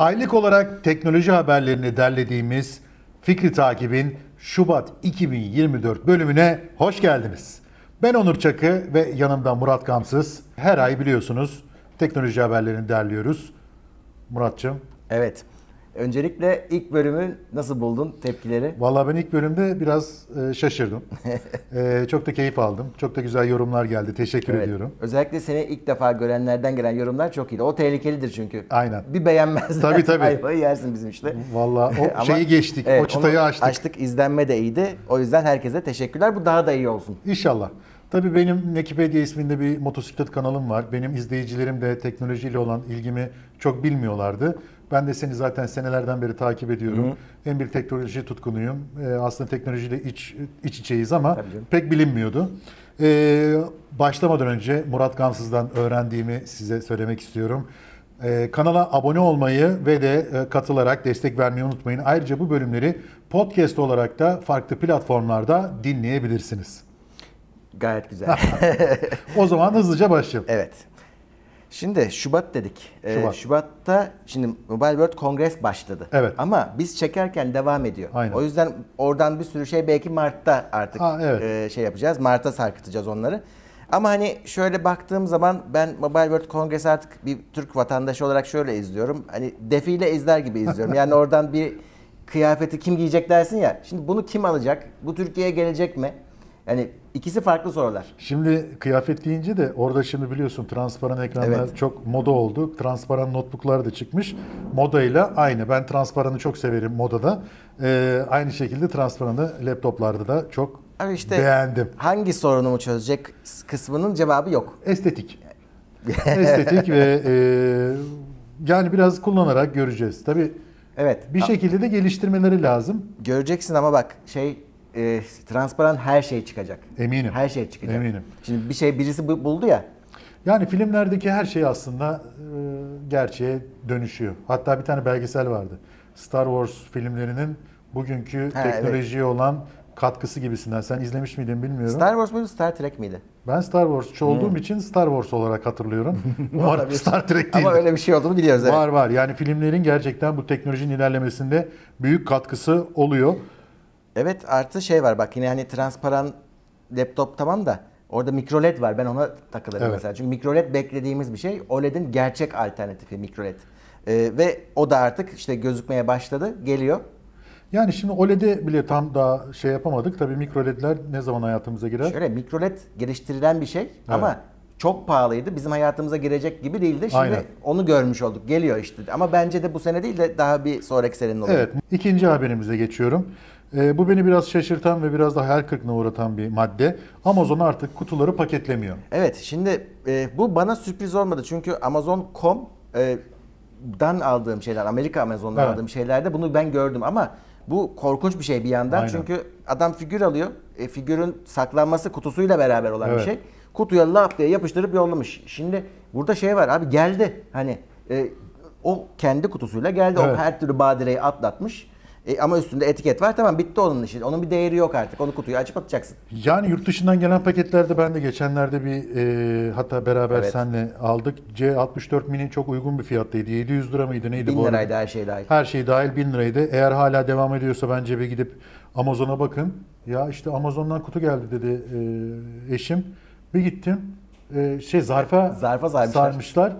Aylık olarak teknoloji haberlerini derlediğimiz Fikri Takip'in Şubat 2024 bölümüne hoş geldiniz. Ben Onur Çakı ve yanımda Murat Gamsız. Her ay biliyorsunuz teknoloji haberlerini derliyoruz. Muratçım. Evet. Öncelikle ilk bölümü nasıl buldun tepkileri? Vallahi ben ilk bölümde biraz e, şaşırdım. ee, çok da keyif aldım. Çok da güzel yorumlar geldi. Teşekkür evet. ediyorum. Özellikle seni ilk defa görenlerden gelen yorumlar çok iyi. O tehlikelidir çünkü. Aynen. Bir beğenmezler. Tabii tabii. Ayvayı yersin bizim işte. Vallahi o şeyi geçtik. Evet, o çıtayı açtık. Açtık. İzlenme de iyiydi. O yüzden herkese teşekkürler. Bu daha da iyi olsun. İnşallah. Tabii benim Nekipedia isminde bir motosiklet kanalım var. Benim izleyicilerim de teknolojiyle olan ilgimi çok bilmiyorlardı. Ben de seni zaten senelerden beri takip ediyorum. Hı. En bir teknoloji tutkunuyum. E, aslında teknolojiyle iç, iç içeyiz ama pek bilinmiyordu. E, başlamadan önce Murat Gamsız'dan öğrendiğimi size söylemek istiyorum. Ee, kanala abone olmayı ve de e, katılarak destek vermeyi unutmayın. Ayrıca bu bölümleri podcast olarak da farklı platformlarda dinleyebilirsiniz. Gayet güzel. o zaman hızlıca başlayalım. Evet. Şimdi Şubat dedik. Ee, Şubat. Ee, Şubat'ta şimdi Mobile World Kongres başladı. Evet. Ama biz çekerken devam ediyor. Aynen. O yüzden oradan bir sürü şey belki Mart'ta artık ha, evet. e, şey yapacağız. Martta sarkıtacağız onları. Ama hani şöyle baktığım zaman ben Mobile World Kongresi artık bir Türk vatandaşı olarak şöyle izliyorum. Hani defile izler gibi izliyorum. Yani oradan bir kıyafeti kim giyecek dersin ya. Şimdi bunu kim alacak? Bu Türkiye'ye gelecek mi? Yani ikisi farklı sorular. Şimdi kıyafet deyince de orada şimdi biliyorsun transparan ekranlar evet. çok moda oldu. Transparan notebooklar da çıkmış. Modayla aynı. Ben transparanı çok severim modada. Ee, aynı şekilde transparanı laptoplarda da çok Abi işte beğendim. Hangi sorunumu çözecek kısmının cevabı yok. Estetik. Estetik ve e, yani biraz kullanarak göreceğiz. Tabii Evet. Bir şekilde de geliştirmeleri lazım. Göreceksin ama bak şey e, transparan her şey çıkacak. Eminim. Her şey çıkacak. Eminim. Şimdi bir şey birisi buldu ya. Yani filmlerdeki her şey aslında e, gerçeğe dönüşüyor. Hatta bir tane belgesel vardı. Star Wars filmlerinin bugünkü Ha, teknolojiye olan katkısı gibisinden. Sen izlemiş miydin bilmiyorum. Star Wars muydu Star Trek miydi? Ben Star Wars'çı olduğum için Star Wars olarak hatırlıyorum. Umarım Star Trek değil. Ama öyle bir şey olduğunu biliyoruz. Evet. Var var. Yani filmlerin gerçekten bu teknolojinin ilerlemesinde büyük katkısı oluyor. Evet artı şey var bak yine hani transparan laptop tamam da orada mikro led var ben ona takılırım evet. mesela. Çünkü mikro led beklediğimiz bir şey OLED'in gerçek alternatifi mikro led. Ee, ve o da artık işte gözükmeye başladı geliyor. Yani şimdi OLED'e bile tam daha şey yapamadık. Tabii mikro LED'ler ne zaman hayatımıza girer? Şöyle mikro LED geliştirilen bir şey evet. ama çok pahalıydı. Bizim hayatımıza girecek gibi değildi. Şimdi Aynen. onu görmüş olduk. Geliyor işte. Ama bence de bu sene değil de daha bir sonraki senenin olur. Evet. İkinci haberimize geçiyorum. E, bu beni biraz şaşırtan ve biraz da hayal kırıklığına uğratan bir madde. Amazon artık kutuları paketlemiyor. Evet şimdi e, bu bana sürpriz olmadı çünkü Amazon.com'dan e, aldığım şeyler, Amerika Amazon'dan evet. aldığım şeylerde bunu ben gördüm ama bu korkunç bir şey bir yandan. Aynen. Çünkü adam figür alıyor. E, figürün saklanması kutusuyla beraber olan evet. bir şey. Kutuya lap diye yapıştırıp yollamış. Şimdi burada şey var abi geldi. Hani e, o kendi kutusuyla geldi. Evet. O her türlü badireyi atlatmış. E, ama üstünde etiket var tamam bitti onun işi. Onun bir değeri yok artık. Onu kutuyu açıp atacaksın. Yani yurt dışından gelen paketlerde ben de geçenlerde bir e, hatta beraber evet. senle aldık. C64 mini çok uygun bir fiyattaydı. 700 lira mıydı neydi 1000 bu 1000 liraydı her şey dahil. Her şey dahil 1000 liraydı. Eğer hala devam ediyorsa bence bir gidip Amazon'a bakın. Ya işte Amazon'dan kutu geldi dedi e, eşim. Bir gittim. E, şey zarfa zarfa sarmışlar. sarmışlar.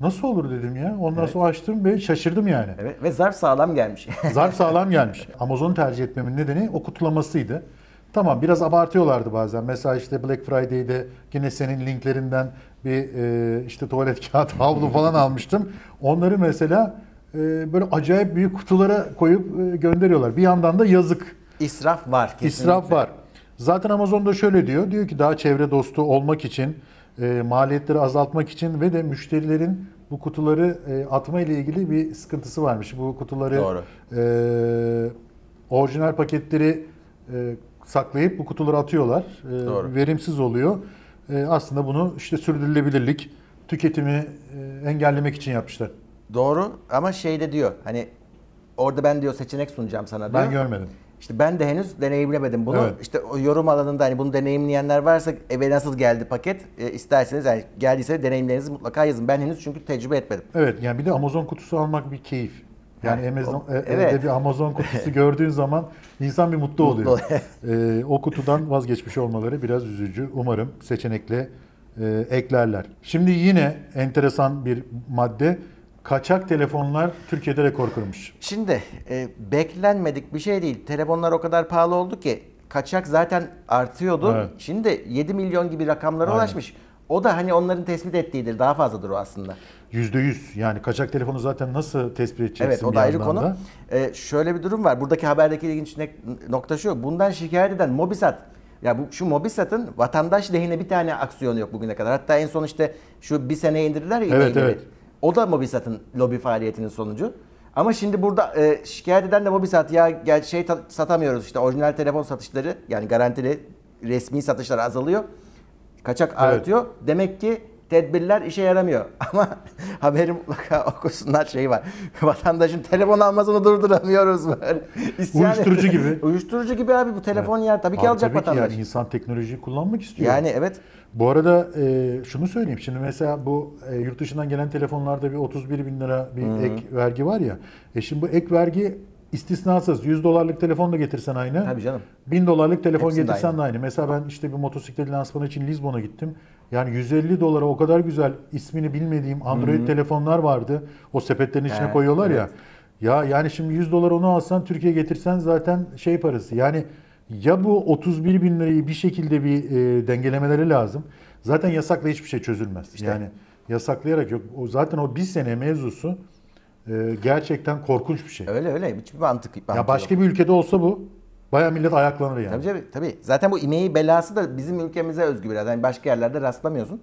Nasıl olur dedim ya. Ondan evet. sonra açtım ve şaşırdım yani. Evet ve zarf sağlam gelmiş. zarf sağlam gelmiş. Amazon'u tercih etmemin nedeni o kutulamasıydı. Tamam biraz abartıyorlardı bazen. Mesela işte Black Friday'de yine senin linklerinden bir e, işte tuvalet kağıt havlu falan almıştım. Onları mesela e, böyle acayip büyük kutulara koyup e, gönderiyorlar. Bir yandan da yazık. İsraf var kesinlikle. İsraf var. Zaten Amazon'da şöyle diyor. Diyor ki daha çevre dostu olmak için, e, maliyetleri azaltmak için ve de müşterilerin bu kutuları e, atma ile ilgili bir sıkıntısı varmış. Bu kutuları E, orijinal paketleri e, saklayıp bu kutuları atıyorlar. E, Doğru. Verimsiz oluyor. E, aslında bunu işte sürdürülebilirlik, tüketimi e, engellemek için yapmışlar. Doğru ama şey de diyor hani orada ben diyor seçenek sunacağım sana diyor. Ben görmedim. İşte ben de henüz deneyimlemedim bunu. Evet. İşte o yorum alanında hani bunu deneyimleyenler varsa eve nasıl geldi paket e, isterseniz yani geldiyse deneyimlerinizi mutlaka yazın. Ben henüz çünkü tecrübe etmedim. Evet yani bir de Amazon kutusu almak bir keyif. Yani, Amazon, e, evet. evde bir Amazon kutusu gördüğün zaman insan bir mutlu oluyor. ee, o kutudan vazgeçmiş olmaları biraz üzücü. Umarım seçenekle e, eklerler. Şimdi yine enteresan bir madde kaçak telefonlar Türkiye'de rekor kırmış. Şimdi e, beklenmedik bir şey değil. Telefonlar o kadar pahalı oldu ki kaçak zaten artıyordu. Evet. Şimdi 7 milyon gibi rakamlara Aynen. ulaşmış. O da hani onların tespit ettiğidir. Daha fazladır o aslında. %100 yani kaçak telefonu zaten nasıl tespit edeceksin Evet o da ayrı konu. Da. E, şöyle bir durum var. Buradaki haberdeki ilginç nokta şu. Bundan şikayet eden Mobisat ya bu şu Mobisat'ın vatandaş lehine bir tane aksiyonu yok bugüne kadar. Hatta en son işte şu bir sene indirdiler ya. Evet indirdiler. evet. O da Mobisat'ın lobi faaliyetinin sonucu. Ama şimdi burada e, şikayet eden de Mobisat ya gel şey satamıyoruz işte orijinal telefon satışları yani garantili resmi satışlar azalıyor. Kaçak evet. artıyor. Demek ki tedbirler işe yaramıyor. Ama haberi mutlaka okusunlar şey var. Vatandaşın telefon almasını durduramıyoruz böyle. Uyuşturucu gibi. Uyuşturucu gibi abi bu telefon evet. yer tabii abi ki alacak tabii vatandaş. Ki yani insan teknolojiyi kullanmak istiyor. Yani evet. Bu arada e, şunu söyleyeyim. Şimdi mesela bu e, yurt dışından gelen telefonlarda bir 31 bin lira bir Hı-hı. ek vergi var ya. E şimdi bu ek vergi istisnasız 100 dolarlık telefon da getirsen aynı. Tabii canım. 1000 dolarlık telefon Hepsinde getirsen aynı. de aynı. Mesela ben işte bir motosiklet lansmanı için Lisbon'a gittim. Yani 150 dolara o kadar güzel ismini bilmediğim Android Hı-hı. telefonlar vardı. O sepetlerin içine He, koyuyorlar evet. ya. Ya yani şimdi 100 dolar onu alsan Türkiye getirsen zaten şey parası. Yani ya bu 31 bin lirayı bir şekilde bir e, dengelemeleri lazım. Zaten yasakla hiçbir şey çözülmez. İşte. Yani yasaklayarak yok. O zaten o bir sene mevzusu e, gerçekten korkunç bir şey. Öyle öyle. Hiçbir mantık, mantık Ya başka yok. bir ülkede olsa bu baya millet ayaklanır yani. Tabii, tabii Zaten bu ineği belası da bizim ülkemize özgü biraz. Yani başka yerlerde rastlamıyorsun.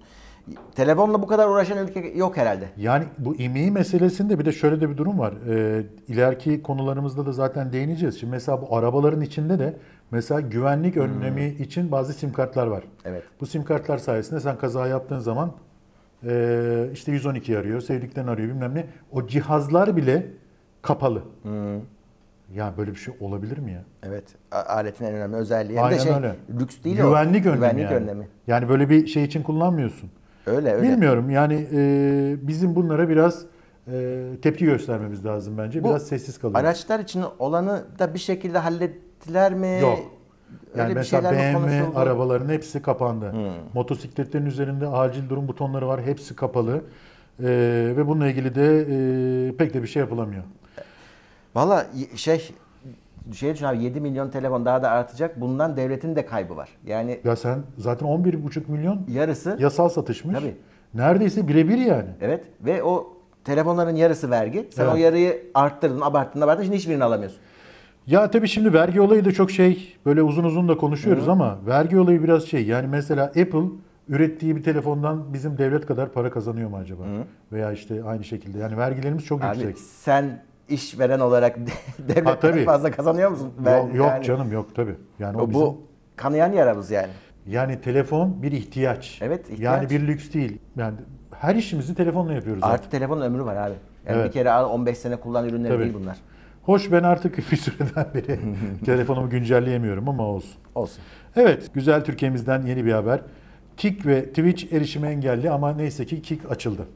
Telefonla bu kadar uğraşan ülke yok herhalde. Yani bu imeği meselesinde bir de şöyle de bir durum var. Ee, ileriki konularımızda da zaten değineceğiz. Şimdi mesela bu arabaların içinde de mesela güvenlik önlemi hmm. için bazı sim kartlar var. Evet. Bu sim kartlar sayesinde sen kaza yaptığın zaman e, işte 112 arıyor, sevdikten arıyor bilmem ne. O cihazlar bile kapalı. Hı. Hmm. Ya böyle bir şey olabilir mi ya? Evet. aletin en önemli özelliği. Aynen de şey, öyle. Lüks değil Güvenlik o. Önlemi Güvenlik yani. önlemi. Yani böyle bir şey için kullanmıyorsun. Öyle öyle. Bilmiyorum yani e, bizim bunlara biraz e, tepki göstermemiz lazım bence. Biraz sessiz kalıyoruz. Araçlar için olanı da bir şekilde hallettiler mi? Yok. Yani Öyle mesela bir BMW konuşuldu? arabaların hepsi kapandı. Hmm. Motosikletlerin üzerinde acil durum butonları var. Hepsi kapalı. Ee, ve bununla ilgili de e, pek de bir şey yapılamıyor. Valla şey şey düşün abi 7 milyon telefon daha da artacak. Bundan devletin de kaybı var. Yani Ya sen zaten 11,5 milyon yarısı yasal satışmış. Tabii. Neredeyse birebir yani. Evet ve o telefonların yarısı vergi. Sen evet. o yarıyı arttırdın, abarttın, abarttın. Şimdi hiçbirini alamıyorsun. Ya tabii şimdi vergi olayı da çok şey böyle uzun uzun da konuşuyoruz Hı. ama vergi olayı biraz şey yani mesela Apple ürettiği bir telefondan bizim devlet kadar para kazanıyor mu acaba? Hı. Veya işte aynı şekilde yani vergilerimiz çok Abi, yüksek. Sen işveren olarak devletten fazla kazanıyor musun? Ben, yok, yok yani, canım yok tabii. Yani o, o bizim... bu kanayan yaramız yani. Yani telefon bir ihtiyaç. Evet ihtiyaç. Yani bir lüks değil. Yani her işimizi telefonla yapıyoruz. Artık, artık. telefonun ömrü var abi. Yani evet. bir kere al 15 sene kullanan ürünler Tabii. değil bunlar. Hoş ben artık bir süreden beri telefonumu güncelleyemiyorum ama olsun. Olsun. Evet, güzel Türkiye'mizden yeni bir haber. Kik ve Twitch erişime engelli ama neyse ki Kik açıldı.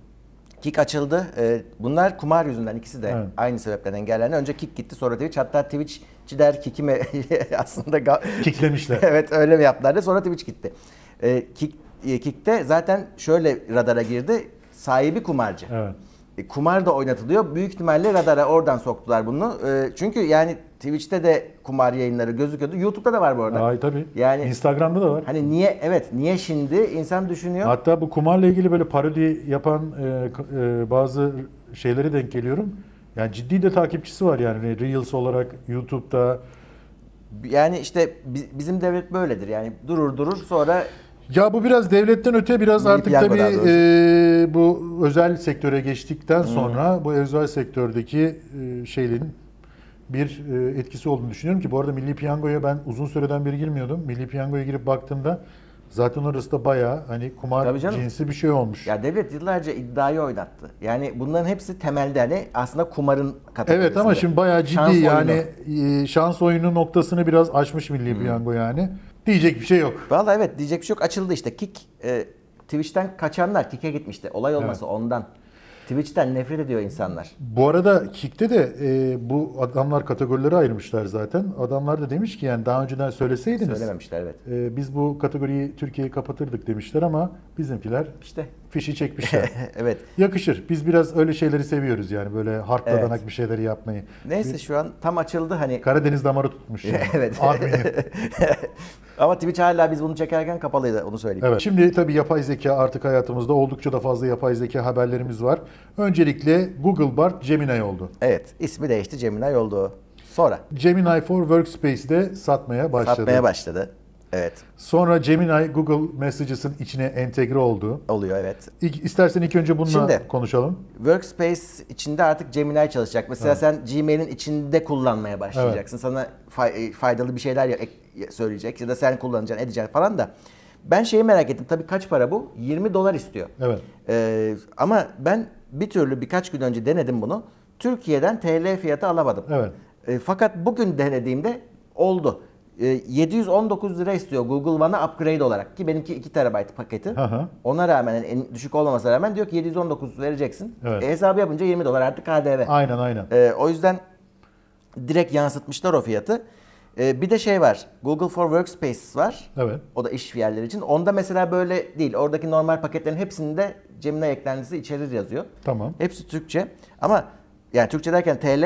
Kik açıldı. Ee, bunlar kumar yüzünden ikisi de evet. aynı sebepten engellendi. Önce Kik gitti sonra Twitch. Hatta Twitch'çiler Kik'i mi aslında... Kiklemişler. evet öyle mi yaptılar da sonra Twitch gitti. Ee, Kik, e, Kik'te zaten şöyle radara girdi. Sahibi kumarcı. Evet. E, kumar da oynatılıyor. Büyük ihtimalle radara oradan soktular bunu. E, çünkü yani Twitch'te de kumar yayınları gözüküyordu. YouTube'da da var bu arada. Ay tabii. Yani Instagram'da da var. Hani niye evet niye şimdi insan düşünüyor. Hatta bu kumarla ilgili böyle parodi yapan e, bazı şeyleri denk geliyorum. Yani ciddi de takipçisi var yani hani Reels olarak YouTube'da. Yani işte bizim devlet böyledir. Yani durur durur sonra ya bu biraz devletten öte biraz Niye artık tabii e, bu özel sektöre geçtikten hmm. sonra bu özel sektördeki e, şeylerin bir e, etkisi olduğunu düşünüyorum ki bu arada Milli Piyango'ya ben uzun süreden beri girmiyordum. Milli Piyango'ya girip baktığımda zaten orası da bayağı hani kumar cinsi bir şey olmuş. Ya devlet yıllarca iddiayı oynattı. Yani bunların hepsi temelde hani aslında kumarın kategorisinde. Evet ama şimdi bayağı ciddi şans yani oyunu. E, şans oyunu noktasını biraz aşmış Milli hmm. Piyango yani. Diyecek bir şey yok. Vallahi evet diyecek bir şey yok. Açıldı işte kick. E, Twitch'ten kaçanlar kike gitmişti. Olay olması evet. ondan. Twitch'ten nefret ediyor insanlar. Bu arada Kick'te de e, bu adamlar kategorileri ayırmışlar zaten. Adamlar da demiş ki yani daha önceden söyleseydiniz. Söylememişler evet. E, biz bu kategoriyi Türkiye'yi kapatırdık demişler ama bizimkiler işte fişi çekmişler. evet. Yakışır. Biz biraz öyle şeyleri seviyoruz yani böyle harpla evet. bir şeyleri yapmayı. Neyse bir... şu an tam açıldı hani. Karadeniz damarı tutmuş. Yani. evet. Ama Twitch hala biz bunu çekerken kapalıydı onu söyleyeyim. Evet. Şimdi tabii yapay zeka artık hayatımızda oldukça da fazla yapay zeka haberlerimiz var. Öncelikle Google Bard Gemini oldu. Evet. ismi değişti Gemini oldu. Sonra? Gemini for Workspace'de satmaya başladı. Satmaya başladı. Evet. Sonra Gemini Google Messages'ın içine entegre oldu. Oluyor evet. İlk, istersen ilk önce bununla Şimdi, konuşalım. Workspace içinde artık Gemini çalışacak. Mesela evet. sen Gmail'in içinde kullanmaya başlayacaksın. Evet. Sana e, faydalı bir şeyler söyleyecek ya da sen kullanacaksın, edeceksin falan da. Ben şeyi merak ettim. Tabii kaç para bu? 20 dolar istiyor. Evet. Ee, ama ben bir türlü birkaç gün önce denedim bunu. Türkiye'den TL fiyatı alamadım. Evet. E, fakat bugün denediğimde oldu. 719 ee, lira istiyor Google One'a upgrade olarak ki benimki 2 TB paketi. Aha. Ona rağmen yani en düşük olmamasına rağmen diyor ki 719 vereceksin. Evet. E, hesabı yapınca 20 dolar artık KDV. Aynen aynen. E, o yüzden direkt yansıtmışlar o fiyatı. E, bir de şey var. Google for Workspace var. Evet. O da iş yerleri için. Onda mesela böyle değil. Oradaki normal paketlerin hepsinde Gemini eklentisi içerir yazıyor. Tamam. Hepsi Türkçe. Ama yani Türkçe derken TL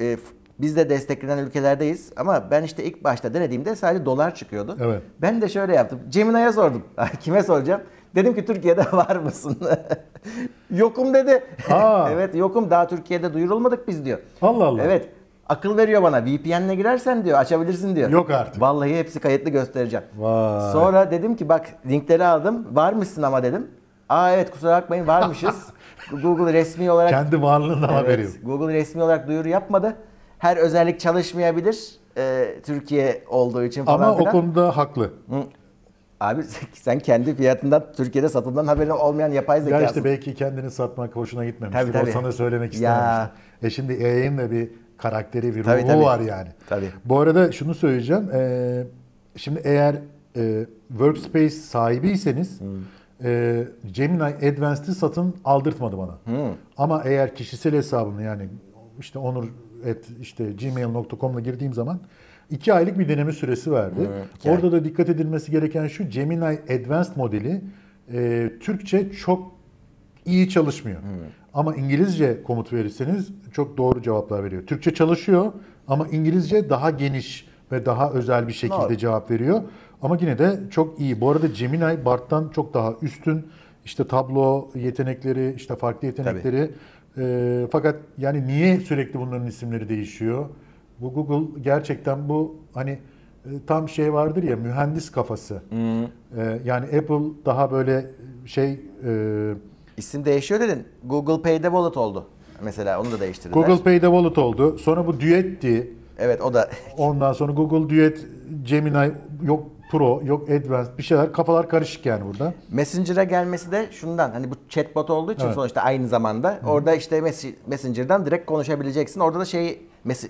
e, biz de desteklenen ülkelerdeyiz ama ben işte ilk başta denediğimde sadece dolar çıkıyordu. Evet. Ben de şöyle yaptım. Cemina'ya sordum. Kime soracağım? Dedim ki Türkiye'de var mısın? yokum dedi. Aa. evet yokum daha Türkiye'de duyurulmadık biz diyor. Allah Allah. Evet akıl veriyor bana VPN'le girersen diyor açabilirsin diyor. Yok artık. Vallahi hepsi kayıtlı göstereceğim. Vay. Sonra dedim ki bak linkleri aldım var mısın ama dedim. Aa evet kusura bakmayın varmışız. Google resmi olarak... Kendi varlığından evet, haberi yok. Google resmi olarak duyuru yapmadı her özellik çalışmayabilir. E, Türkiye olduğu için falan Ama filan. o konuda haklı. Hı. Abi sen kendi fiyatından Türkiye'de satıldan haberin olmayan yapay zekası. Ya işte belki kendini satmak hoşuna gitmemiştir. Tabii, tabii. O sana söylemek istememiştir. Ya. E şimdi AI'nin de bir karakteri, bir tabii, ruhu tabii. var yani. Tabii. Bu arada şunu söyleyeceğim. Ee, şimdi eğer e, workspace sahibiyseniz hmm. e, Gemini Advanced'i satın aldırtmadı bana. Hmm. Ama eğer kişisel hesabını yani işte Onur et işte gmail.com'la girdiğim zaman iki aylık bir deneme süresi verdi. Evet, Orada da dikkat edilmesi gereken şu Gemini Advanced modeli e, Türkçe çok iyi çalışmıyor. Evet. Ama İngilizce komut verirseniz çok doğru cevaplar veriyor. Türkçe çalışıyor ama İngilizce daha geniş ve daha özel bir şekilde Doğru. cevap veriyor. Ama yine de çok iyi. Bu arada Gemini Bart'tan çok daha üstün. İşte tablo yetenekleri, işte farklı yetenekleri. Tabii. E, fakat yani niye sürekli bunların isimleri değişiyor? Bu Google gerçekten bu hani e, tam şey vardır ya mühendis kafası. Hmm. E, yani Apple daha böyle şey... E, İsim değişiyor dedin. Google Pay'de Wallet oldu. Mesela onu da değiştirdiler. Google Pay'de Wallet oldu. Sonra bu Duet'ti. Evet o da. Ondan sonra Google Duet, Gemini yok Pro, yok Advanced bir şeyler kafalar karışık yani burada. Messenger'a gelmesi de şundan hani bu chatbot olduğu için evet. sonuçta aynı zamanda Hı. orada işte mes- Messenger'dan direkt konuşabileceksin. Orada da şey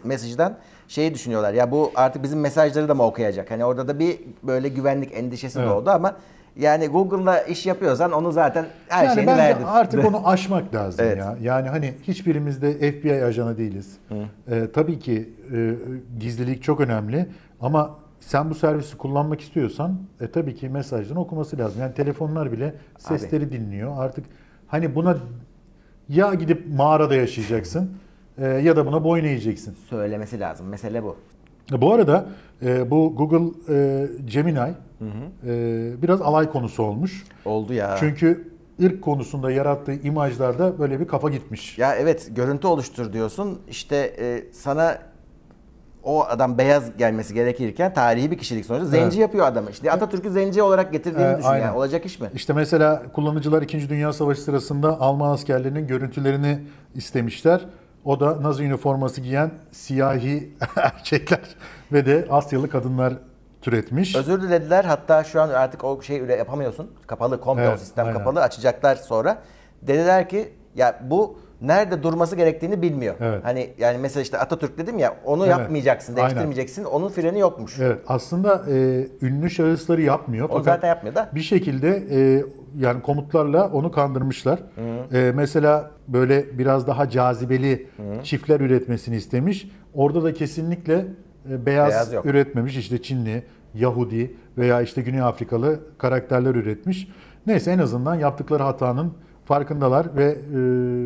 mesajdan şeyi düşünüyorlar. Ya bu artık bizim mesajları da mı okuyacak? Hani orada da bir böyle güvenlik endişesi evet. doğdu ama yani Google'la iş yapıyorsan onu zaten her yani şeyini bence verdin. artık onu aşmak lazım evet. ya. Yani hani hiçbirimiz de FBI ajanı değiliz. Ee, tabii ki e, gizlilik çok önemli ama sen bu servisi kullanmak istiyorsan e tabii ki mesajdan okuması lazım. Yani telefonlar bile sesleri Abi. dinliyor. Artık hani buna ya gidip mağarada yaşayacaksın e, ya da buna boyun eğeceksin. Söylemesi lazım. Mesele bu. E, bu arada e, bu Google e, Gemini hı hı. E, biraz alay konusu olmuş. Oldu ya. Çünkü ırk konusunda yarattığı imajlarda böyle bir kafa gitmiş. Ya evet görüntü oluştur diyorsun. İşte e, sana o adam beyaz gelmesi gerekirken tarihi bir kişilik sonuçta zenci evet. yapıyor adamı. İşte Atatürk'ü zenci olarak getirdiğini ee, düşün yani olacak iş mi? İşte mesela kullanıcılar 2. Dünya Savaşı sırasında Alman askerlerinin görüntülerini istemişler. O da Nazi üniforması giyen siyahi erkekler ve de Asyalı kadınlar türetmiş. Özür dilediler. Hatta şu an artık o şey yapamıyorsun. Kapalı, komple evet, sistem aynen. kapalı. Açacaklar sonra. Dediler ki ya bu nerede durması gerektiğini bilmiyor. Evet. Hani yani mesela işte Atatürk dedim ya onu evet. yapmayacaksın, değiştirmeyeceksin. Aynen. Onun freni yokmuş. Evet. Aslında e, ünlü şahısları yapmıyor. O zaten yapmıyor da. Bir şekilde e, yani komutlarla onu kandırmışlar. E, mesela böyle biraz daha cazibeli Hı. çiftler üretmesini istemiş. Orada da kesinlikle e, beyaz, beyaz üretmemiş. İşte Çinli, Yahudi veya işte Güney Afrikalı karakterler üretmiş. Neyse en azından yaptıkları hatanın farkındalar ve e,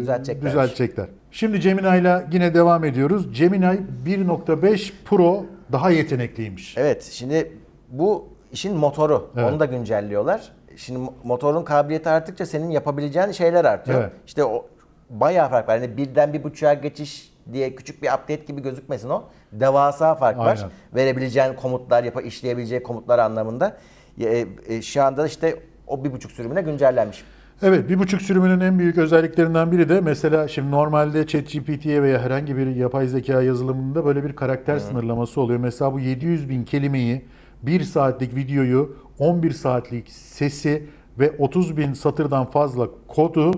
düzeltecekler. düzeltecekler. Şimdi Gemini ile yine devam ediyoruz. Gemini 1.5 Pro daha yetenekliymiş. Evet şimdi bu işin motoru. Evet. Onu da güncelliyorlar. Şimdi motorun kabiliyeti arttıkça senin yapabileceğin şeyler artıyor. Evet. İşte o bayağı fark var. Yani birden bir buçuğa geçiş diye küçük bir update gibi gözükmesin o. Devasa fark Aynen. var. Verebileceğin komutlar, yapa işleyebileceği komutlar anlamında. E, e, şu anda işte o bir buçuk sürümüne güncellenmiş. Evet, bir buçuk sürümünün en büyük özelliklerinden biri de mesela şimdi normalde ChatGPT'ye veya herhangi bir yapay zeka yazılımında böyle bir karakter Hı. sınırlaması oluyor. Mesela bu 700 bin kelimeyi, 1 saatlik videoyu, 11 saatlik sesi ve 30 bin satırdan fazla kodu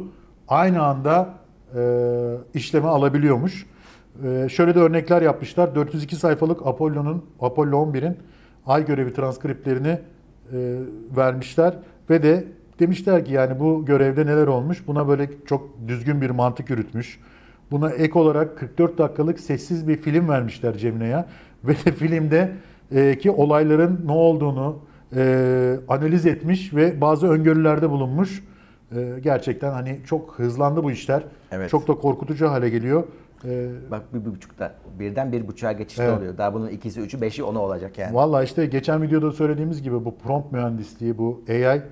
aynı anda e, işleme alabiliyormuş. E, şöyle de örnekler yapmışlar. 402 sayfalık Apollo'nun Apollo 11'in ay görevi transkriplerini e, vermişler ve de Demişler ki yani bu görevde neler olmuş? Buna böyle çok düzgün bir mantık yürütmüş. Buna ek olarak 44 dakikalık sessiz bir film vermişler Cemile'ye. Ve de filmde e, ki olayların ne olduğunu e, analiz etmiş ve bazı öngörülerde bulunmuş. E, gerçekten hani çok hızlandı bu işler. Evet. Çok da korkutucu hale geliyor. Ee, Bak bir, bir buçukta. Birden bir buçuğa geçişte evet. oluyor. Daha bunun ikisi, üçü, beşi, onu olacak yani. Valla işte geçen videoda söylediğimiz gibi bu prompt mühendisliği, bu AI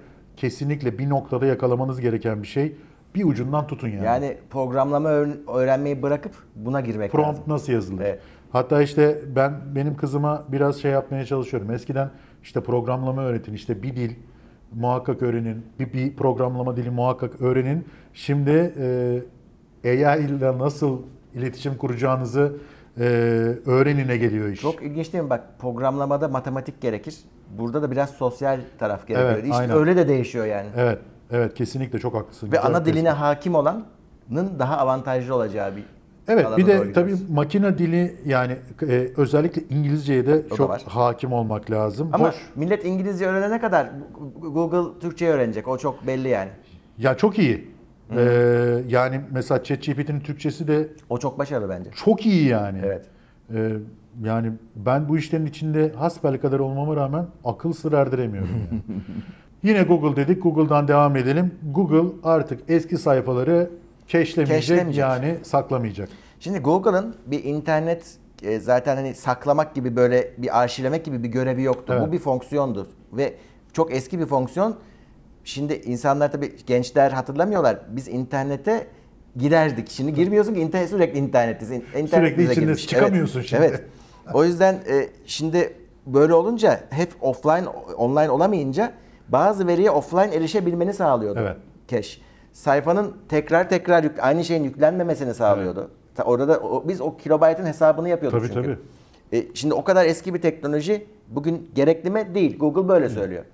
kesinlikle bir noktada yakalamanız gereken bir şey. Bir ucundan tutun yani. Yani programlama öğrenmeyi bırakıp buna girmek Prompt lazım. nasıl yazılır? Evet. Hatta işte ben benim kızıma biraz şey yapmaya çalışıyorum. Eskiden işte programlama öğretin, işte bir dil muhakkak öğrenin, bir, bir programlama dili muhakkak öğrenin. Şimdi e, AI ile nasıl iletişim kuracağınızı e, öğrenine geliyor iş. Çok ilginç değil mi? Bak programlamada matematik gerekir burada da biraz sosyal taraf gerekiyor. Evet, işte öyle de değişiyor yani. Evet. Evet kesinlikle çok haklısın. Ve Güzel ana diline tespit. hakim olanın daha avantajlı olacağı bir Evet bir de tabii makine dili yani e, özellikle İngilizceye de o çok hakim olmak lazım. Ama Hoş. millet İngilizce öğrenene kadar Google Türkçe öğrenecek. O çok belli yani. Ya çok iyi. Ee, yani mesela ChatGPT'nin Türkçesi de o çok başarılı bence. Çok iyi yani. Evet. Ee, yani ben bu işlerin içinde hasbel kadar olmama rağmen akıl sır erdiremiyorum. Yani. Yine Google dedik. Google'dan devam edelim. Google artık eski sayfaları keşlemeyecek, yani saklamayacak. Şimdi Google'ın bir internet e, zaten hani saklamak gibi böyle bir arşivlemek gibi bir görevi yoktu. Evet. Bu bir fonksiyondu ve çok eski bir fonksiyon. Şimdi insanlar tabii gençler hatırlamıyorlar. Biz internete giderdik. Şimdi girmiyorsun ki internet sürekli internetiz İnternet sürekli içinde çıkamıyorsun evet. şimdi. Evet o yüzden e, şimdi böyle olunca hep offline online olamayınca bazı veriye offline erişebilmeni sağlıyordu. Evet. Cache. Sayfanın tekrar tekrar yük, aynı şeyin yüklenmemesini sağlıyordu. Evet. Orada da, o, biz o kilobaytın hesabını yapıyorduk tabii, çünkü. Tabii. E, şimdi o kadar eski bir teknoloji bugün gerekli mi? Değil. Google böyle Hı. söylüyor.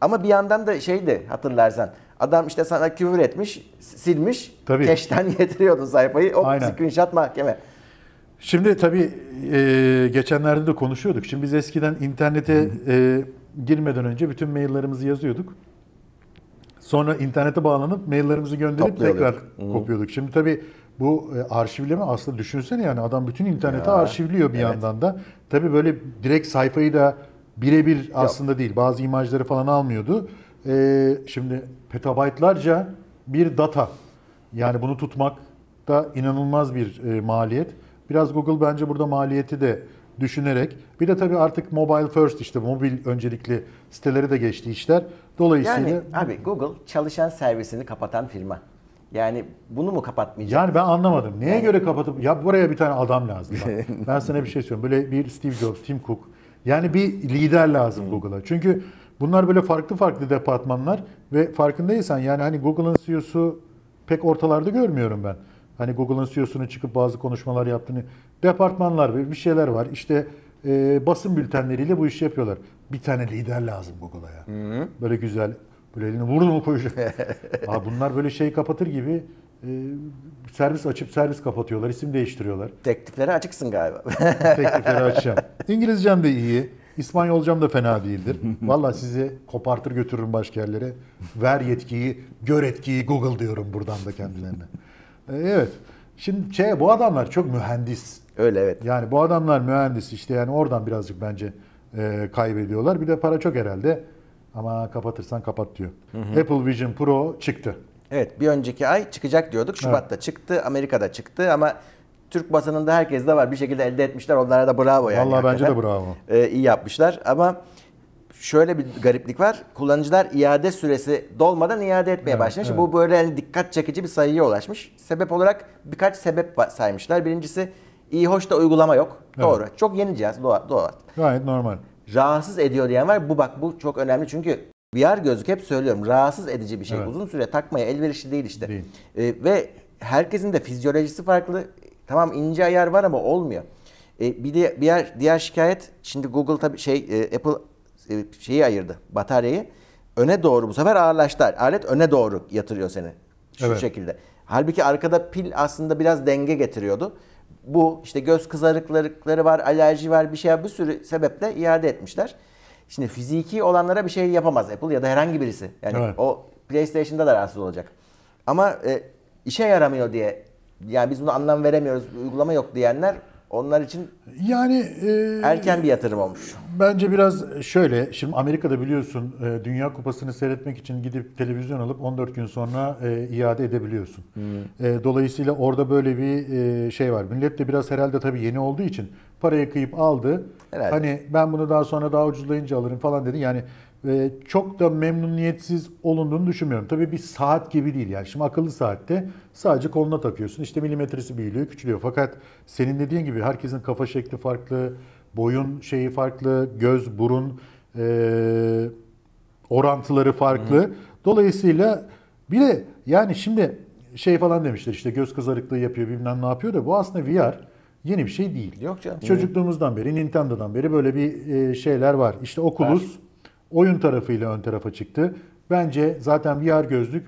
Ama bir yandan da şeydi hatırlarsan. Adam işte sana küfür etmiş, silmiş. Tabii. Keşten getiriyordun sayfayı. O Aynen. screenshot mahkeme. Şimdi tabii e, geçenlerde de konuşuyorduk. Şimdi biz eskiden internete e, girmeden önce bütün maillerimizi yazıyorduk. Sonra internete bağlanıp maillerimizi gönderip tekrar kopuyorduk. Şimdi tabii bu e, arşivleme aslında düşünsene yani adam bütün interneti Ya, arşivliyor bir evet. yandan da. Tabii böyle direkt sayfayı da birebir aslında değil. Bazı imajları falan almıyordu. E, şimdi petabaytlarca bir data. Yani bunu tutmak da inanılmaz bir e, maliyet. Biraz Google bence burada maliyeti de düşünerek. Bir de tabii artık mobile first işte mobil öncelikli siteleri de geçti işler. Dolayısıyla... Yani abi Google çalışan servisini kapatan firma. Yani bunu mu kapatmayacak? Yani ben anlamadım. Neye yani... göre kapatıp... Ya buraya bir tane adam lazım. Bak. ben sana bir şey söylüyorum. Böyle bir Steve Jobs, Tim Cook. Yani bir lider lazım hmm. Google'a. Çünkü bunlar böyle farklı farklı departmanlar ve farkındaysan yani hani Google'ın CEO'su pek ortalarda görmüyorum ben. Hani Google'ın CEO'sunun çıkıp bazı konuşmalar yaptığını. Departmanlar ve bir şeyler var. İşte e, basın bültenleriyle bu işi yapıyorlar. Bir tane lider lazım Google'a ya. Hı-hı. Böyle güzel. Böyle elini vurdu mu koyacak. Aa, bunlar böyle şeyi kapatır gibi e, servis açıp servis kapatıyorlar. isim değiştiriyorlar. Tekliflere açıksın galiba. Teklifleri açacağım. İngilizcem de iyi. İspanyolcam da fena değildir. Valla sizi kopartır götürürüm başka yerlere. Ver yetkiyi, gör etkiyi Google diyorum buradan da kendilerine. E, evet. Şimdi şey, bu adamlar çok mühendis. Öyle evet. Yani bu adamlar mühendis işte yani oradan birazcık bence e, kaybediyorlar. Bir de para çok herhalde. Ama kapatırsan kapat diyor. Hı hı. Apple Vision Pro çıktı. Evet bir önceki ay çıkacak diyorduk. Şubat'ta evet. çıktı, Amerika'da çıktı ama Türk basınında herkes de var. Bir şekilde elde etmişler. Onlara da bravo yani. Vallahi bence de bravo. Ee, iyi yapmışlar ama şöyle bir gariplik var. Kullanıcılar iade süresi dolmadan iade etmeye evet, başlamış. Evet. Bu böyle hani dikkat çekici bir sayıya ulaşmış. Sebep olarak birkaç sebep saymışlar. Birincisi iyi hoşta uygulama yok. Evet. Doğru. Çok yeni cihaz doğal. doğal. Gayet normal. Rahatsız ediyor diyen var. Bu bak bu çok önemli çünkü VR gözlük hep söylüyorum rahatsız edici bir şey. Evet. Uzun süre takmaya elverişli değil işte. Değil. Ee, ve herkesin de fizyolojisi farklı. Tamam ince ayar var ama olmuyor. Ee, bir de bir diğer diğer şikayet şimdi Google tabi şey e, Apple e, şeyi ayırdı bataryayı. Öne doğru bu sefer ağırlaştılar, Alet öne doğru yatırıyor seni. Şu evet. şekilde. Halbuki arkada pil aslında biraz denge getiriyordu. Bu işte göz kızarıklıkları var, alerji var, bir şey var. Bir sürü sebeple iade etmişler. Şimdi fiziki olanlara bir şey yapamaz Apple ya da herhangi birisi. Yani evet. o PlayStation'da da rahatsız olacak. Ama e, işe yaramıyor diye yani biz bunu anlam veremiyoruz, uygulama yok diyenler onlar için yani e, erken bir yatırım olmuş. Bence biraz şöyle, şimdi Amerika'da biliyorsun e, Dünya Kupası'nı seyretmek için gidip televizyon alıp 14 gün sonra e, iade edebiliyorsun. Hmm. E, dolayısıyla orada böyle bir e, şey var. Millet de biraz herhalde tabii yeni olduğu için parayı kıyıp aldı. Herhalde. Hani ben bunu daha sonra daha ucuzlayınca alırım falan dedi. Yani ee, çok da memnuniyetsiz olunduğunu düşünmüyorum. Tabii bir saat gibi değil yani. Şimdi akıllı saatte sadece koluna takıyorsun. İşte milimetresi büyülüyor, küçülüyor. Fakat senin dediğin gibi herkesin kafa şekli farklı, boyun şeyi farklı, göz, burun e, orantıları farklı. Dolayısıyla bir de yani şimdi şey falan demişler işte göz kızarıklığı yapıyor bilmem ne yapıyor da bu aslında VR yeni bir şey değil. Yok canım. Çocukluğumuzdan beri, Nintendo'dan beri böyle bir e, şeyler var. İşte Oculus, oyun tarafıyla ön tarafa çıktı. Bence zaten VR gözlük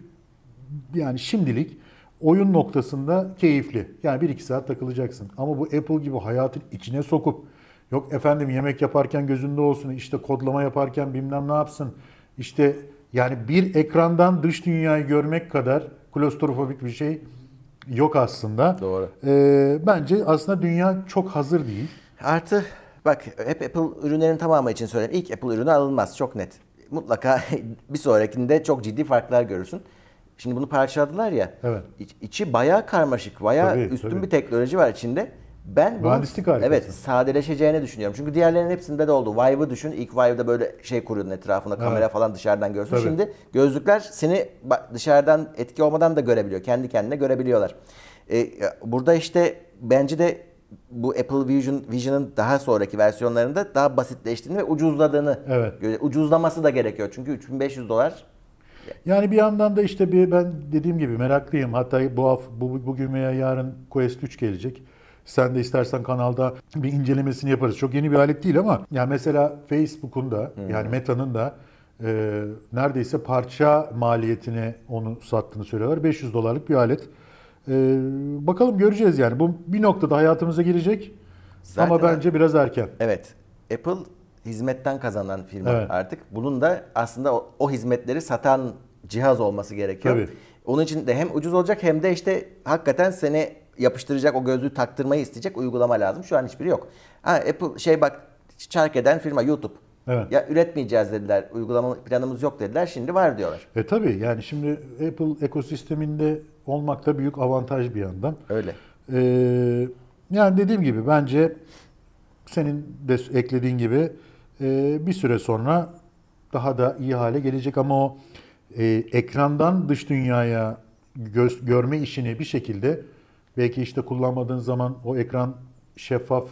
yani şimdilik oyun noktasında keyifli. Yani bir iki saat takılacaksın. Ama bu Apple gibi hayatın içine sokup yok efendim yemek yaparken gözünde olsun, işte kodlama yaparken bilmem ne yapsın. İşte yani bir ekrandan dış dünyayı görmek kadar klostrofobik bir şey yok aslında. Doğru. Ee, bence aslında dünya çok hazır değil. Artı Bak hep Apple ürünlerin tamamı için söyleyeyim. İlk Apple ürünü alınmaz çok net. Mutlaka bir sonrakinde çok ciddi farklar görürsün. Şimdi bunu parçaladılar ya. Evet. İç, içi bayağı karmaşık, bayağı tabii, üstün tabii. bir teknoloji var içinde. Ben Mühendislik bunun, harikası. evet sadeleşeceğini düşünüyorum. Çünkü diğerlerinin hepsinde de oldu. Vive'ı düşün. İlk Vive'da böyle şey kuruyordun etrafında evet. kamera falan dışarıdan görsün. Tabii. Şimdi gözlükler seni dışarıdan etki olmadan da görebiliyor. Kendi kendine görebiliyorlar. Ee, burada işte bence de bu Apple Vision Vision'ın daha sonraki versiyonlarında daha basitleştiğini ve ucuzladığını evet. ucuzlaması da gerekiyor. Çünkü 3500 dolar yani bir yandan da işte bir ben dediğim gibi meraklıyım. Hatta bu hafta bu, bugün veya yarın Quest 3 gelecek. Sen de istersen kanalda bir incelemesini yaparız. Çok yeni bir alet değil ama yani mesela Facebook'un da hmm. yani Meta'nın da e, neredeyse parça maliyetine onu sattığını söylüyorlar. 500 dolarlık bir alet. Ee, bakalım göreceğiz yani. Bu bir noktada hayatımıza girecek Zaten ama bence biraz erken. Evet. Apple hizmetten kazanan firma evet. artık. Bunun da aslında o, o hizmetleri satan cihaz olması gerekiyor. Tabii. Onun için de hem ucuz olacak hem de işte hakikaten seni yapıştıracak o gözlüğü taktırmayı isteyecek uygulama lazım. Şu an hiçbiri yok. Ha Apple şey bak çark eden firma YouTube. Evet. Ya üretmeyeceğiz dediler. Uygulama planımız yok dediler. Şimdi var diyorlar. E tabii yani şimdi Apple ekosisteminde olmak da büyük avantaj bir yandan. Öyle. Ee, yani dediğim gibi bence senin de eklediğin gibi e, bir süre sonra daha da iyi hale gelecek ama o e, ekrandan dış dünyaya göz, görme işini bir şekilde belki işte kullanmadığın zaman o ekran şeffaf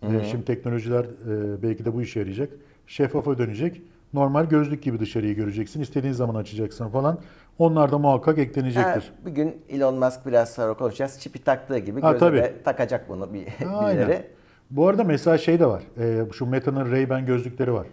Hı-hı. E, şimdi teknolojiler e, belki de bu işe yarayacak. Şeffafa dönecek. Normal gözlük gibi dışarıyı göreceksin. İstediğin zaman açacaksın falan. Onlar da muhakkak eklenecektir. Ha, bir gün Elon Musk biraz sonra konuşacağız. Çipi taktığı gibi ha, gözüne takacak bunu bir birileri. Bu arada mesela şey de var. E, şu Meta'nın Ray-Ban gözlükleri var.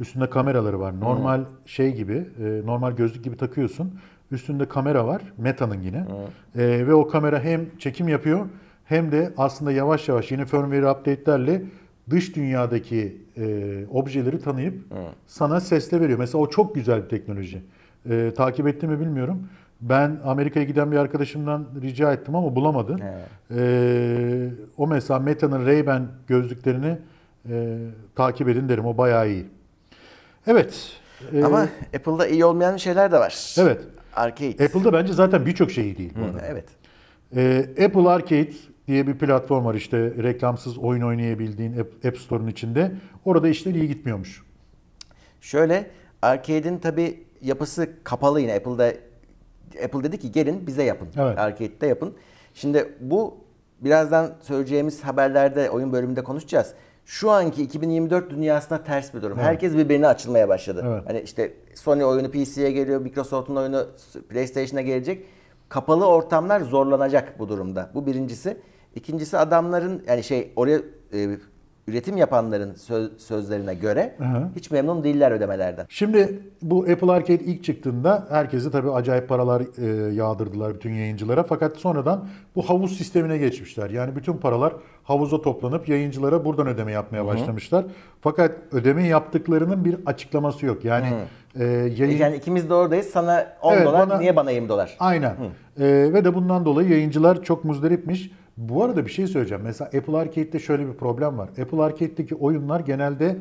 Üstünde kameraları var. Normal hmm. şey gibi, e, normal gözlük gibi takıyorsun. Üstünde kamera var. Meta'nın yine. Hmm. E, ve o kamera hem çekim yapıyor hem de aslında yavaş yavaş yeni firmware update'lerle dış dünyadaki e, objeleri tanıyıp hmm. sana sesle veriyor. Mesela o çok güzel bir teknoloji. E, takip etti mi bilmiyorum. Ben Amerika'ya giden bir arkadaşımdan rica ettim ama bulamadı. Evet. E, o mesela Meta'nın Ray-Ban gözlüklerini e, takip edin derim. O bayağı iyi. Evet. E, ama Apple'da iyi olmayan şeyler de var. Evet. Arcade. Apple'da bence zaten birçok şey iyi değil. Bu arada. Evet. E, Apple Arcade diye bir platform var işte reklamsız oyun oynayabildiğin App, Store'un içinde. Orada işler iyi gitmiyormuş. Şöyle Arcade'in tabi yapısı kapalı yine Apple'da Apple dedi ki gelin bize yapın. Evet. Arcade'de yapın. Şimdi bu birazdan söyleyeceğimiz haberlerde oyun bölümünde konuşacağız. Şu anki 2024 dünyasına ters bir durum. Evet. Herkes birbirine açılmaya başladı. Evet. Hani işte Sony oyunu PC'ye geliyor, Microsoft'un oyunu PlayStation'a gelecek. Kapalı ortamlar zorlanacak bu durumda. Bu birincisi. İkincisi adamların yani şey oraya e, üretim yapanların söz, sözlerine göre Hı-hı. hiç memnun değiller ödemelerden. Şimdi bu Apple Arcade ilk çıktığında herkesi tabii acayip paralar e, yağdırdılar bütün yayıncılara. Fakat sonradan bu havuz sistemine geçmişler. Yani bütün paralar havuza toplanıp yayıncılara buradan ödeme yapmaya Hı-hı. başlamışlar. Fakat ödeme yaptıklarının bir açıklaması yok. Yani Hı. e, yayın... E, yani ikimiz de oradayız. Sana 10 evet, dolar, bana... niye bana 20 dolar? Aynen. E, ve de bundan dolayı yayıncılar çok muzdaripmiş. Bu arada bir şey söyleyeceğim. Mesela Apple Arcade'de şöyle bir problem var. Apple Arcade'deki oyunlar genelde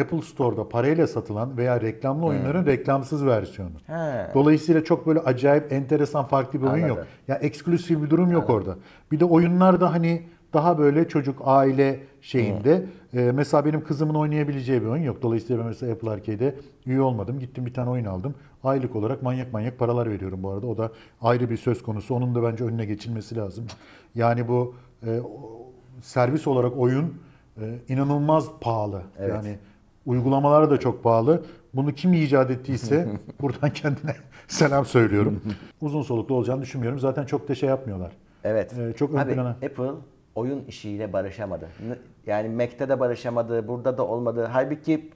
Apple Store'da parayla satılan veya reklamlı oyunların hmm. reklamsız versiyonu. He. Dolayısıyla çok böyle acayip, enteresan, farklı bir oyun yok. Ya yani eksklusif bir durum yok Anladım. orada. Bir de oyunlar da hani daha böyle çocuk, aile şeyinde. Hmm. E, mesela benim kızımın oynayabileceği bir oyun yok. Dolayısıyla ben mesela Apple Arcade'de üye olmadım. Gittim bir tane oyun aldım. Aylık olarak manyak manyak paralar veriyorum bu arada. O da ayrı bir söz konusu. Onun da bence önüne geçilmesi lazım. Yani bu e, servis olarak oyun e, inanılmaz pahalı. Evet. Yani uygulamalara da çok pahalı. Bunu kim icat ettiyse buradan kendine selam söylüyorum. Uzun soluklu olacağını düşünmüyorum. Zaten çok da şey yapmıyorlar. Evet. Ee, çok ön plana. Apple oyun işiyle barışamadı. Yani Mac'te de barışamadı, burada da olmadı. Halbuki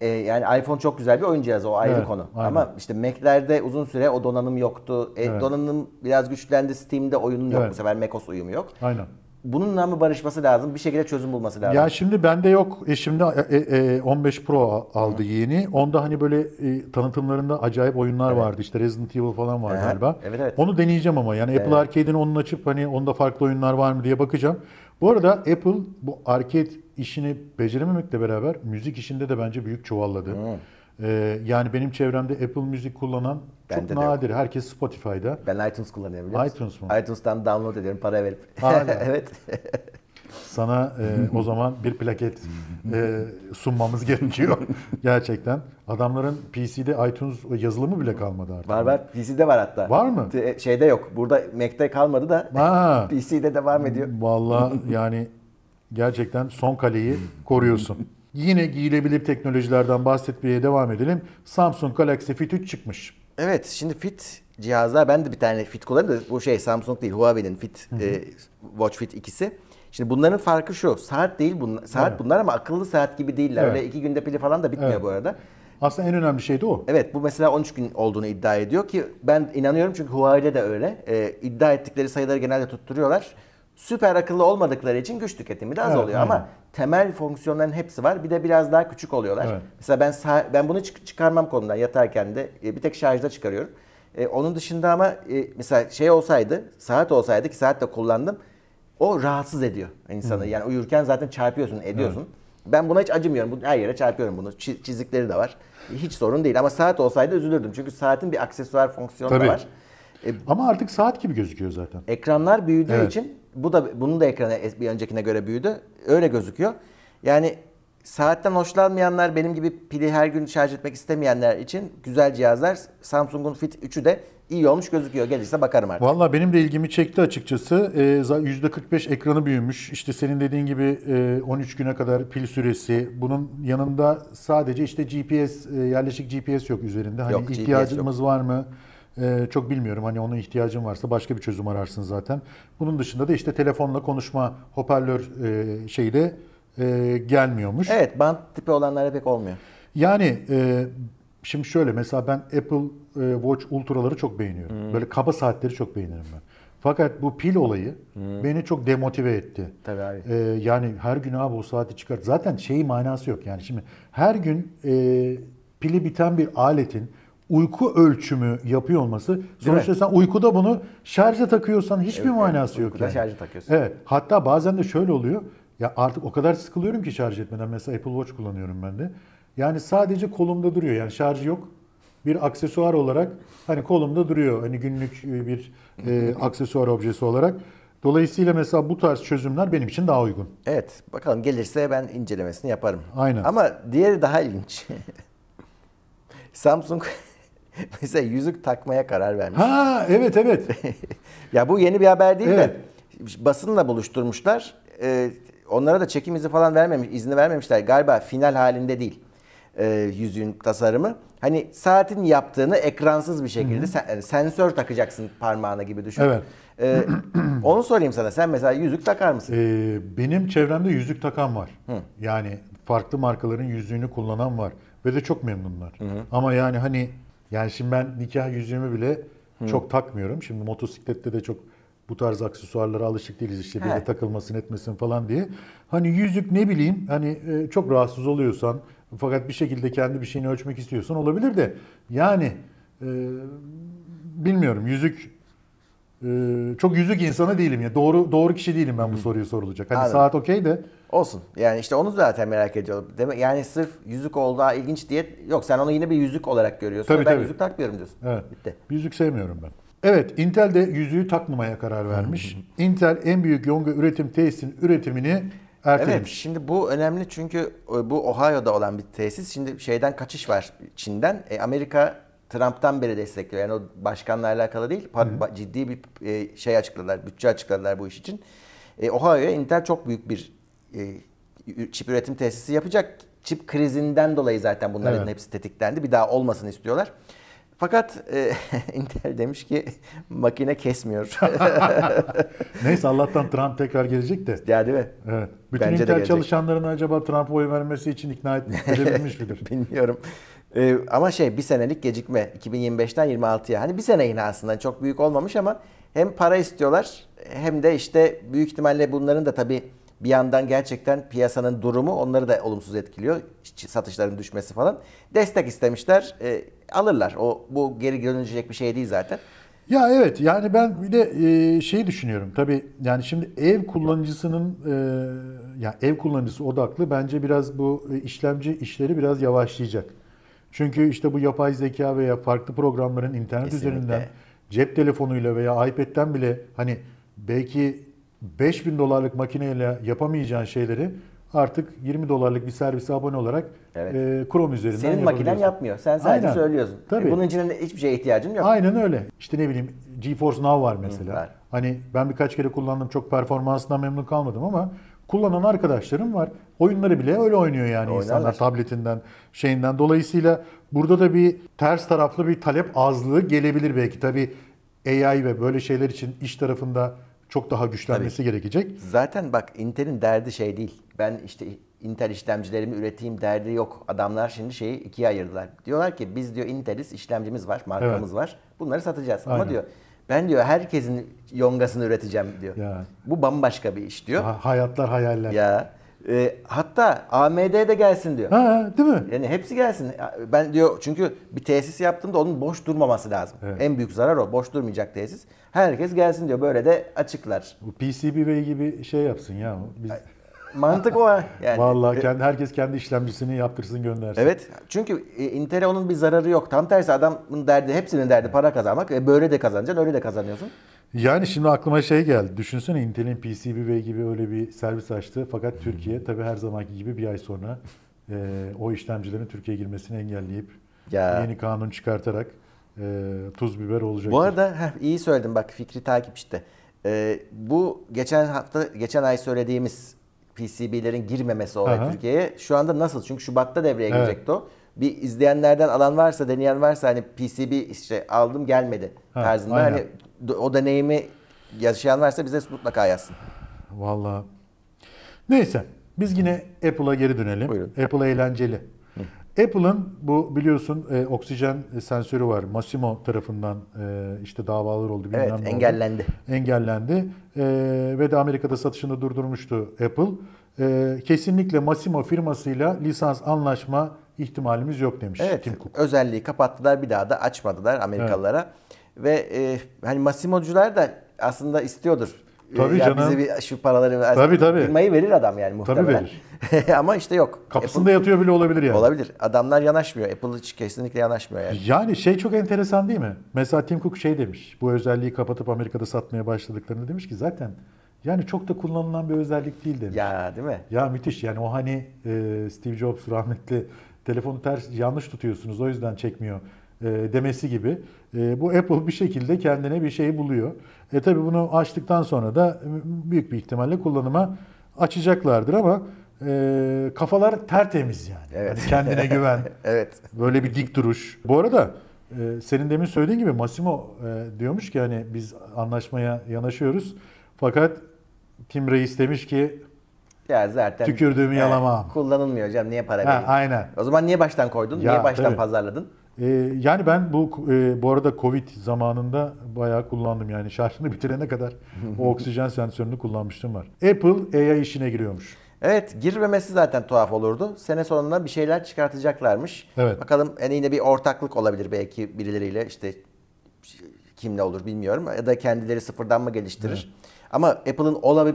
e, yani iPhone çok güzel bir oyun cihazı o ayrı evet, konu. Aynen. Ama işte Mac'lerde uzun süre o donanım yoktu. E, evet. Donanım biraz güçlendi. Steam'de oyunun yok evet. bu sefer macOS uyumu yok. Aynen. Bununla mı barışması lazım? Bir şekilde çözüm bulması lazım. Ya şimdi bende yok. Eşimde e, 15 e, e, Pro aldı yeni. Onda hani böyle e, tanıtımlarında acayip oyunlar evet. vardı. İşte Resident Evil falan var galiba. Evet, evet. Onu deneyeceğim ama yani evet. Apple Arcade'in onun açıp hani onda farklı oyunlar var mı diye bakacağım. Bu arada Apple bu arcade işini becerememekle beraber müzik işinde de bence büyük çuvalladı. Hmm. Ee, yani benim çevremde Apple müzik kullanan ben çok nadir. Herkes Spotify'da. Ben iTunes kullanıyorum iTunes mu? iTunes'tan download ediyorum para verip. evet. Sana e, o zaman bir plaket e, sunmamız gerekiyor. Gerçekten. Adamların PC'de iTunes yazılımı bile kalmadı artık. Var var. PC'de var hatta. Var mı? E, şeyde yok. Burada Mac'te kalmadı da ha. PC'de devam ediyor. Valla yani gerçekten son kaleyi koruyorsun. Yine giyilebilir teknolojilerden bahsetmeye devam edelim. Samsung Galaxy Fit 3 çıkmış. Evet şimdi Fit cihazlar ben de bir tane Fit kullanıyorum da bu şey Samsung değil Huawei'nin Fit e, Watch Fit ikisi. Şimdi bunların farkı şu saat değil bunlar, saat evet. bunlar ama akıllı saat gibi değiller. Evet. Öyle iki günde pili falan da bitmiyor evet. bu arada. Aslında en önemli şey de o. Evet bu mesela 13 gün olduğunu iddia ediyor ki ben inanıyorum çünkü Huawei'de de öyle. Ee, iddia ettikleri sayıları genelde tutturuyorlar süper akıllı olmadıkları için güç tüketimi de az evet, oluyor aynen. ama temel fonksiyonların hepsi var. Bir de biraz daha küçük oluyorlar. Evet. Mesela ben ben bunu çık çıkarmam konuda yatarken de e, bir tek şarjda çıkarıyorum. E, onun dışında ama e, mesela şey olsaydı, saat olsaydı ki saat de kullandım. O rahatsız ediyor insanı. Hı. Hmm. Yani uyurken zaten çarpıyorsun, ediyorsun. Evet. Ben buna hiç acımıyorum. Her yere çarpıyorum bunu. Çizikleri de var. Hiç sorun değil. Ama saat olsaydı üzülürdüm. Çünkü saatin bir aksesuar fonksiyonu Tabii. da var. E, ama artık saat gibi gözüküyor zaten. Ekranlar büyüdüğü evet. için bu da bunun da ekranı bir öncekine göre büyüdü. Öyle gözüküyor. Yani saatten hoşlanmayanlar benim gibi pili her gün şarj etmek istemeyenler için güzel cihazlar. Samsung'un Fit 3'ü de iyi olmuş gözüküyor. Gelirse bakarım artık. Valla benim de ilgimi çekti açıkçası. Ee, %45 ekranı büyümüş. İşte senin dediğin gibi 13 e, güne kadar pil süresi. Bunun yanında sadece işte GPS, e, yerleşik GPS yok üzerinde. Hani yok, ihtiyacımız var mı? Ee, çok bilmiyorum hani ona ihtiyacın varsa başka bir çözüm ararsın zaten. Bunun dışında da işte telefonla konuşma hoparlör e, şeyi de e, gelmiyormuş. Evet band tipi olanlara pek olmuyor. Yani e, şimdi şöyle mesela ben Apple e, Watch Ultra'ları çok beğeniyorum. Hmm. Böyle kaba saatleri çok beğenirim ben. Fakat bu pil olayı hmm. beni çok demotive etti. Tabii abi. Ee, yani her gün abi o saati çıkart. Zaten şeyi manası yok yani şimdi her gün e, pili biten bir aletin uyku ölçümü yapıyor olması. Sonuçta sen uykuda bunu şarja takıyorsan hiçbir evet, manası evet, yok. Uykuda yani. şarja takıyorsun. Evet. Hatta bazen de şöyle oluyor. Ya artık o kadar sıkılıyorum ki şarj etmeden. Mesela Apple Watch kullanıyorum ben de. Yani sadece kolumda duruyor. Yani şarj yok. Bir aksesuar olarak hani kolumda duruyor. Hani günlük bir e, aksesuar objesi olarak. Dolayısıyla mesela bu tarz çözümler benim için daha uygun. Evet. Bakalım gelirse ben incelemesini yaparım. Aynen. Ama diğeri daha ilginç. Samsung mesela yüzük takmaya karar vermiş. Ha evet evet. ya bu yeni bir haber değil evet. de basınla buluşturmuşlar. Ee, onlara da çekim izni falan vermemiş, izni vermemişler. Galiba final halinde değil e, yüzüğün tasarımı. Hani saatin yaptığını ekransız bir şekilde sen, yani sensör takacaksın parmağına gibi düşün. Evet. Ee, onu sorayım sana. Sen mesela yüzük takar mısın? Ee, benim çevremde yüzük takan var. Hı. Yani farklı markaların yüzüğünü kullanan var ve de çok memnunlar. Hı hı. Ama yani hani yani şimdi ben nikah yüzüğümü bile Hı. çok takmıyorum. Şimdi motosiklette de çok bu tarz aksesuarlara alışık değiliz işte bir de takılmasın etmesin falan diye. Hani yüzük ne bileyim hani e, çok rahatsız oluyorsan fakat bir şekilde kendi bir şeyini ölçmek istiyorsan olabilir de yani e, bilmiyorum yüzük e, çok yüzük insanı değilim ya doğru doğru kişi değilim ben bu soruyu sorulacak. Hani Anladım. saat okey de Olsun. Yani işte onu zaten merak ediyorum. Demek yani sırf yüzük oldu ilginç diye yok sen onu yine bir yüzük olarak görüyorsun. Tabii, ben tabii. yüzük takmıyorum diyorsun. Evet. Bitti. Yüzük sevmiyorum ben. Evet, Intel de yüzüğü takmamaya karar vermiş. Hmm. Intel en büyük yonga üretim tesisinin üretimini ertelemiş. Evet, şimdi bu önemli çünkü e, bu Ohio'da olan bir tesis. Şimdi şeyden kaçış var Çin'den. E, Amerika Trump'tan beri destekliyor. Yani o başkanla alakalı değil. Hı hı. Ciddi bir e, şey açıkladılar, bütçe açıkladılar bu iş için. E, Ohio'ya Intel çok büyük bir e, çip üretim tesisi yapacak. Çip krizinden dolayı zaten bunların evet. hepsi tetiklendi. Bir daha olmasını istiyorlar. Fakat e, Intel demiş ki makine kesmiyor. Neyse Allah'tan Trump tekrar gelecek de. Ya değil mi? Evet. Bütün Bence Intel çalışanlarını acaba Trump'a oy vermesi için ikna edebilmiş midir? Bilmiyorum. Ee, ama şey bir senelik gecikme 2025'ten 26'ya. Hani bir sene yine aslında çok büyük olmamış ama hem para istiyorlar hem de işte büyük ihtimalle bunların da tabii bir yandan gerçekten piyasanın durumu onları da olumsuz etkiliyor. Satışların düşmesi falan. Destek istemişler. E, alırlar. O bu geri dönülecek bir şey değil zaten. Ya evet yani ben bir de e, şey düşünüyorum. Tabii yani şimdi ev kullanıcısının e, ya yani ev kullanıcısı odaklı bence biraz bu e, işlemci işleri biraz yavaşlayacak. Çünkü işte bu yapay zeka veya farklı programların internet Kesinlikle. üzerinden cep telefonuyla veya iPad'den bile hani belki 5000 dolarlık makineyle yapamayacağın şeyleri artık 20 dolarlık bir servise abone olarak evet. e, Chrome üzerinden Senin makinen yapmıyor. Sen sadece Aynen. söylüyorsun. E, Tabii. Bunun için hiçbir şeye ihtiyacın yok. Aynen öyle. İşte ne bileyim GeForce Now var mesela. Hı, var. Hani ben birkaç kere kullandım çok performansından memnun kalmadım ama kullanan arkadaşlarım var. Oyunları bile öyle oynuyor yani Oynarlar. insanlar tabletinden şeyinden. Dolayısıyla burada da bir ters taraflı bir talep azlığı gelebilir belki. Tabii AI ve böyle şeyler için iş tarafında çok daha güçlenmesi Tabii. gerekecek. Zaten bak Intel'in derdi şey değil. Ben işte Intel işlemcilerimi üreteyim derdi yok. Adamlar şimdi şeyi ikiye ayırdılar. Diyorlar ki biz diyor Intel'iz işlemcimiz var, markamız evet. var. Bunları satacağız. Aynen. Ama diyor ben diyor herkesin yongasını üreteceğim diyor. Ya. Bu bambaşka bir iş diyor. Ha, hayatlar hayaller. Ya e, hatta AMD de gelsin diyor. Ha, değil mi? Yani hepsi gelsin. Ben diyor çünkü bir tesis yaptığımda onun boş durmaması lazım. Evet. En büyük zarar o. Boş durmayacak tesis. Herkes gelsin diyor. Böyle de açıklar. Bu PCBWay gibi şey yapsın ya. Biz... Mantık o ha. Yani. Vallahi e, kendi, herkes kendi işlemcisini yaptırsın göndersin. Evet. Çünkü e, Intel'e onun bir zararı yok. Tam tersi adamın derdi, hepsinin derdi para kazanmak. E böyle de kazanacaksın, öyle de kazanıyorsun. Yani şimdi aklıma şey geldi. Düşünsene Intel'in PCBWay gibi öyle bir servis açtı. Fakat Türkiye tabii her zamanki gibi bir ay sonra e, o işlemcilerin Türkiye'ye girmesini engelleyip ya. yeni kanun çıkartarak e, tuz biber olacak. Bu arada heh, iyi söyledin bak fikri takip işte. E, bu geçen hafta geçen ay söylediğimiz PCB'lerin girmemesi olay Türkiye'ye. Şu anda nasıl? Çünkü Şubat'ta devreye evet. girecekti o. Bir izleyenlerden alan varsa, deneyen varsa hani PCB işte aldım gelmedi ha, tarzında aynen. hani o deneyimi yaşayan varsa bize mutlaka yazsın. Vallahi neyse biz yine Apple'a geri dönelim. Buyurun. Apple eğlenceli. Apple'ın bu biliyorsun e, oksijen e, sensörü var. Massimo tarafından e, işte davalar oldu. Evet oldu. engellendi. Engellendi e, ve de Amerika'da satışını durdurmuştu Apple. E, kesinlikle Massimo firmasıyla lisans anlaşma ihtimalimiz yok demiş evet, Tim Cook. Özelliği kapattılar bir daha da açmadılar Amerikalılara. Evet. Ve e, hani Massimo'cular da aslında istiyordur. Tabii ya canım. Bize bir şu paraları Tabii tabii. Firmayı verir adam yani muhtemelen. Tabii verir. Ama işte yok. Kapısında Apple, yatıyor bile olabilir yani. Olabilir. Adamlar yanaşmıyor. Apple hiç kesinlikle yanaşmıyor yani. Yani şey çok enteresan değil mi? Mesela Tim Cook şey demiş. Bu özelliği kapatıp Amerika'da satmaya başladıklarını demiş ki zaten yani çok da kullanılan bir özellik değil demiş. Ya değil mi? Ya müthiş. Yani o hani e, Steve Jobs rahmetli telefonu ters yanlış tutuyorsunuz o yüzden çekmiyor e, demesi gibi. E, bu Apple bir şekilde kendine bir şey buluyor. E tabi bunu açtıktan sonra da büyük bir ihtimalle kullanıma açacaklardır ama e, kafalar tertemiz yani. Evet. yani kendine güven. evet. Böyle bir dik duruş. Bu arada e, senin demin söylediğin gibi Massimo e, diyormuş ki hani biz anlaşmaya yanaşıyoruz. Fakat Tim Reis demiş ki ya zaten tükürdüğümü e, yalamam. Kullanılmıyor hocam niye para vereyim? aynen. O zaman niye baştan koydun? Ya, niye baştan tabii. pazarladın? Ee, yani ben bu e, bu arada Covid zamanında bayağı kullandım yani şarjını bitirene kadar o oksijen sensörünü kullanmıştım var. Apple AI işine giriyormuş. Evet girmemesi zaten tuhaf olurdu. Sene sonunda bir şeyler çıkartacaklarmış. Evet. Bakalım yani yine bir ortaklık olabilir belki birileriyle işte kimle olur bilmiyorum. Ya da kendileri sıfırdan mı geliştirir? Evet. Ama Apple'ın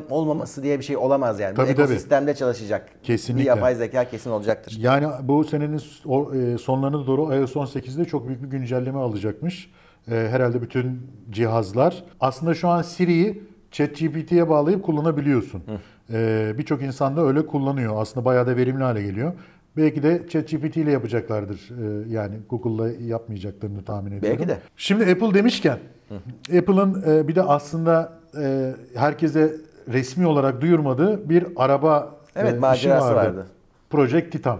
olmaması diye bir şey olamaz yani. Tabii, bu ekosistemde çalışacak. Kesinlikle. Bir yapay zeka kesin olacaktır. Yani bu senenin e, sonlarına doğru iOS 18'de çok büyük bir güncelleme alacakmış. E, herhalde bütün cihazlar. Aslında şu an Siri'yi ChatGPT'ye bağlayıp kullanabiliyorsun. E, birçok insan da öyle kullanıyor. Aslında bayağı da verimli hale geliyor. Belki de ChatGPT ile yapacaklardır. Yani Google'la yapmayacaklarını tahmin ediyorum. Belki de. Şimdi Apple demişken Apple'ın e, bir de aslında e, herkese resmi olarak duyurmadığı bir araba e, evet, e, işi vardı. vardı. Project Titan.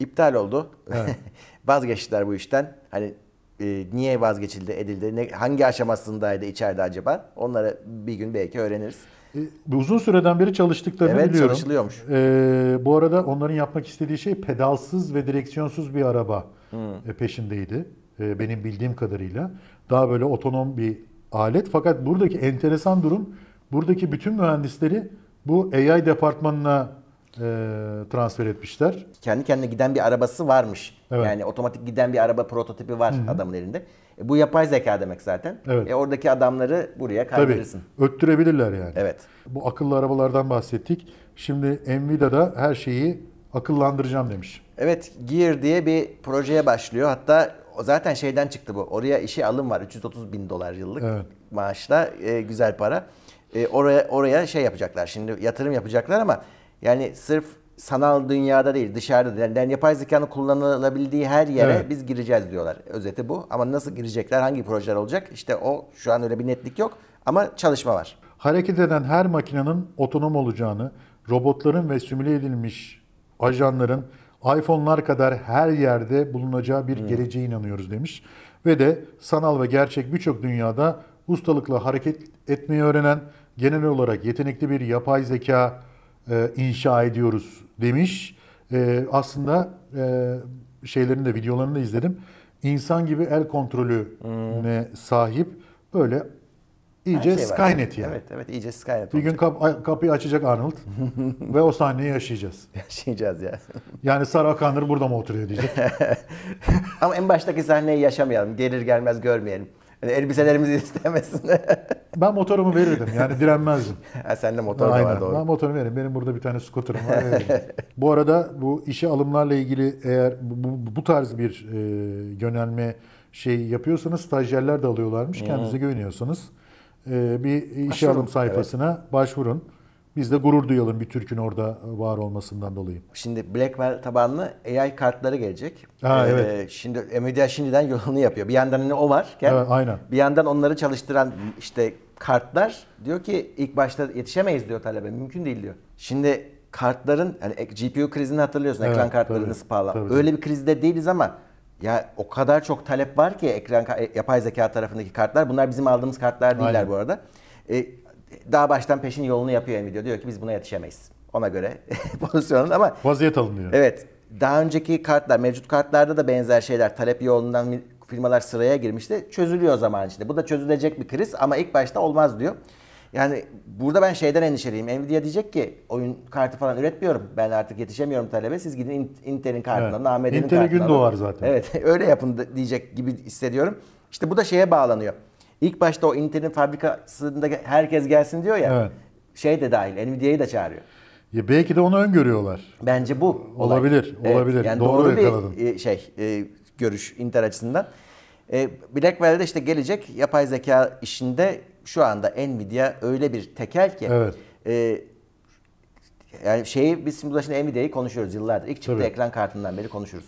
İptal oldu. Evet. Vazgeçtiler bu işten. Hani e, niye vazgeçildi, edildi, ne, hangi aşamasındaydı içeride acaba? Onları bir gün belki öğreniriz. E, uzun süreden beri çalıştıklarını evet, biliyorum. Evet çalışılıyormuş. E, bu arada onların yapmak istediği şey pedalsız ve direksiyonsuz bir araba hmm. E, peşindeydi. E, benim bildiğim kadarıyla. Daha böyle otonom bir alet. Fakat buradaki enteresan durum buradaki bütün mühendisleri bu AI departmanına e, transfer etmişler. Kendi kendine giden bir arabası varmış. Evet. Yani otomatik giden bir araba prototipi var Hı-hı. adamın elinde. E, bu yapay zeka demek zaten. Evet. E, oradaki adamları buraya kaydırırsın. Tabii, öttürebilirler yani. Evet. Bu akıllı arabalardan bahsettik. Şimdi Nvidia da her şeyi akıllandıracağım demiş. Evet, Gear diye bir projeye başlıyor. Hatta zaten şeyden çıktı bu. Oraya işe alım var. 330 bin dolar yıllık evet. maaşla e, güzel para. E, oraya oraya şey yapacaklar. Şimdi yatırım yapacaklar ama yani sırf sanal dünyada değil dışarıda yani yapay zekanın kullanılabildiği her yere evet. biz gireceğiz diyorlar. Özeti bu. Ama nasıl girecekler, hangi projeler olacak? İşte o şu an öyle bir netlik yok ama çalışma var. Hareket eden her makinenin otonom olacağını, robotların ve simüle edilmiş ajanların iPhone'lar kadar her yerde bulunacağı bir hmm. geleceğe inanıyoruz demiş. Ve de sanal ve gerçek birçok dünyada ustalıkla hareket etmeyi öğrenen genel olarak yetenekli bir yapay zeka e, inşa ediyoruz demiş. E, aslında e, şeylerini de videolarını da izledim. İnsan gibi el kontrolüne hmm. sahip böyle İyice şey Skynet var. yani. Evet evet iyice Skynet Bir gün kap- kapıyı açacak Arnold ve o sahneyi yaşayacağız. Yaşayacağız ya. Yani Sarah Connor burada mı oturuyor diyecek. Ama en baştaki sahneyi yaşamayalım. Gelir gelmez görmeyelim. Yani elbiselerimizi istemesin. ben motorumu verirdim yani direnmezdim. ha, sende motor Aynen. da var doğru. Ben motoru veririm. Benim burada bir tane scooter'ım var. bu arada bu işe alımlarla ilgili eğer bu, bu tarz bir e, yönelme şey yapıyorsanız stajyerler de alıyorlarmış. Hmm. Kendinize güveniyorsanız. Ee, bir işe alım sayfasına evet. başvurun. Biz de gurur duyalım bir Türk'ün orada var olmasından dolayı. Şimdi Blackwell tabanlı AI kartları gelecek. Ha, ee, evet. Şimdi Nvidia şimdiden yolunu yapıyor. Bir yandan hani o var. Gel. Evet, aynen. Bir yandan onları çalıştıran işte kartlar diyor ki ilk başta yetişemeyiz diyor talebe. Mümkün değil diyor. Şimdi kartların yani GPU krizini hatırlıyorsun. Evet, ekran kartları tabii, nasıl Tabii. Öyle bir krizde değiliz ama ya o kadar çok talep var ki ekran e, yapay zeka tarafındaki kartlar. Bunlar bizim aldığımız kartlar değiller Aynen. bu arada. E, daha baştan peşin yolunu yapıyor Nvidia. Diyor ki biz buna yetişemeyiz. Ona göre pozisyonun ama... Vaziyet alınıyor. Evet. Daha önceki kartlar, mevcut kartlarda da benzer şeyler. Talep yolundan firmalar sıraya girmişti. Çözülüyor zaman içinde. Bu da çözülecek bir kriz ama ilk başta olmaz diyor. Yani burada ben şeyden endişeliyim. Nvidia diyecek ki oyun kartı falan üretmiyorum. Ben artık yetişemiyorum talebe. Siz gidin Intel'in kartından, evet. AMD'nin Intel kartından. Intel gün doğar zaten. Evet öyle yapın diyecek gibi hissediyorum. İşte bu da şeye bağlanıyor. İlk başta o Intel'in fabrikasında herkes gelsin diyor ya. Evet. Şey de dahil Nvidia'yı da çağırıyor. Ya belki de onu öngörüyorlar. Bence bu. Olay. Olabilir, evet, olabilir. Yani doğru, doğru bir e, şey e, görüş Intel açısından. E, Blackwell'de işte gelecek yapay zeka işinde şu anda Nvidia öyle bir tekel ki evet. e, yani şeyi biz şimdi şimdi Nvidia'yı konuşuyoruz yıllardır. İlk çıktı ekran kartından beri konuşuruz.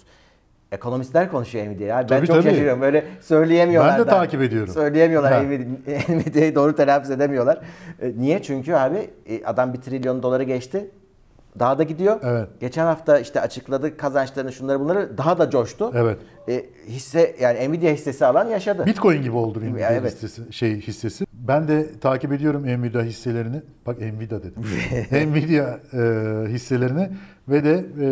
Ekonomistler konuşuyor Nvidia'yı. Ben tabii, çok tabii. şaşırıyorum. Böyle söyleyemiyorlar. Ben de takip ediyorum. Söyleyemiyorlar. Nvidia'yı doğru telaffuz edemiyorlar. E, niye? Çünkü abi e, adam bir trilyon doları geçti. Daha da gidiyor. Evet. Geçen hafta işte açıkladı kazançlarını şunları bunları daha da coştu. Evet. E, hisse yani Nvidia hissesi alan yaşadı. Bitcoin gibi oldu Nvidia evet. hissesi şey hissesi. Ben de takip ediyorum Nvidia hisselerini. Bak Nvidia dedim. Nvidia e, hisselerini ve de e,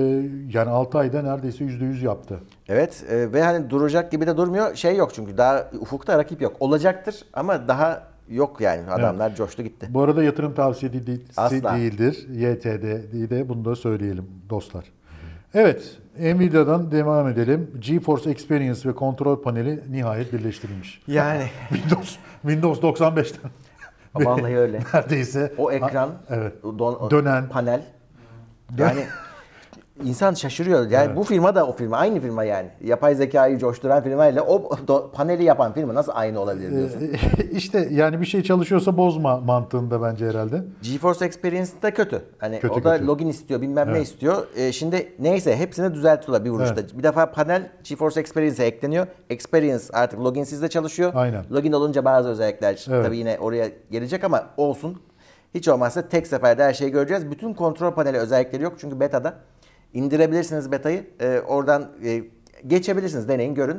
yani 6 ayda neredeyse %100 yaptı. Evet e, ve hani duracak gibi de durmuyor. Şey yok çünkü daha ufukta rakip yok. Olacaktır ama daha yok yani adamlar evet. coştu gitti. Bu arada yatırım tavsiyesi Asla. değildir. YTD'de bunu da söyleyelim dostlar. Evet, Nvidia'dan devam edelim. GeForce Experience ve kontrol paneli nihayet birleştirilmiş. Yani. Windows, Windows 95'ten. Vallahi öyle. Neredeyse. O ekran, ha, evet. don, dönen panel. Yani insan şaşırıyor. Yani evet. bu firma da o firma. Aynı firma yani. Yapay zekayı coşturan firma ile o paneli yapan firma nasıl aynı olabilir diyorsun? Ee, işte yani bir şey çalışıyorsa bozma mantığında bence herhalde. GeForce Experience'da kötü. Hani kötü, o da kötü. login istiyor, bilmem evet. ne istiyor. Ee, şimdi neyse hepsini düzeltiyorlar bir vuruşta. Evet. Bir defa panel GeForce Experience'e ekleniyor. Experience artık loginsiz de çalışıyor. Aynen. Login olunca bazı özellikler evet. tabii yine oraya gelecek ama olsun. Hiç olmazsa tek seferde her şeyi göreceğiz. Bütün kontrol paneli özellikleri yok çünkü beta'da indirebilirsiniz betayı. E, oradan e, geçebilirsiniz. Deneyin görün.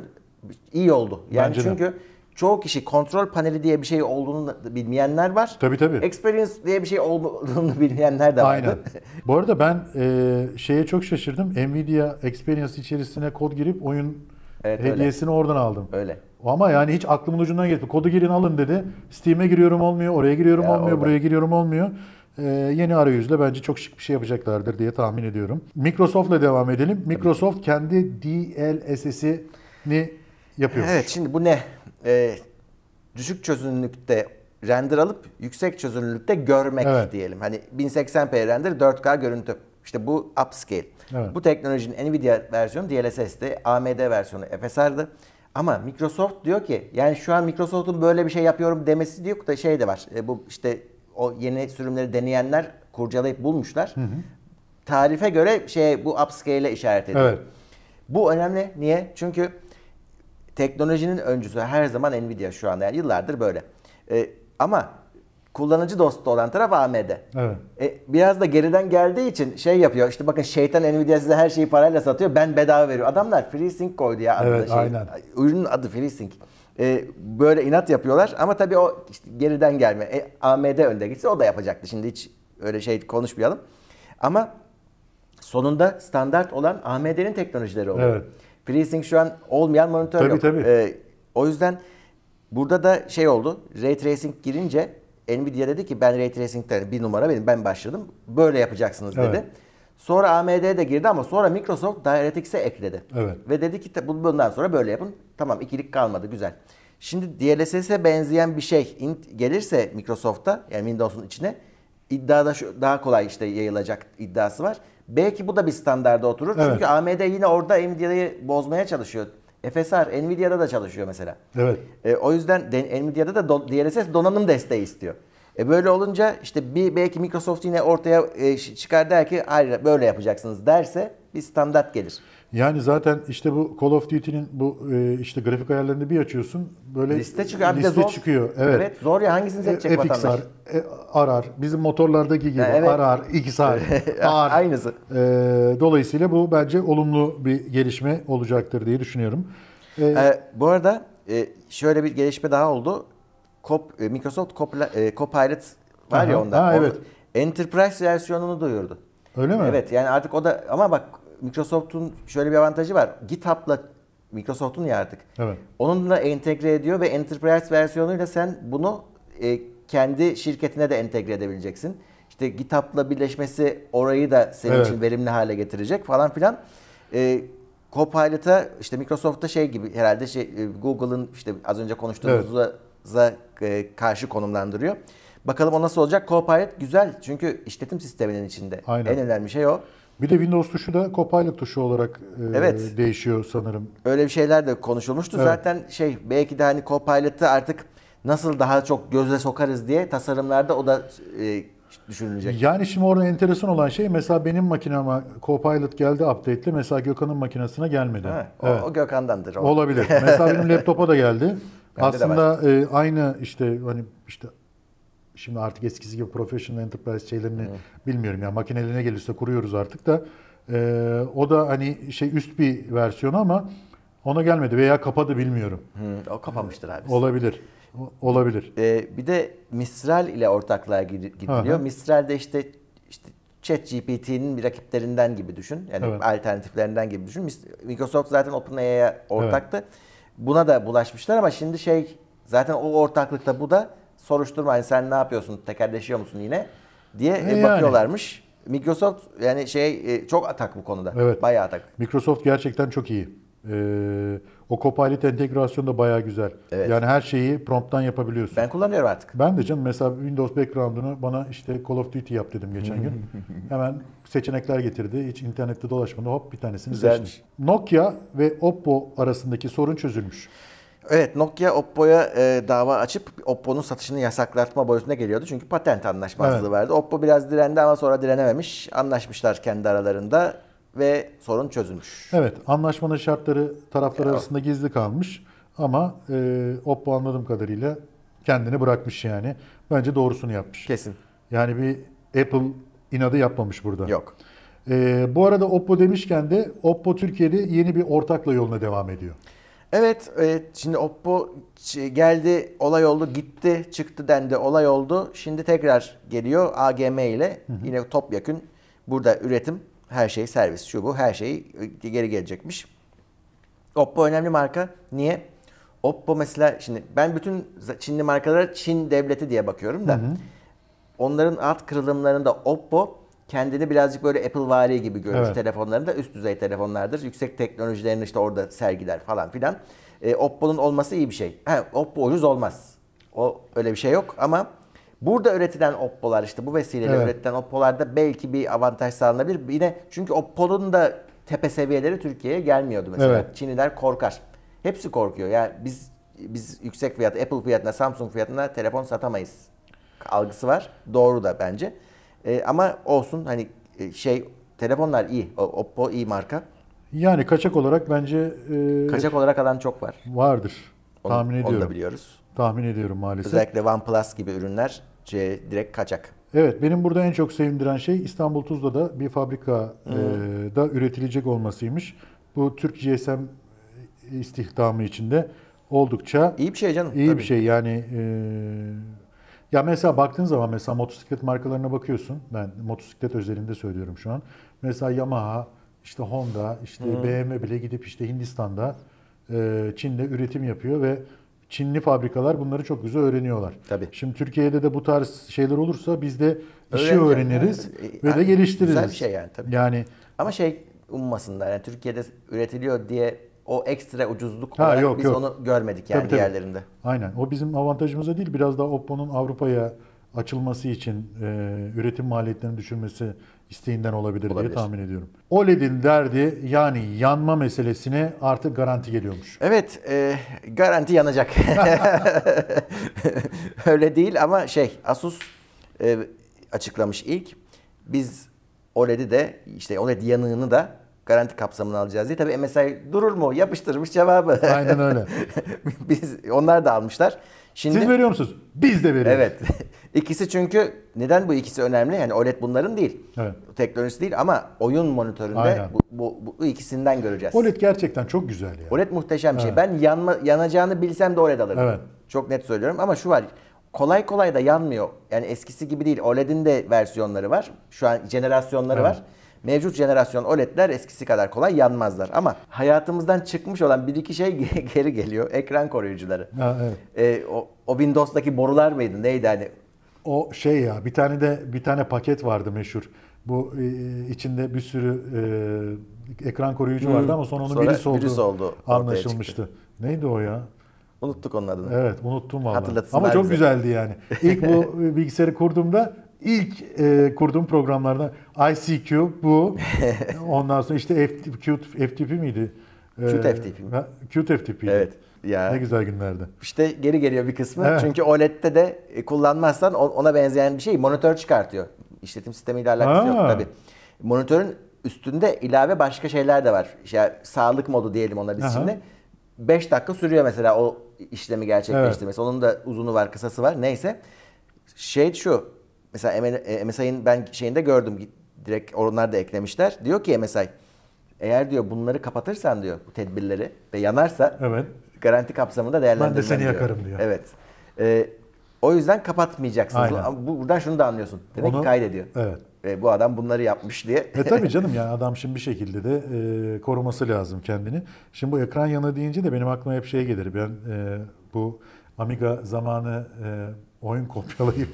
İyi oldu. Yani Bence de. çünkü çoğu kişi kontrol paneli diye bir şey olduğunu bilmeyenler var. Tabii tabii. Experience diye bir şey olduğunu bilmeyenler de var. Aynen. Bu arada ben e, şeye çok şaşırdım. Nvidia Experience içerisine kod girip oyun evet, hediyesini öyle. oradan aldım. Öyle. Ama yani hiç aklımın ucundan geçmedi. Kodu girin alın dedi. Steam'e giriyorum olmuyor, oraya giriyorum ya olmuyor, orada. buraya giriyorum olmuyor. Ee, yeni arayüzle bence çok şık bir şey yapacaklardır diye tahmin ediyorum. Microsoft'la devam edelim. Microsoft kendi DLSS'ini yapıyor. Evet şimdi bu ne? Ee, düşük çözünürlükte render alıp yüksek çözünürlükte görmek evet. diyelim. Hani 1080p render 4K görüntü. İşte bu upscale. Evet. Bu teknolojinin Nvidia versiyonu DLSS'ti, AMD versiyonu FSR'dı. Ama Microsoft diyor ki yani şu an Microsoft'un böyle bir şey yapıyorum demesi diyor da şey de var. E, bu işte o yeni sürümleri deneyenler kurcalayıp bulmuşlar. Hı hı. Tarife göre şey bu upscale'e işaret ediyor. Evet. Bu önemli. Niye? Çünkü teknolojinin öncüsü her zaman Nvidia şu anda. Yani yıllardır böyle. Ee, ama kullanıcı dostu olan taraf AMD. Evet. E, biraz da geriden geldiği için şey yapıyor. İşte bakın şeytan Nvidia size her şeyi parayla satıyor. Ben bedava veriyorum. Adamlar FreeSync koydu ya. Evet, şey, aynen. Ürünün adı FreeSync. E, böyle inat yapıyorlar ama tabii o işte geriden gelme. E, AMD önde gitse o da yapacaktı. Şimdi hiç öyle şey konuşmayalım. Ama sonunda standart olan AMD'nin teknolojileri oldu. Evet. FreeSync şu an olmayan monitör tabii, yok. Tabii. E, o yüzden burada da şey oldu. Ray Tracing girince Nvidia dedi ki ben Ray Tracing'de bir numara benim ben başladım. Böyle yapacaksınız dedi. Evet. Sonra AMD de girdi ama sonra Microsoft DirectX'e ekledi. Evet. Ve dedi ki bundan sonra böyle yapın. Tamam ikilik kalmadı güzel. Şimdi DLSS'e benzeyen bir şey gelirse Microsoft'ta yani Windows'un içine iddiada şu, daha kolay işte yayılacak iddiası var. Belki bu da bir standarda oturur. Evet. Çünkü AMD yine orada Nvidia'yı bozmaya çalışıyor. FSR Nvidia'da da çalışıyor mesela. Evet. E, o yüzden Nvidia'da da DLSS donanım desteği istiyor. E böyle olunca işte bir belki Microsoft yine ortaya e, çıkar der ki hayır böyle yapacaksınız derse bir standart gelir. Yani zaten işte bu Call of Duty'nin bu e, işte grafik ayarlarını bir açıyorsun böyle liste çıkıyor. Liste zor. çıkıyor. Evet. evet. Zor ya hangisini e, seçecek e, FXR, vatandaş? E, arar. Bizim motorlardaki gibi evet. arar, XR, AR. Aynısı. E, dolayısıyla bu bence olumlu bir gelişme olacaktır diye düşünüyorum. E, e, bu arada e, şöyle bir gelişme daha oldu. Cop, e, Microsoft e, Copilot var Aha, ya onda. Ha, evet. Enterprise versiyonunu duyurdu. Öyle mi? Evet yani artık o da ama bak Microsoft'un şöyle bir avantajı var. GitHub'la Microsoft'un ya artık. Evet. Onunla entegre ediyor ve Enterprise versiyonuyla sen bunu e, kendi şirketine de entegre edebileceksin. İşte GitHub'la birleşmesi orayı da senin evet. için verimli hale getirecek falan filan. E, Copilot'a işte Microsoft'ta şey gibi herhalde şey e, Google'ın işte az önce konuştuğumuzda evet za e, karşı konumlandırıyor. Bakalım o nasıl olacak? Copilot güzel çünkü işletim sisteminin içinde. Aynen. En önemli şey o. Bir de Windows tuşu da Copilot tuşu olarak e, evet. değişiyor sanırım. Öyle bir şeyler de konuşulmuştu. Evet. Zaten şey belki de hani Copilot'ı artık nasıl daha çok göze sokarız diye tasarımlarda o da e, düşünülecek. Yani şimdi orada enteresan olan şey mesela benim makinama Copilot geldi update'li mesela Gökhan'ın makinesine gelmedi. Ha, o, evet. o Gökhan'dandır. O. Olabilir. Mesela benim laptopa da geldi. Bende Aslında e, aynı işte hani işte şimdi artık eskisi gibi professional enterprise şeylerini Hı. bilmiyorum ya yani makinelerine gelirse kuruyoruz artık da e, o da hani şey üst bir versiyonu ama ona gelmedi veya kapadı bilmiyorum. Hı, o kapamıştır abi. Olabilir. Olabilir. Ee, bir de Mistral ile ortaklığa gidiliyor. Mistral de işte işte ChatGPT'nin rakiplerinden gibi düşün. Yani evet. alternatiflerinden gibi düşün. Microsoft zaten OpenAI'ye ortaktı. Evet buna da bulaşmışlar ama şimdi şey zaten o ortaklıkta bu da soruşturma yani sen ne yapıyorsun tekerleşiyor musun yine diye e, e bakıyorlarmış. Yani. Microsoft yani şey e, çok atak bu konuda. Evet. Bayağı atak. Microsoft gerçekten çok iyi. Ee, o Copilot entegrasyonu da bayağı güzel. Evet. Yani her şeyi prompttan yapabiliyorsun. Ben kullanıyorum artık. Ben de canım mesela Windows background'unu bana işte Call of Duty yap dedim geçen gün. Hemen seçenekler getirdi. Hiç internette dolaşmadı. hop bir tanesini Güzelmiş. seçtim. Nokia ve Oppo arasındaki sorun çözülmüş. Evet Nokia Oppo'ya e, dava açıp Oppo'nun satışını yasaklatma boyutuna geliyordu. Çünkü patent anlaşmazlığı evet. vardı. Oppo biraz direndi ama sonra direnememiş. Anlaşmışlar kendi aralarında ve sorun çözülmüş. Evet, anlaşmanın şartları taraflar ya. arasında gizli kalmış ama e, Oppo anladığım kadarıyla kendini bırakmış yani. Bence doğrusunu yapmış. Kesin. Yani bir Apple inadı yapmamış burada. Yok. E, bu arada Oppo demişken de Oppo Türkiye'de yeni bir ortakla yoluna devam ediyor. Evet, evet, şimdi Oppo geldi, olay oldu, gitti, çıktı dendi, olay oldu. Şimdi tekrar geliyor AGM ile hı hı. yine top yakın burada üretim her şey servis, şu bu, her şey e, geri gelecekmiş. Oppo önemli marka. Niye? Oppo mesela şimdi ben bütün Çinli markalara Çin devleti diye bakıyorum da. Hı hı. Onların alt kırılımlarında Oppo kendini birazcık böyle Apple vari gibi görmüş evet. telefonlarında üst düzey telefonlardır. Yüksek teknolojilerini işte orada sergiler falan filan. E, Oppo'nun olması iyi bir şey. Ha, Oppo ucuz olmaz. O öyle bir şey yok ama Burada üretilen oppolar işte bu vesileyle evet. üretilen oppolarda belki bir avantaj sağlanabilir. Yine çünkü opponun da tepe seviyeleri Türkiye'ye gelmiyordu mesela. Evet. Çinliler korkar. Hepsi korkuyor. Ya yani biz biz yüksek fiyat Apple fiyatına, Samsung fiyatına telefon satamayız algısı var. Doğru da bence. E, ama olsun hani e, şey telefonlar iyi. Oppo iyi marka. Yani kaçak olarak bence e, kaçak olarak alan çok var. Vardır. Onu, tahmin ediyorum. Onu da biliyoruz. Tahmin ediyorum maalesef. Özellikle OnePlus gibi ürünler şey, direkt kaçak. Evet benim burada en çok sevindiren şey İstanbul Tuzla'da bir fabrikada e, hmm. üretilecek olmasıymış. Bu Türk GSM istihdamı içinde oldukça iyi bir şey canım. İyi tabii. bir şey yani e, ya mesela baktığın zaman mesela motosiklet markalarına bakıyorsun. Ben motosiklet özelinde söylüyorum şu an. Mesela Yamaha, işte Honda, işte hmm. BMW bile gidip işte Hindistan'da, e, Çin'de üretim yapıyor ve Çinli fabrikalar bunları çok güzel öğreniyorlar. Tabii. Şimdi Türkiye'de de bu tarz şeyler olursa biz de işi öğreniriz yani. E, ve de geliştiririz. Güzel bir şey yani tabii. Yani ama şey ummasınlar. Yani Türkiye'de üretiliyor diye o ekstra ucuzluk ha, olarak yok, biz yok. onu görmedik yani tabii, diğerlerinde. Tabii. Aynen. O bizim avantajımıza değil. Biraz daha Oppo'nun Avrupa'ya açılması için e, üretim maliyetlerini düşürmesi isteğinden olabilir, olabilir diye tahmin ediyorum. OLED'in derdi yani yanma meselesine artık garanti geliyormuş. Evet, e, garanti yanacak. Öyle değil ama şey Asus e, açıklamış ilk. Biz OLED'i de işte OLED yanığını da garanti kapsamına alacağız diye. Tabii MSI durur mu? Yapıştırmış cevabı. Aynen öyle. Biz onlar da almışlar. Şimdi, Siz veriyor musunuz? Biz de veriyoruz. Evet. İkisi çünkü neden bu ikisi önemli? Yani OLED bunların değil. Evet. Teknolojisi değil ama oyun monitöründe bu, bu, bu, ikisinden göreceğiz. OLED gerçekten çok güzel ya. Yani. OLED muhteşem bir şey. evet. şey. Ben yanma, yanacağını bilsem de OLED alırım. Evet. Çok net söylüyorum ama şu var. Kolay kolay da yanmıyor. Yani eskisi gibi değil. OLED'in de versiyonları var. Şu an jenerasyonları evet. var mevcut jenerasyon OLED'ler eskisi kadar kolay yanmazlar. Ama hayatımızdan çıkmış olan bir iki şey geri geliyor. Ekran koruyucuları. Ha, evet. Ee, o, o Windows'daki borular mıydı? Neydi hani? O şey ya bir tane de bir tane paket vardı meşhur. Bu e, içinde bir sürü e, ekran koruyucu hmm. vardı ama sonra onun Sonra birisi oldu. Birisi oldu anlaşılmıştı. Neydi o ya? Unuttuk onun adını. Evet unuttum vallahi. Ama çok bize. güzeldi yani. İlk bu bilgisayarı kurduğumda İlk e, kurduğum programlarda ICQ bu. Ondan sonra işte FTP, FTP miydi? E, QTFTP mi? QTFTP. Evet. Ya. Ne güzel günlerdi. İşte geri geliyor bir kısmı. Evet. Çünkü OLED'de de e, kullanmazsan ona benzeyen bir şey monitör çıkartıyor. İşletim sistemiyle alakası Aa. yok tabii. Monitörün üstünde ilave başka şeyler de var. İşte sağlık modu diyelim ona onların şimdi. 5 dakika sürüyor mesela o işlemi gerçekleştirmesi. Evet. Onun da uzunu var, kısası var. Neyse. Şey şu, mesela MSI'nin e, ben şeyinde gördüm direkt onlar da eklemişler. Diyor ki MSI eğer diyor bunları kapatırsan diyor bu tedbirleri ve yanarsa evet. garanti kapsamında değerlendirmem Ben de seni diyor. yakarım diyor. Evet. Ee, o yüzden kapatmayacaksınız. Aynen. Ama buradan şunu da anlıyorsun. Demek Onu, ki kaydediyor. Evet. E, bu adam bunları yapmış diye. E tabii canım yani adam şimdi bir şekilde de e, koruması lazım kendini. Şimdi bu ekran yanı deyince de benim aklıma hep şey gelir. Ben e, bu Amiga zamanı e, oyun kopyalayıp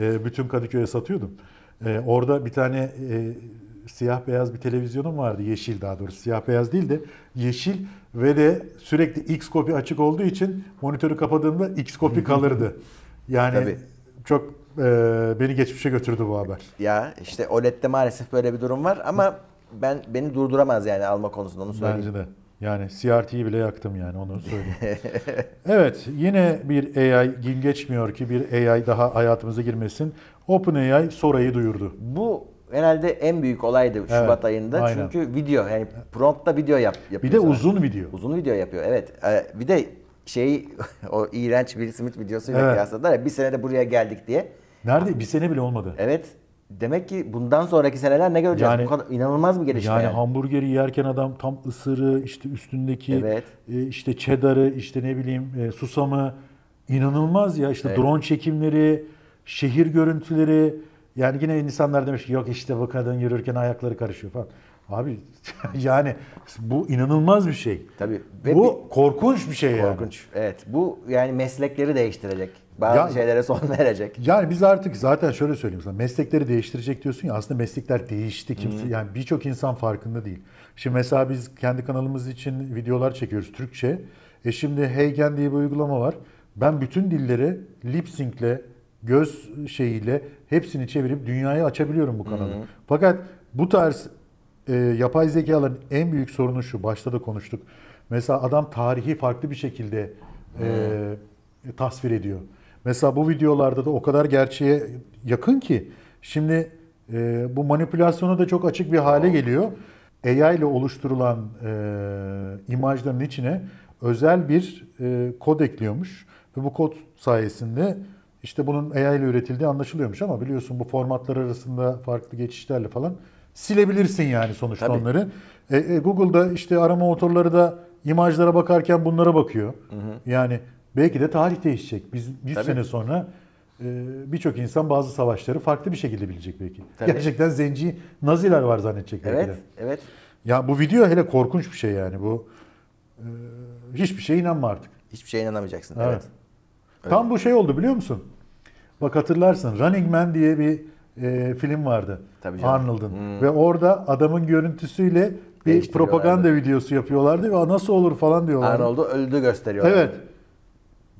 e, bütün Kadıköy'e satıyordum. E, orada bir tane e, siyah beyaz bir televizyonum vardı. Yeşil daha doğrusu. Siyah beyaz değil de yeşil ve de sürekli X kopi açık olduğu için monitörü kapadığımda X kopi kalırdı. Yani Tabii. çok e, beni geçmişe götürdü bu haber. Ya işte OLED'de maalesef böyle bir durum var ama ben beni durduramaz yani alma konusunda onu söyleyeyim. Bence de. Yani CRT'yi bile yaktım yani onu söyleyeyim. evet yine bir AI gün geçmiyor ki bir AI daha hayatımıza girmesin. OpenAI Sora'yı duyurdu. Bu herhalde en büyük olaydı Şubat evet, ayında. Aynen. Çünkü video yani promptta video yap, yapıyor. Bir de zaten. uzun video. Uzun video yapıyor evet. Ee, bir de şey o iğrenç Will Smith videosuyla evet. kıyasladılar ya bir senede buraya geldik diye. Nerede? Bir sene bile olmadı. Evet. Demek ki bundan sonraki seneler ne göreceğiz? Yani, Bu kadar inanılmaz bir gelişme. Yani, hamburgeri yerken adam tam ısırı, işte üstündeki evet. e, işte cheddar'ı, işte ne bileyim e, susamı inanılmaz ya. İşte evet. drone çekimleri, şehir görüntüleri. Yani yine insanlar demiş ki yok işte bu kadın yürürken ayakları karışıyor falan. Abi yani bu inanılmaz bir şey. Tabii. Ve bu bir, korkunç bir şey korkunç. yani. Korkunç. Evet. Bu yani meslekleri değiştirecek. Bazı ya, şeylere son verecek. Yani biz artık zaten şöyle söyleyeyim sana. Meslekleri değiştirecek diyorsun ya aslında meslekler değişti. Kimse hmm. yani birçok insan farkında değil. Şimdi mesela biz kendi kanalımız için videolar çekiyoruz Türkçe. E şimdi Heygen diye bir uygulama var. Ben bütün dilleri lip sync'le, göz şeyiyle hepsini çevirip dünyaya açabiliyorum bu kanalı. Hmm. Fakat bu tarz e, yapay zekaların en büyük sorunu şu. Başta da konuştuk. Mesela adam tarihi farklı bir şekilde e, tasvir ediyor. Mesela bu videolarda da o kadar gerçeğe yakın ki şimdi e, bu manipülasyona da çok açık bir hale geliyor. AI ile oluşturulan e, imajların içine özel bir e, kod ekliyormuş ve bu kod sayesinde işte bunun AI ile üretildiği anlaşılıyormuş ama biliyorsun bu formatlar arasında farklı geçişlerle falan silebilirsin yani sonuçta Tabii. onları. E, e, Google'da işte arama motorları da imajlara bakarken bunlara bakıyor. Hı hı. Yani Belki de tarih değişecek. Biz 100 Tabii. sene sonra e, birçok insan bazı savaşları farklı bir şekilde bilecek belki. Tabii. Gerçekten zenci Naziler var zannedecekler. Evet, evet. Ya bu video hele korkunç bir şey yani bu. E, hiçbir şeye inanma artık. Hiçbir şeye inanamayacaksın. Evet. evet. Tam bu şey oldu biliyor musun? Bak hatırlarsın Running Man diye bir e, film vardı. Arnold'un. Hmm. Ve orada adamın görüntüsüyle bir propaganda videosu yapıyorlardı ve nasıl olur falan diyorlardı. Arnold'u öldü gösteriyorlar. Evet.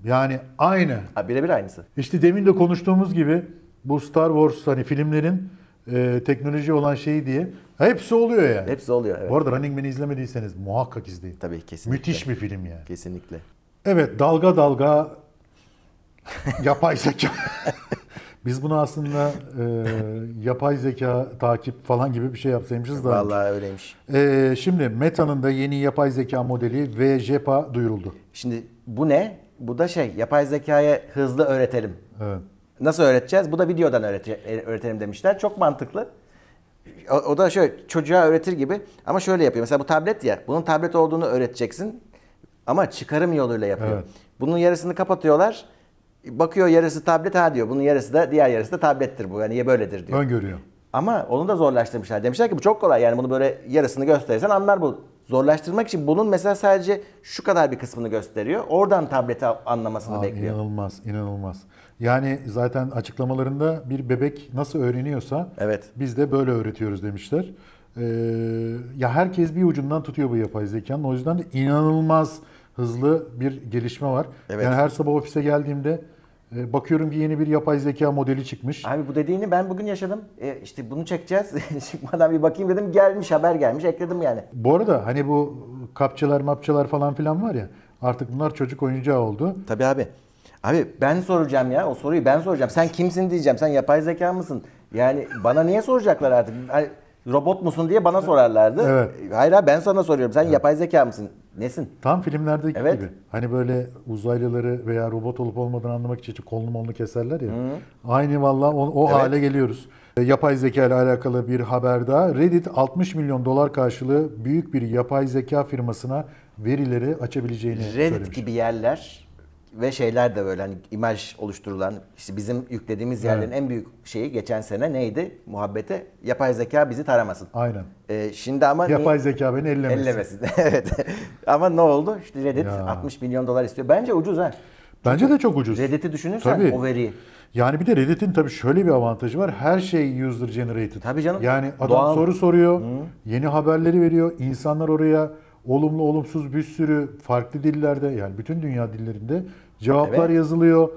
Yani aynı. Birebir aynısı. İşte demin de konuştuğumuz gibi bu Star Wars hani filmlerin e, teknoloji olan şeyi diye hepsi oluyor yani. Hepsi oluyor evet. Bu arada Running Man'i izlemediyseniz muhakkak izleyin. Tabii kesinlikle. Müthiş bir film yani. Kesinlikle. Evet dalga dalga yapay zeka. Biz bunu aslında e, yapay zeka takip falan gibi bir şey yapsaymışız da. Vallahi öyleymiş. E, şimdi Meta'nın da yeni yapay zeka modeli VJPA duyuruldu. Şimdi bu ne? Bu da şey yapay zekaya hızlı öğretelim. Evet. Nasıl öğreteceğiz? Bu da videodan öğretelim demişler. Çok mantıklı. O, o da şöyle çocuğa öğretir gibi ama şöyle yapıyor. Mesela bu tablet ya. Bunun tablet olduğunu öğreteceksin ama çıkarım yoluyla yapıyor. Evet. Bunun yarısını kapatıyorlar. Bakıyor yarısı tablet ha diyor. Bunun yarısı da diğer yarısı da tablettir bu. Yani niye böyledir diyor. Ben görüyorum. Ama onu da zorlaştırmışlar. Demişler ki bu çok kolay. Yani bunu böyle yarısını gösterirsen anlar bu zorlaştırmak için bunun mesela sadece şu kadar bir kısmını gösteriyor. Oradan tableti anlamasını Aa, bekliyor. İnanılmaz, inanılmaz. Yani zaten açıklamalarında bir bebek nasıl öğreniyorsa evet. biz de böyle öğretiyoruz demişler. Ee, ya herkes bir ucundan tutuyor bu yapay zekanın. O yüzden de inanılmaz hızlı bir gelişme var. Evet. Yani her sabah ofise geldiğimde e, bakıyorum ki yeni bir yapay zeka modeli çıkmış. Abi bu dediğini ben bugün yaşadım. E işte bunu çekeceğiz. Çıkmadan bir bakayım dedim. Gelmiş haber gelmiş ekledim yani. Bu arada hani bu kapçalar mapçalar falan filan var ya. Artık bunlar çocuk oyuncağı oldu. Tabii abi. Abi ben soracağım ya o soruyu ben soracağım. Sen kimsin diyeceğim. Sen yapay zeka mısın? Yani bana niye soracaklar artık? Hani robot musun diye bana sorarlardı. Evet. Hayır abi ben sana soruyorum. Sen evet. yapay zeka mısın? Nesin? Tam filmlerdeki evet. gibi. Hani böyle uzaylıları veya robot olup olmadığını anlamak için kolunu molunu keserler ya. Hı. Aynı valla o, o evet. hale geliyoruz. E, yapay zeka ile alakalı bir haber daha. Reddit 60 milyon dolar karşılığı büyük bir yapay zeka firmasına verileri açabileceğini Reddit söylemiş. gibi yerler ve şeyler de böyle hani imaj oluşturulan işte bizim yüklediğimiz yerlerin evet. en büyük şeyi geçen sene neydi muhabbete yapay zeka bizi taramasın. Aynen. Ee, şimdi ama yapay ne, zeka beni ellemesin. Ellemesin. evet. ama ne oldu? İşte Reddit ya. 60 milyon dolar istiyor. Bence ucuz ha. Bence Çünkü de çok ucuz. Reddit'i düşünürsen tabii. o veriyi. Yani bir de Reddit'in tabii şöyle bir avantajı var. Her şey user generated. Tabii canım. Yani adam Doğal. soru soruyor, Hı. yeni haberleri veriyor. insanlar oraya olumlu olumsuz bir sürü farklı dillerde yani bütün dünya dillerinde cevaplar evet. yazılıyor.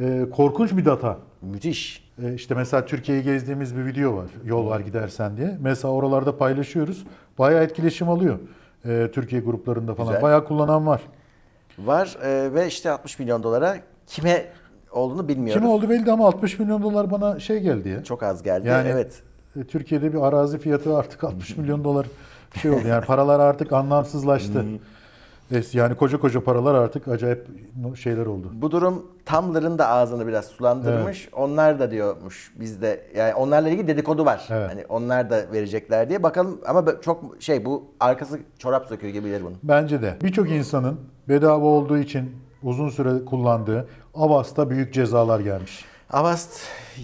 E, korkunç bir data. Müthiş. E, işte mesela Türkiye'yi gezdiğimiz bir video var. Yol var gidersen diye. Mesela oralarda paylaşıyoruz. Bayağı etkileşim alıyor. E, Türkiye gruplarında falan. Güzel. Bayağı kullanan var. Var e, ve işte 60 milyon dolara kime olduğunu bilmiyoruz. Kime oldu belli ama 60 milyon dolar bana şey geldi ya. Çok az geldi. Yani, evet. E, Türkiye'de bir arazi fiyatı artık 60 milyon dolar şey oldu. Yani paralar artık anlamsızlaştı. yani koca koca paralar artık acayip şeyler oldu. Bu durum Tumblr'ın da ağzını biraz sulandırmış. Evet. Onlar da diyormuş bizde yani onlarla ilgili dedikodu var. Evet. Hani onlar da verecekler diye bakalım ama çok şey bu arkası çorap söküyor gibidir bunun. Bence de. Birçok insanın bedava olduğu için uzun süre kullandığı Avast'a büyük cezalar gelmiş. Avast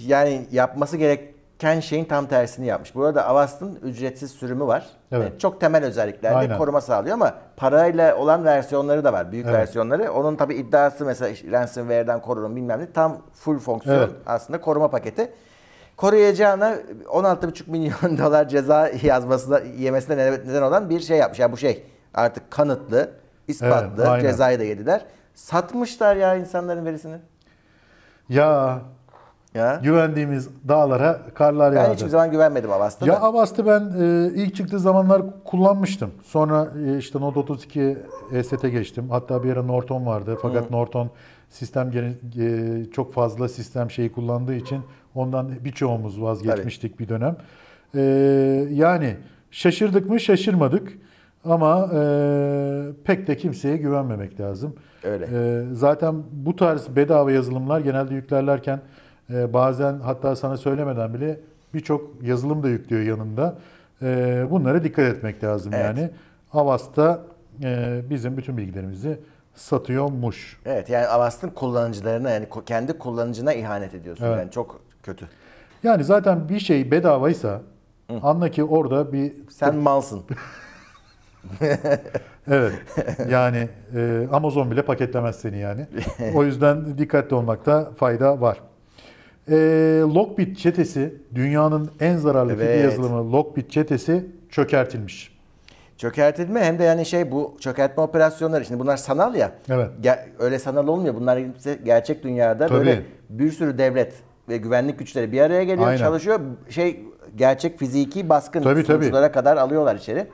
yani yapması gereken şeyin tam tersini yapmış. Burada Avast'ın ücretsiz sürümü var. Evet. Hani çok temel özelliklerde koruma sağlıyor ama parayla olan versiyonları da var. Büyük evet. versiyonları. Onun tabi iddiası mesela ransomware'den korurum bilmem ne. Tam full fonksiyon evet. aslında koruma paketi. Koruyacağına 16,5 milyon dolar ceza yazmasına yemesine neden olan bir şey yapmış. Yani bu şey artık kanıtlı, ispatlı. Evet, cezayı da yediler. Satmışlar ya insanların verisini. Ya ya. Güvendiğimiz dağlara karlar yağdı. Ben hiçbir zaman güvenmedim Avast'a Ya Avast'ı ben e, ilk çıktığı zamanlar kullanmıştım. Sonra e, işte Note 32 ESET'e geçtim. Hatta bir ara Norton vardı. Fakat Hı. Norton sistem e, çok fazla sistem şeyi kullandığı için ondan birçoğumuz vazgeçmiştik Tabii. bir dönem. E, yani şaşırdık mı şaşırmadık. Ama e, pek de kimseye güvenmemek lazım. Öyle. E, zaten bu tarz bedava yazılımlar genelde yüklerlerken ee, bazen hatta sana söylemeden bile birçok yazılım da yüklüyor yanında. Ee, bunlara dikkat etmek lazım evet. yani. Avasta e, bizim bütün bilgilerimizi satıyormuş. Evet yani Avast'ın kullanıcılarına yani kendi kullanıcına ihanet ediyorsun. Evet. Yani çok kötü. Yani zaten bir şey bedavaysa Hı. anla ki orada bir... Sen malsın. evet. Yani e, Amazon bile paketlemez seni yani. O yüzden dikkatli olmakta fayda var. E, Lockbit çetesi, dünyanın en zararlı evet. fil yazılımı Lockbit çetesi çökertilmiş. Çökertilme hem de yani şey bu çökertme operasyonları şimdi bunlar sanal ya. Evet. Ger- öyle sanal olmuyor. Bunlar gerçek dünyada Tabii. böyle bir sürü devlet ve güvenlik güçleri bir araya geliyor, Aynen. çalışıyor. Şey gerçek fiziki baskın tabii, sonuçlara tabii. kadar alıyorlar içeri.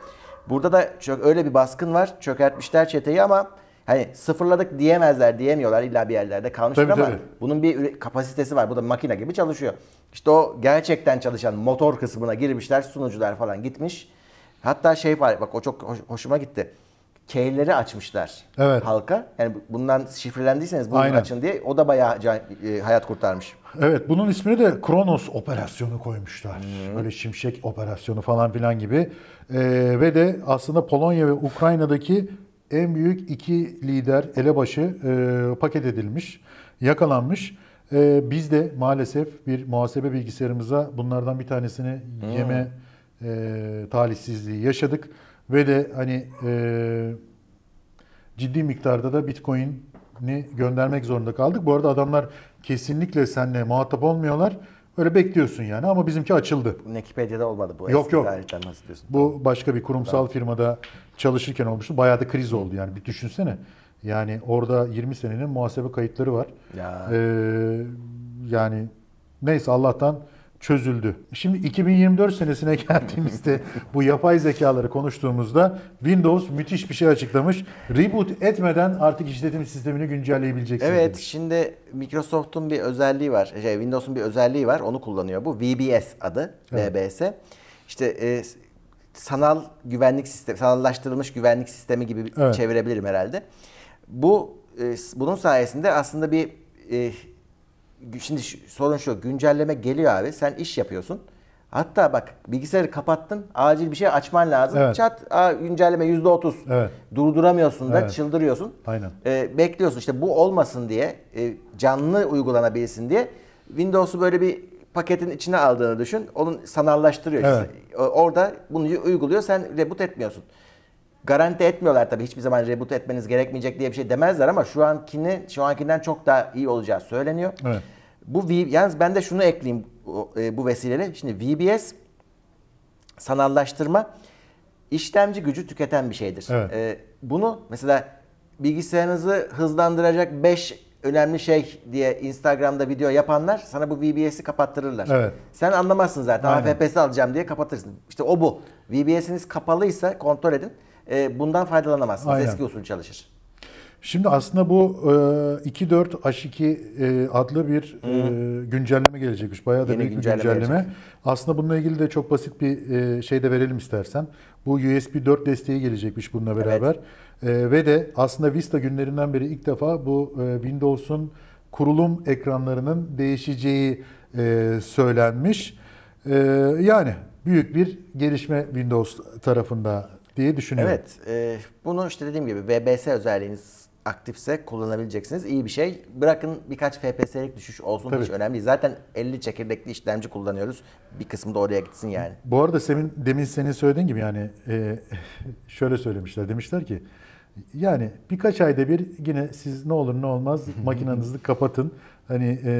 Burada da çok öyle bir baskın var. Çökertmişler çeteyi ama hani sıfırladık diyemezler diyemiyorlar illa bir yerlerde kalmıştır ama tabii. bunun bir kapasitesi var. Bu da makine gibi çalışıyor. İşte o gerçekten çalışan motor kısmına girmişler sunucular falan gitmiş. Hatta şey var bak o çok hoşuma gitti. K'leri açmışlar evet. halka. Yani bundan şifrelendiyseniz bunu Aynen. açın diye o da bayağı can, e, hayat kurtarmış. Evet bunun ismini de Kronos operasyonu koymuşlar. Hmm. Böyle şimşek operasyonu falan filan gibi. Ee, ve de aslında Polonya ve Ukrayna'daki en büyük iki lider elebaşı e, paket edilmiş, yakalanmış. E, biz de maalesef bir muhasebe bilgisayarımıza bunlardan bir tanesini hmm. yeme e, talihsizliği yaşadık. Ve de hani e, ciddi miktarda da bitcoin'i göndermek zorunda kaldık. Bu arada adamlar kesinlikle seninle muhatap olmuyorlar Öyle bekliyorsun yani ama bizimki açıldı. Nekipedia'da olmadı bu. Yok yok. Nasıl diyorsun? Bu başka bir kurumsal tamam. firmada çalışırken olmuştu. Bayağı da kriz oldu yani bir düşünsene. Yani orada 20 senenin muhasebe kayıtları var. Ya. Ee, yani neyse Allah'tan çözüldü. Şimdi 2024 senesine geldiğimizde bu yapay zekaları konuştuğumuzda Windows müthiş bir şey açıklamış. Reboot etmeden artık işletim sistemini güncelleyebileceksiniz. Evet, dedi. şimdi Microsoft'un bir özelliği var. Şey, Windows'un bir özelliği var. Onu kullanıyor bu. VBS adı, evet. VBS. İşte e, sanal güvenlik sistemi, sanallaştırılmış güvenlik sistemi gibi evet. çevirebilirim herhalde. Bu e, bunun sayesinde aslında bir e, şimdi sorun şu güncelleme geliyor abi sen iş yapıyorsun. Hatta bak bilgisayarı kapattın acil bir şey açman lazım. Evet. Çat a, güncelleme %30 evet. durduramıyorsun da evet. çıldırıyorsun. Aynen. Ee, bekliyorsun işte bu olmasın diye e, canlı uygulanabilsin diye Windows'u böyle bir paketin içine aldığını düşün. Onun sanallaştırıyor. Evet. İşte. Orada bunu uyguluyor sen reboot etmiyorsun garanti etmiyorlar tabii hiçbir zaman reboot etmeniz gerekmeyecek diye bir şey demezler ama şu ankini şu ankinden çok daha iyi olacağı söyleniyor. Evet. Bu yalnız ben de şunu ekleyeyim e, bu vesileyle. Şimdi VBS sanallaştırma işlemci gücü tüketen bir şeydir. Evet. E, bunu mesela bilgisayarınızı hızlandıracak 5 önemli şey diye Instagram'da video yapanlar sana bu VBS'i kapattırırlar. Evet. Sen anlamazsın zaten. Aynen. AFP'si alacağım diye kapatırsın. İşte o bu. VBS'iniz kapalıysa kontrol edin e, bundan faydalanamazsınız. Aynen. Eski usul çalışır. Şimdi aslında bu e, 2.4 H2 e, adlı bir e, güncelleme gelecekmiş. Bayağı da Yeni büyük güncelleme bir güncelleme. Gelecek. Aslında bununla ilgili de çok basit bir e, şey de verelim istersen. Bu USB 4 desteği gelecekmiş bununla beraber. Evet. E, ve de aslında Vista günlerinden beri ilk defa bu e, Windows'un kurulum ekranlarının değişeceği e, söylenmiş. E, yani büyük bir gelişme Windows tarafında diye düşünüyorum. Evet. E, bunu işte dediğim gibi BBS özelliğiniz aktifse kullanabileceksiniz. İyi bir şey. Bırakın birkaç FPS'lik düşüş olsun Tabii. hiç önemli değil. Zaten 50 çekirdekli işlemci kullanıyoruz. Bir kısmı da oraya gitsin yani. Bu arada senin, demin senin söylediğin gibi yani e, şöyle söylemişler. Demişler ki yani birkaç ayda bir yine siz ne olur ne olmaz makinenizi kapatın. Hani e,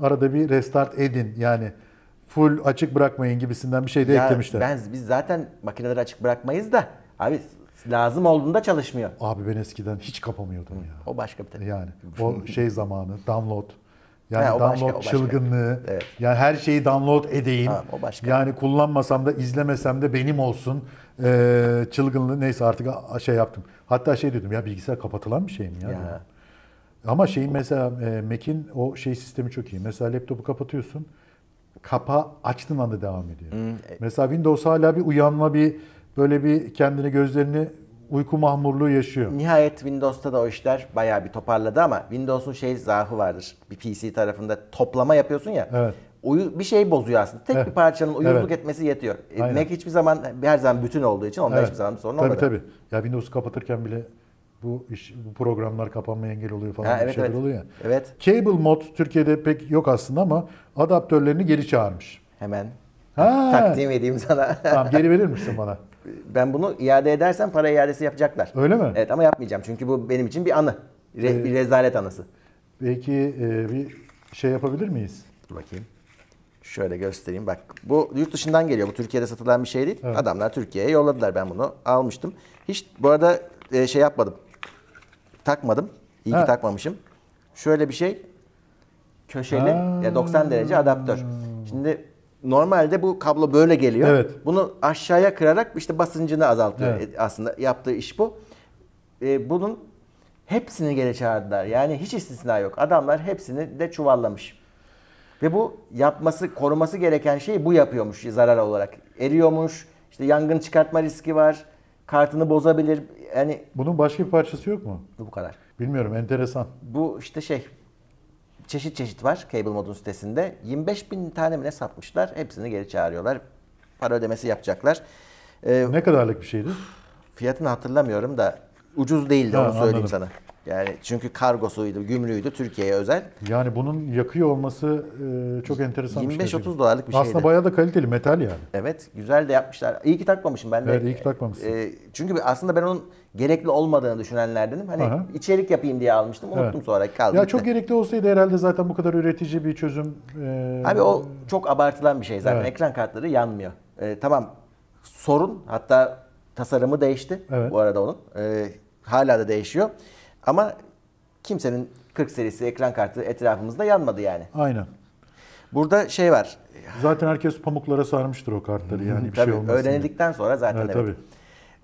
arada bir restart edin. Yani full açık bırakmayın gibisinden bir şey de ya eklemişler. Ben, biz zaten makineleri açık bırakmayız da abi lazım olduğunda çalışmıyor. Abi ben eskiden hiç kapamıyordum Hı, ya. O başka bir tane. Yani o şey zamanı download. Yani ha, download başka. çılgınlığı. Evet. Yani her şeyi download edeyim. Ha, o başka. Yani kullanmasam da izlemesem de benim olsun. Ee, çılgınlığı neyse artık şey yaptım. Hatta şey dedim ya bilgisayar kapatılan bir şey mi ya? ya. Ama şeyin mesela e, Mac'in o şey sistemi çok iyi. Mesela laptopu kapatıyorsun kapağı açtığın anda devam ediyor. Hmm. E- Mesela Windows hala bir uyanma bir böyle bir kendini gözlerini uyku mahmurluğu yaşıyor. Nihayet Windows'ta da o işler bayağı bir toparladı ama Windows'un şey zaafı vardır. Bir PC tarafında toplama yapıyorsun ya. Evet. Uyu, bir şey bozuyor aslında. Tek evet. bir parçanın uyuzluk evet. etmesi yetiyor. E, Aynen. Mac hiçbir zaman her zaman bütün olduğu için onda evet. hiçbir zaman bir sorun tabii, olmadı. Tabii tabii. Ya Windows'u kapatırken bile bu, iş, bu programlar kapanmaya engel oluyor falan ha, evet, bir şeyler evet. oluyor ya. Evet. Cable mod Türkiye'de pek yok aslında ama adaptörlerini geri çağırmış. Hemen. Ha. Takdim edeyim sana. tamam geri verir misin bana? Ben bunu iade edersen para iadesi yapacaklar. Öyle mi? Evet ama yapmayacağım çünkü bu benim için bir anı. Re, ee, bir rezalet anısı. Belki e, bir şey yapabilir miyiz? Dur bakayım. Şöyle göstereyim bak. Bu yurt dışından geliyor. Bu Türkiye'de satılan bir şey değil. Evet. Adamlar Türkiye'ye yolladılar. Ben bunu almıştım. Hiç bu arada e, şey yapmadım takmadım. İyi ha. ki takmamışım. Şöyle bir şey. Köşeli ha. 90 derece adaptör. Şimdi normalde bu kablo böyle geliyor. Evet. Bunu aşağıya kırarak işte basıncını azaltıyor evet. E, aslında yaptığı iş bu. Ee, bunun hepsini geri çağırdılar. Yani hiç istisna yok. Adamlar hepsini de çuvallamış. Ve bu yapması, koruması gereken şeyi bu yapıyormuş zarar olarak. Eriyormuş, işte yangın çıkartma riski var, kartını bozabilir. Yani bunun başka bir parçası yok mu? Bu kadar. Bilmiyorum enteresan. Bu işte şey çeşit çeşit var Cable Mod'un sitesinde. 25 bin tane mi ne satmışlar? Hepsini geri çağırıyorlar. Para ödemesi yapacaklar. Ee, ne kadarlık bir şeydi? Fiyatını hatırlamıyorum da ucuz değildi ha, onu söyleyeyim anladım. sana. Yani çünkü kargosuydu, gümrüğüydü Türkiye'ye özel. Yani bunun yakıyor olması e, çok enteresan 25-30 bir şey. 25-30 dolarlık bir Aslında şeydi. Aslında bayağı da kaliteli metal yani. Evet, güzel de yapmışlar. İyi ki takmamışım ben de. Evet, iyi ki takmamışsın. E, çünkü aslında ben onun gerekli olmadığını düşünenlerdenim. Hani Aha. içerik yapayım diye almıştım. Unuttum evet. sonra kaldı. Ya çok gerekli olsaydı herhalde zaten bu kadar üretici bir çözüm. E, Abi o çok abartılan bir şey zaten. Evet. Ekran kartları yanmıyor. tamam sorun hatta tasarımı değişti evet. bu arada onun. hala da değişiyor. Ama kimsenin 40 serisi ekran kartı etrafımızda yanmadı yani. Aynen. Burada şey var. Zaten herkes pamuklara sarmıştır o kartları yani bir şey tabii, şey olmasın. Öğrenildikten diye. sonra zaten evet. Tabii.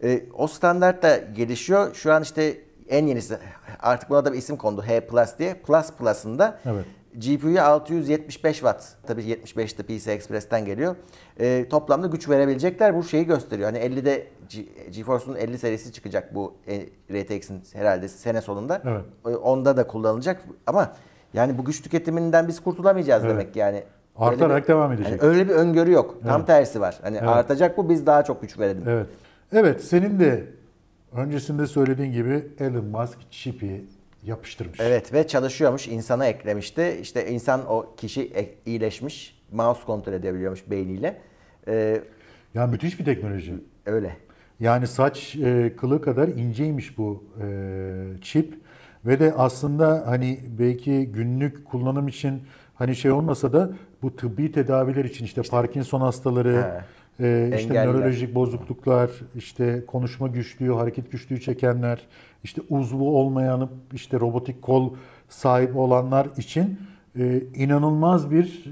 E, o standart da gelişiyor. Şu an işte en yenisi artık buna da bir isim kondu. H Plus diye. Plus Plus'ında evet. GPU'ya 675 watt. Tabii 75 de PCI Express'ten geliyor. E, toplamda güç verebilecekler. Bu şeyi gösteriyor. Hani 50'de Ge- GeForce'un 50 serisi çıkacak bu e, RTX'in herhalde sene sonunda. Evet. E, onda da kullanılacak ama yani bu güç tüketiminden biz kurtulamayacağız evet. demek yani. Artarak bir, devam edecek. Yani öyle bir öngörü yok. Evet. Tam tersi var. Hani evet. artacak bu biz daha çok güç verelim. Evet. Evet senin de öncesinde söylediğin gibi Elon Musk çipi yapıştırmış. Evet ve çalışıyormuş. insana eklemişti. İşte insan o kişi e, iyileşmiş. Mouse kontrol edebiliyormuş beyniyle. Ee, ya müthiş bir teknoloji. Öyle. Yani saç e, kılı kadar inceymiş bu e, çip ve de aslında hani belki günlük kullanım için hani şey olmasa da bu tıbbi tedaviler için işte, işte Parkinson hastaları, E, işte nörolojik bozukluklar, işte konuşma güçlüğü, hareket güçlüğü çekenler, işte uzvu olmayan işte robotik kol sahip olanlar için e, inanılmaz bir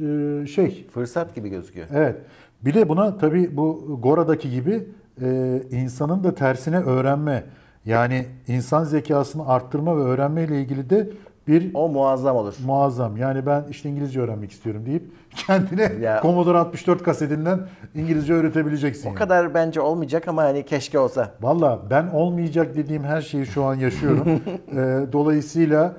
e, şey. Fırsat gibi gözüküyor. Evet. Bir de buna tabii bu Gora'daki gibi e, insanın da tersine öğrenme yani insan zekasını arttırma ve öğrenme ile ilgili de bir o muazzam olur. Muazzam. Yani ben işte İngilizce öğrenmek istiyorum deyip kendine ya, Commodore 64 kasetinden İngilizce öğretebileceksin. O yani. kadar bence olmayacak ama hani keşke olsa. Valla ben olmayacak dediğim her şeyi şu an yaşıyorum. ee, dolayısıyla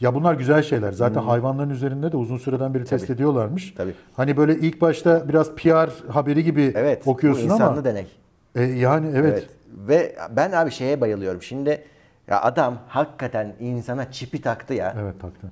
ya bunlar güzel şeyler. Zaten hmm. hayvanların üzerinde de uzun süreden beri test ediyorlarmış. Tabii. Hani böyle ilk başta biraz PR haberi gibi evet, okuyorsun ama. Evet. insanlı denek. E, yani evet. evet. Ve ben abi şeye bayılıyorum. Şimdi ya adam hakikaten insana çipi taktı ya. Evet taktı.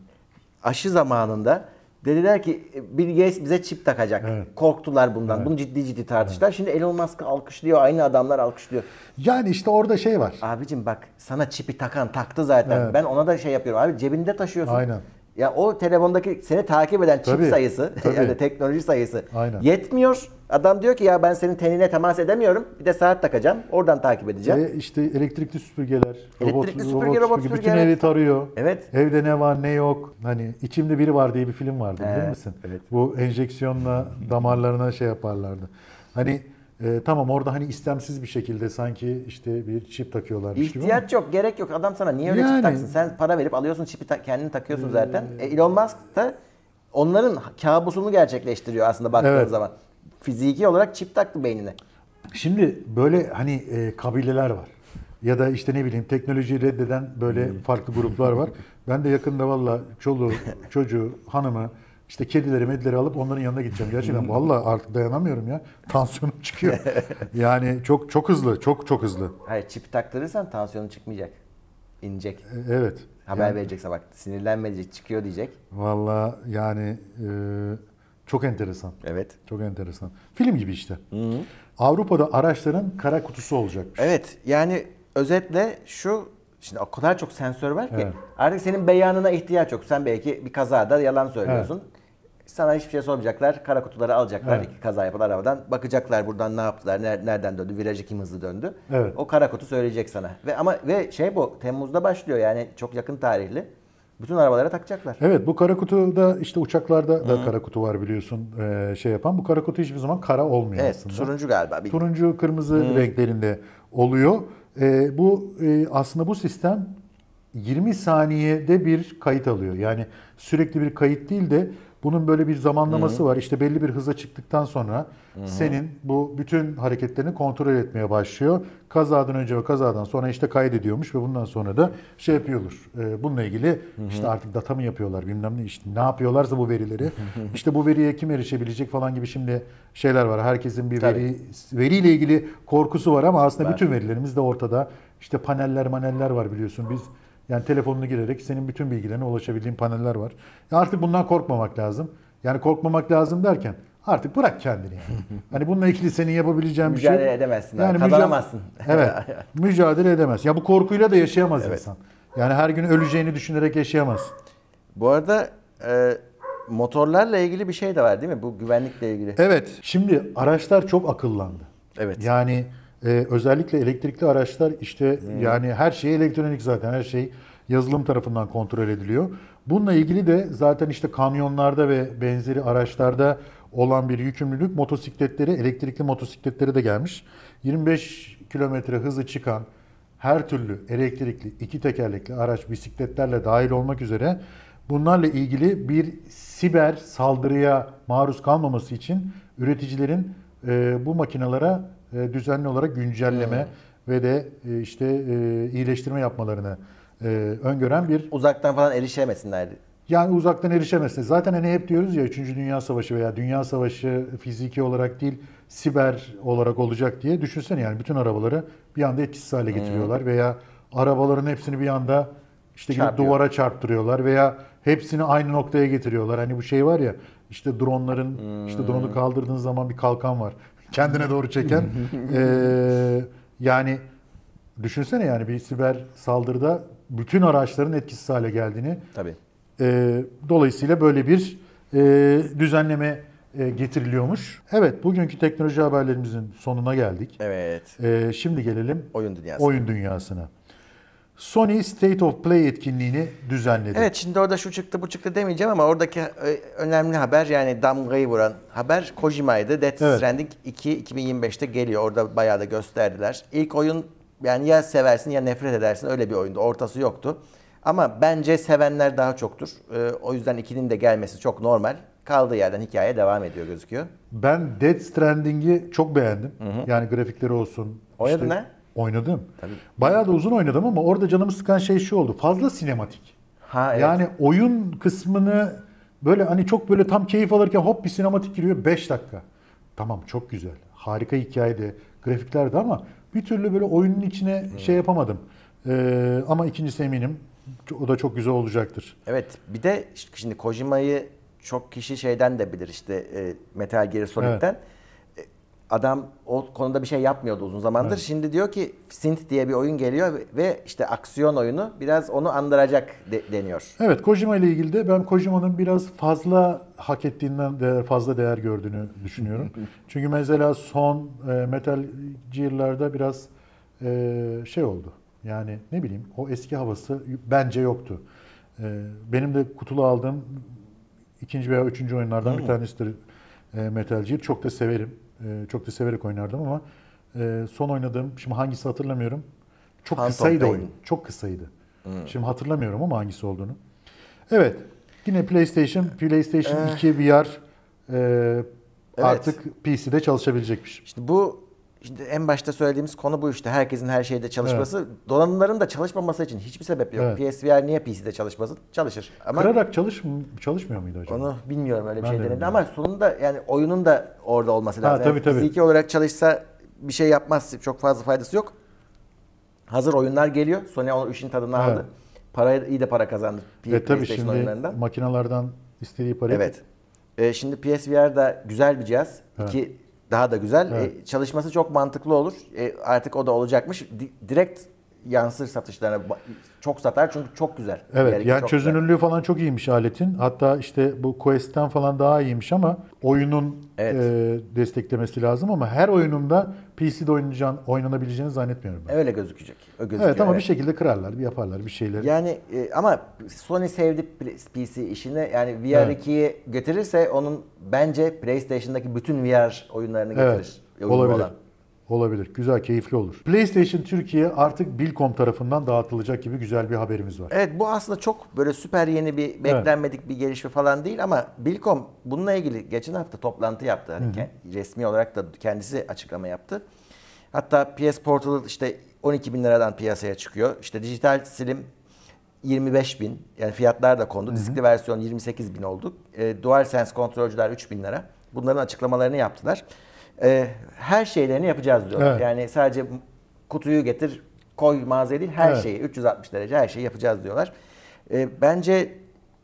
Aşı zamanında dediler ki Bill Gates bize çip takacak. Evet. Korktular bundan. Evet. Bunu ciddi ciddi tartıştılar. Evet. Şimdi Elon Musk'ı alkışlıyor. Aynı adamlar alkışlıyor. Yani işte orada şey var. Abicim bak sana çipi takan taktı zaten. Evet. Ben ona da şey yapıyorum. Abi cebinde taşıyorsun. Aynen. Ya o telefondaki seni takip eden çip tabii, sayısı tabii. yani teknoloji sayısı Aynen. yetmiyor. Adam diyor ki ya ben senin tenine temas edemiyorum. Bir de saat takacağım. Oradan takip edeceğim. Ve işte elektrikli süpürgeler, elektrikli robot, süpürge, robot, süpürge, bütün evi tarıyor. Evet. Evde ne var ne yok. Hani içimde biri var diye bir film vardı evet. bilir misin? Evet. Bu enjeksiyonla damarlarına şey yaparlardı. Hani e, tamam orada hani istemsiz bir şekilde sanki işte bir çip takıyorlarmış gibi şey İhtiyaç yok, gerek yok. Adam sana niye öyle Yani. çip taksın? Sen para verip alıyorsun çipi ta- kendin takıyorsun ee, zaten. E, Elon Musk da onların kabusunu gerçekleştiriyor aslında baktığın Evet. zaman. Fiziki olarak çip taktı beynine. Şimdi böyle hani e, kabileler var. Ya da işte ne bileyim teknolojiyi reddeden böyle hmm. farklı gruplar var. Ben de yakında valla çoluğu, çocuğu, hanımı, işte kedileri medileri alıp onların yanına gideceğim. Gerçekten hmm. vallahi artık dayanamıyorum ya. Tansiyonum çıkıyor. yani çok çok hızlı, çok çok hızlı. Hayır çip taktırırsan tansiyonun çıkmayacak. İnecek. E, evet. Haber yani, verecek sabah. Sinirlenmeyecek, çıkıyor diyecek. Valla yani e, çok enteresan. Evet. Çok enteresan. Film gibi işte. Hı-hı. Avrupa'da araçların kara kutusu olacakmış. Evet yani özetle şu Şimdi o kadar çok sensör var ki evet. artık senin beyanına ihtiyaç yok. Sen belki bir kazada yalan söylüyorsun. Evet. Sana hiçbir şey sormayacaklar. Kara kutuları alacaklar. Evet. iki kaza yapan arabadan. Bakacaklar buradan ne yaptılar, nereden döndü, virajı kim hızlı döndü. Evet. O kara kutu söyleyecek sana. Ve ama ve şey bu Temmuz'da başlıyor yani çok yakın tarihli. Bütün arabalara takacaklar. Evet bu kara da işte uçaklarda da Hı. kara kutu var biliyorsun ee, şey yapan. Bu kara kutu hiçbir zaman kara olmuyor evet, aslında. Turuncu galiba. Bilmiyorum. Turuncu kırmızı Hı. renklerinde oluyor. Ee, bu e, aslında bu sistem 20 saniyede bir kayıt alıyor. Yani sürekli bir kayıt değil de bunun böyle bir zamanlaması Hı-hı. var. İşte belli bir hıza çıktıktan sonra Hı-hı. senin bu bütün hareketlerini kontrol etmeye başlıyor. Kazadan önce ve kazadan sonra işte kaydediyormuş ve bundan sonra da şey yapıyorlar. E, bununla ilgili Hı-hı. işte artık data mı yapıyorlar bilmem ne işte ne yapıyorlarsa bu verileri. İşte bu veriye kim erişebilecek falan gibi şimdi şeyler var. Herkesin bir veri veriyle ilgili korkusu var ama aslında ben... bütün verilerimiz de ortada. İşte paneller maneller var biliyorsun biz yani telefonunu girerek senin bütün bilgilerine ulaşabildiğin paneller var. artık bundan korkmamak lazım. Yani korkmamak lazım derken artık bırak kendini yani. hani bununla ilgili senin yapabileceğin bir şey Mücadele edemezsin. Yani kazanamazsın. evet. mücadele edemez. Ya bu korkuyla da yaşayamaz evet. insan. Yani her gün öleceğini düşünerek yaşayamaz. Bu arada e, motorlarla ilgili bir şey de var değil mi? Bu güvenlikle ilgili. Evet. Şimdi araçlar çok akıllandı. Evet. Yani ee, özellikle elektrikli araçlar işte hmm. yani her şey elektronik zaten her şey yazılım tarafından kontrol ediliyor. Bununla ilgili de zaten işte kamyonlarda ve benzeri araçlarda olan bir yükümlülük motosikletleri, elektrikli motosikletleri de gelmiş. 25 kilometre hızı çıkan her türlü elektrikli, iki tekerlekli araç, bisikletlerle dahil olmak üzere bunlarla ilgili bir siber saldırıya maruz kalmaması için üreticilerin e, bu makinelere e, düzenli olarak güncelleme hmm. ve de e, işte e, iyileştirme yapmalarını öngören bir... Uzaktan falan erişemesinler yani uzaktan erişemesin. Zaten hani hep diyoruz ya 3. Dünya Savaşı veya Dünya Savaşı fiziki olarak değil siber olarak olacak diye düşünsene yani bütün arabaları bir anda etkisiz hale hmm. getiriyorlar hmm. veya arabaların hepsini bir anda işte gidip duvara çarptırıyorlar veya hepsini aynı noktaya getiriyorlar. Hani bu şey var ya işte dronların hmm. işte drone'u kaldırdığın zaman bir kalkan var kendine doğru çeken. e, yani düşünsene yani bir siber saldırıda bütün araçların etkisiz hale geldiğini. Tabii. E, dolayısıyla böyle bir e, düzenleme e, getiriliyormuş. Evet bugünkü teknoloji haberlerimizin sonuna geldik. Evet. E, şimdi gelelim oyun dünyasına. Oyun dünyasına. Sony State of Play etkinliğini düzenledi. Evet şimdi orada şu çıktı bu çıktı demeyeceğim ama oradaki e, önemli haber yani damgayı vuran haber Kojima'ydı. Death evet. Stranding 2 2025'te geliyor. Orada bayağı da gösterdiler. İlk oyun yani ya seversin ya nefret edersin öyle bir oyundu. Ortası yoktu. Ama bence sevenler daha çoktur. E, o yüzden 2'nin de gelmesi çok normal. Kaldığı yerden hikaye devam ediyor gözüküyor. Ben Death Stranding'i çok beğendim. Hı hı. Yani grafikleri olsun. Oynadın işte, ha? Oynadım. Tabii. Bayağı da uzun oynadım ama orada canımı sıkan şey şu oldu. Fazla sinematik. Ha, evet. Yani oyun kısmını böyle hani çok böyle tam keyif alırken hop bir sinematik giriyor 5 dakika. Tamam çok güzel. Harika hikayede, grafiklerde ama bir türlü böyle oyunun içine hmm. şey yapamadım. Ee, ama ikincisi eminim o da çok güzel olacaktır. Evet bir de şimdi Kojima'yı çok kişi şeyden de bilir işte e, Metal Gear Solid'den. Evet adam o konuda bir şey yapmıyordu uzun zamandır. Evet. Şimdi diyor ki Sint diye bir oyun geliyor ve işte aksiyon oyunu biraz onu andıracak de, deniyor. Evet Kojima ile ilgili de ben Kojima'nın biraz fazla hak ettiğinden de fazla değer gördüğünü düşünüyorum. Çünkü mesela son e, Metal Gear'larda biraz e, şey oldu. Yani ne bileyim o eski havası bence yoktu. E, benim de kutulu aldığım ikinci veya üçüncü oyunlardan bir tanesidir e, Metal Gear. Çok da severim ee, çok da severek oynardım ama e, son oynadığım, şimdi hangisi hatırlamıyorum. Çok Phantom kısaydı Pain. oyun. Çok kısaydı. Hmm. Şimdi hatırlamıyorum ama hangisi olduğunu. Evet. Yine PlayStation, PlayStation ee, eh. 2 VR e, evet. artık PC'de çalışabilecekmiş. İşte bu işte en başta söylediğimiz konu bu işte. Herkesin her şeyde çalışması. Evet. Donanımların da çalışmaması için hiçbir sebep yok. Evet. PSVR niye PC'de çalışmasın? Çalışır. Ama Kırarak çalış çalışmıyor muydu acaba? Onu bilmiyorum öyle bir ben şey denildi ama sonunda yani oyunun da orada olması lazım. Ha, tabii, tabii. Fiziki olarak çalışsa bir şey yapmaz. Çok fazla faydası yok. Hazır oyunlar geliyor. Sony o işin tadını evet. aldı. Parayı iyi de para kazandı. P- Ve tabii şimdi makinalardan istediği parayı... Evet. Ee, şimdi PSVR da güzel bir cihaz. Evet. İki daha da güzel. Evet. E, çalışması çok mantıklı olur. E, artık o da olacakmış. Di- direkt yansır satışlarına çok satar çünkü çok güzel. Evet Gerçi yani çözünürlüğü güzel. falan çok iyiymiş aletin. Hatta işte bu Quest'ten falan daha iyiymiş ama oyunun evet. e, desteklemesi lazım ama her oyununda PC'de oynayacağın, oynanabileceğini zannetmiyorum ben. Öyle gözükecek. O gözüküyor, evet ama evet. bir şekilde kırarlar, bir yaparlar bir şeyleri. Yani e, ama Sony sevdi PC işini. Yani VR evet. 2'yi getirirse onun bence PlayStation'daki bütün VR oyunlarını getirir. Evet. Olabilir. Olan. Olabilir. Güzel, keyifli olur. PlayStation Türkiye artık Bilkom tarafından dağıtılacak gibi güzel bir haberimiz var. Evet bu aslında çok böyle süper yeni bir beklenmedik evet. bir gelişme falan değil ama Bilkom bununla ilgili geçen hafta toplantı yaptı. Hani resmi olarak da kendisi açıklama yaptı. Hatta PS Portal işte 12 bin liradan piyasaya çıkıyor. İşte dijital silim 25 bin yani fiyatlar da kondu. Hı hı. Diskli versiyon 28 bin oldu. E, DualSense kontrolcüler 3 bin lira. Bunların açıklamalarını yaptılar e, her şeylerini yapacağız diyorlar. Evet. Yani sadece kutuyu getir, koy mağazaya değil her evet. şeyi 360 derece her şeyi yapacağız diyorlar. E, bence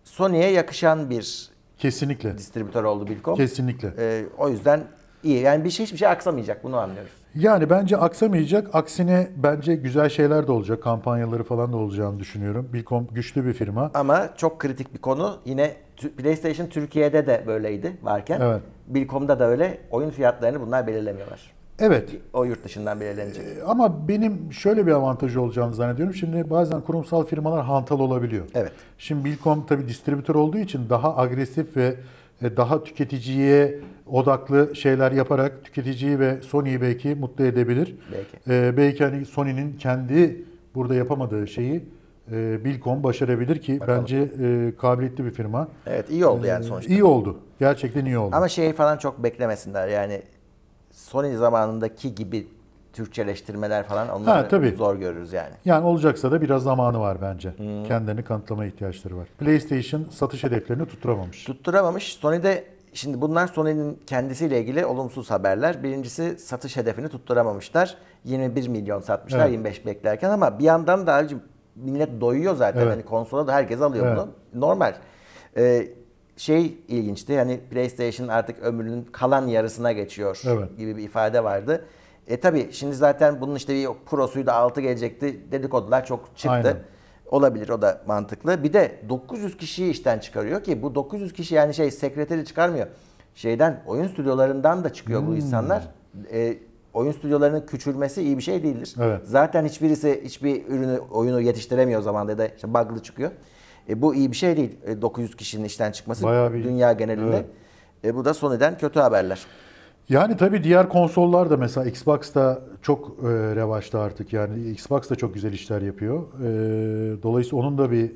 Sony'ye yakışan bir kesinlikle distribütör oldu Bilkom. Kesinlikle. E, o yüzden iyi. Yani bir şey hiçbir şey aksamayacak bunu anlıyoruz. Yani bence aksamayacak. Aksine bence güzel şeyler de olacak. Kampanyaları falan da olacağını düşünüyorum. Bilkom güçlü bir firma. Ama çok kritik bir konu. Yine PlayStation Türkiye'de de böyleydi varken. Evet. Bilkom'da da öyle oyun fiyatlarını bunlar belirlemiyorlar. Evet. O yurt dışından belirlenecek. Ee, ama benim şöyle bir avantajı olacağını zannediyorum. Şimdi bazen kurumsal firmalar hantal olabiliyor. Evet. Şimdi Bilkom tabii distribütör olduğu için daha agresif ve e, daha tüketiciye odaklı şeyler yaparak tüketiciyi ve Sony'yi belki mutlu edebilir. Belki. Ee, belki hani Sony'nin kendi burada yapamadığı şeyi e, Bilkom başarabilir ki Bakalım. bence e, kabiliyetli bir firma. Evet iyi oldu e, yani sonuçta. İyi oldu. Gerçekten iyi oldu. Ama şey falan çok beklemesinler yani Sony zamanındaki gibi Türkçeleştirmeler falan onları ha, tabii. zor görürüz yani. Yani olacaksa da biraz zamanı var bence. Hmm. Kendilerini kanıtlama ihtiyaçları var. PlayStation satış hedeflerini tutturamamış. Tutturamamış. Sony'de şimdi bunlar Sony'nin kendisiyle ilgili olumsuz haberler. Birincisi satış hedefini tutturamamışlar. 21 milyon satmışlar evet. 25 beklerken ama bir yandan da abicim millet doyuyor zaten. Evet. Hani konsola da herkes alıyor evet. bunu. Normal. Ee, şey ilginçti. Hani PlayStation artık ömrünün kalan yarısına geçiyor evet. gibi bir ifade vardı. E tabi şimdi zaten bunun işte bir prosuyu da altı gelecekti. Dedikodular çok çıktı. Aynen. Olabilir o da mantıklı. Bir de 900 kişiyi işten çıkarıyor ki bu 900 kişi yani şey sekreteri çıkarmıyor. Şeyden oyun stüdyolarından da çıkıyor hmm. bu insanlar. E, oyun stüdyolarının küçülmesi iyi bir şey değildir. Evet. Zaten hiçbirisi hiçbir ürünü oyunu yetiştiremiyor o zaman da işte bug'lı çıkıyor. E, bu iyi bir şey değil. E, 900 kişinin işten çıkması bir... dünya genelinde. Evet. E, bu da Sony'den kötü haberler. Yani tabii diğer konsollar da mesela Xbox da çok e, revaçta artık. Yani Xbox da çok güzel işler yapıyor. E, dolayısıyla onun da bir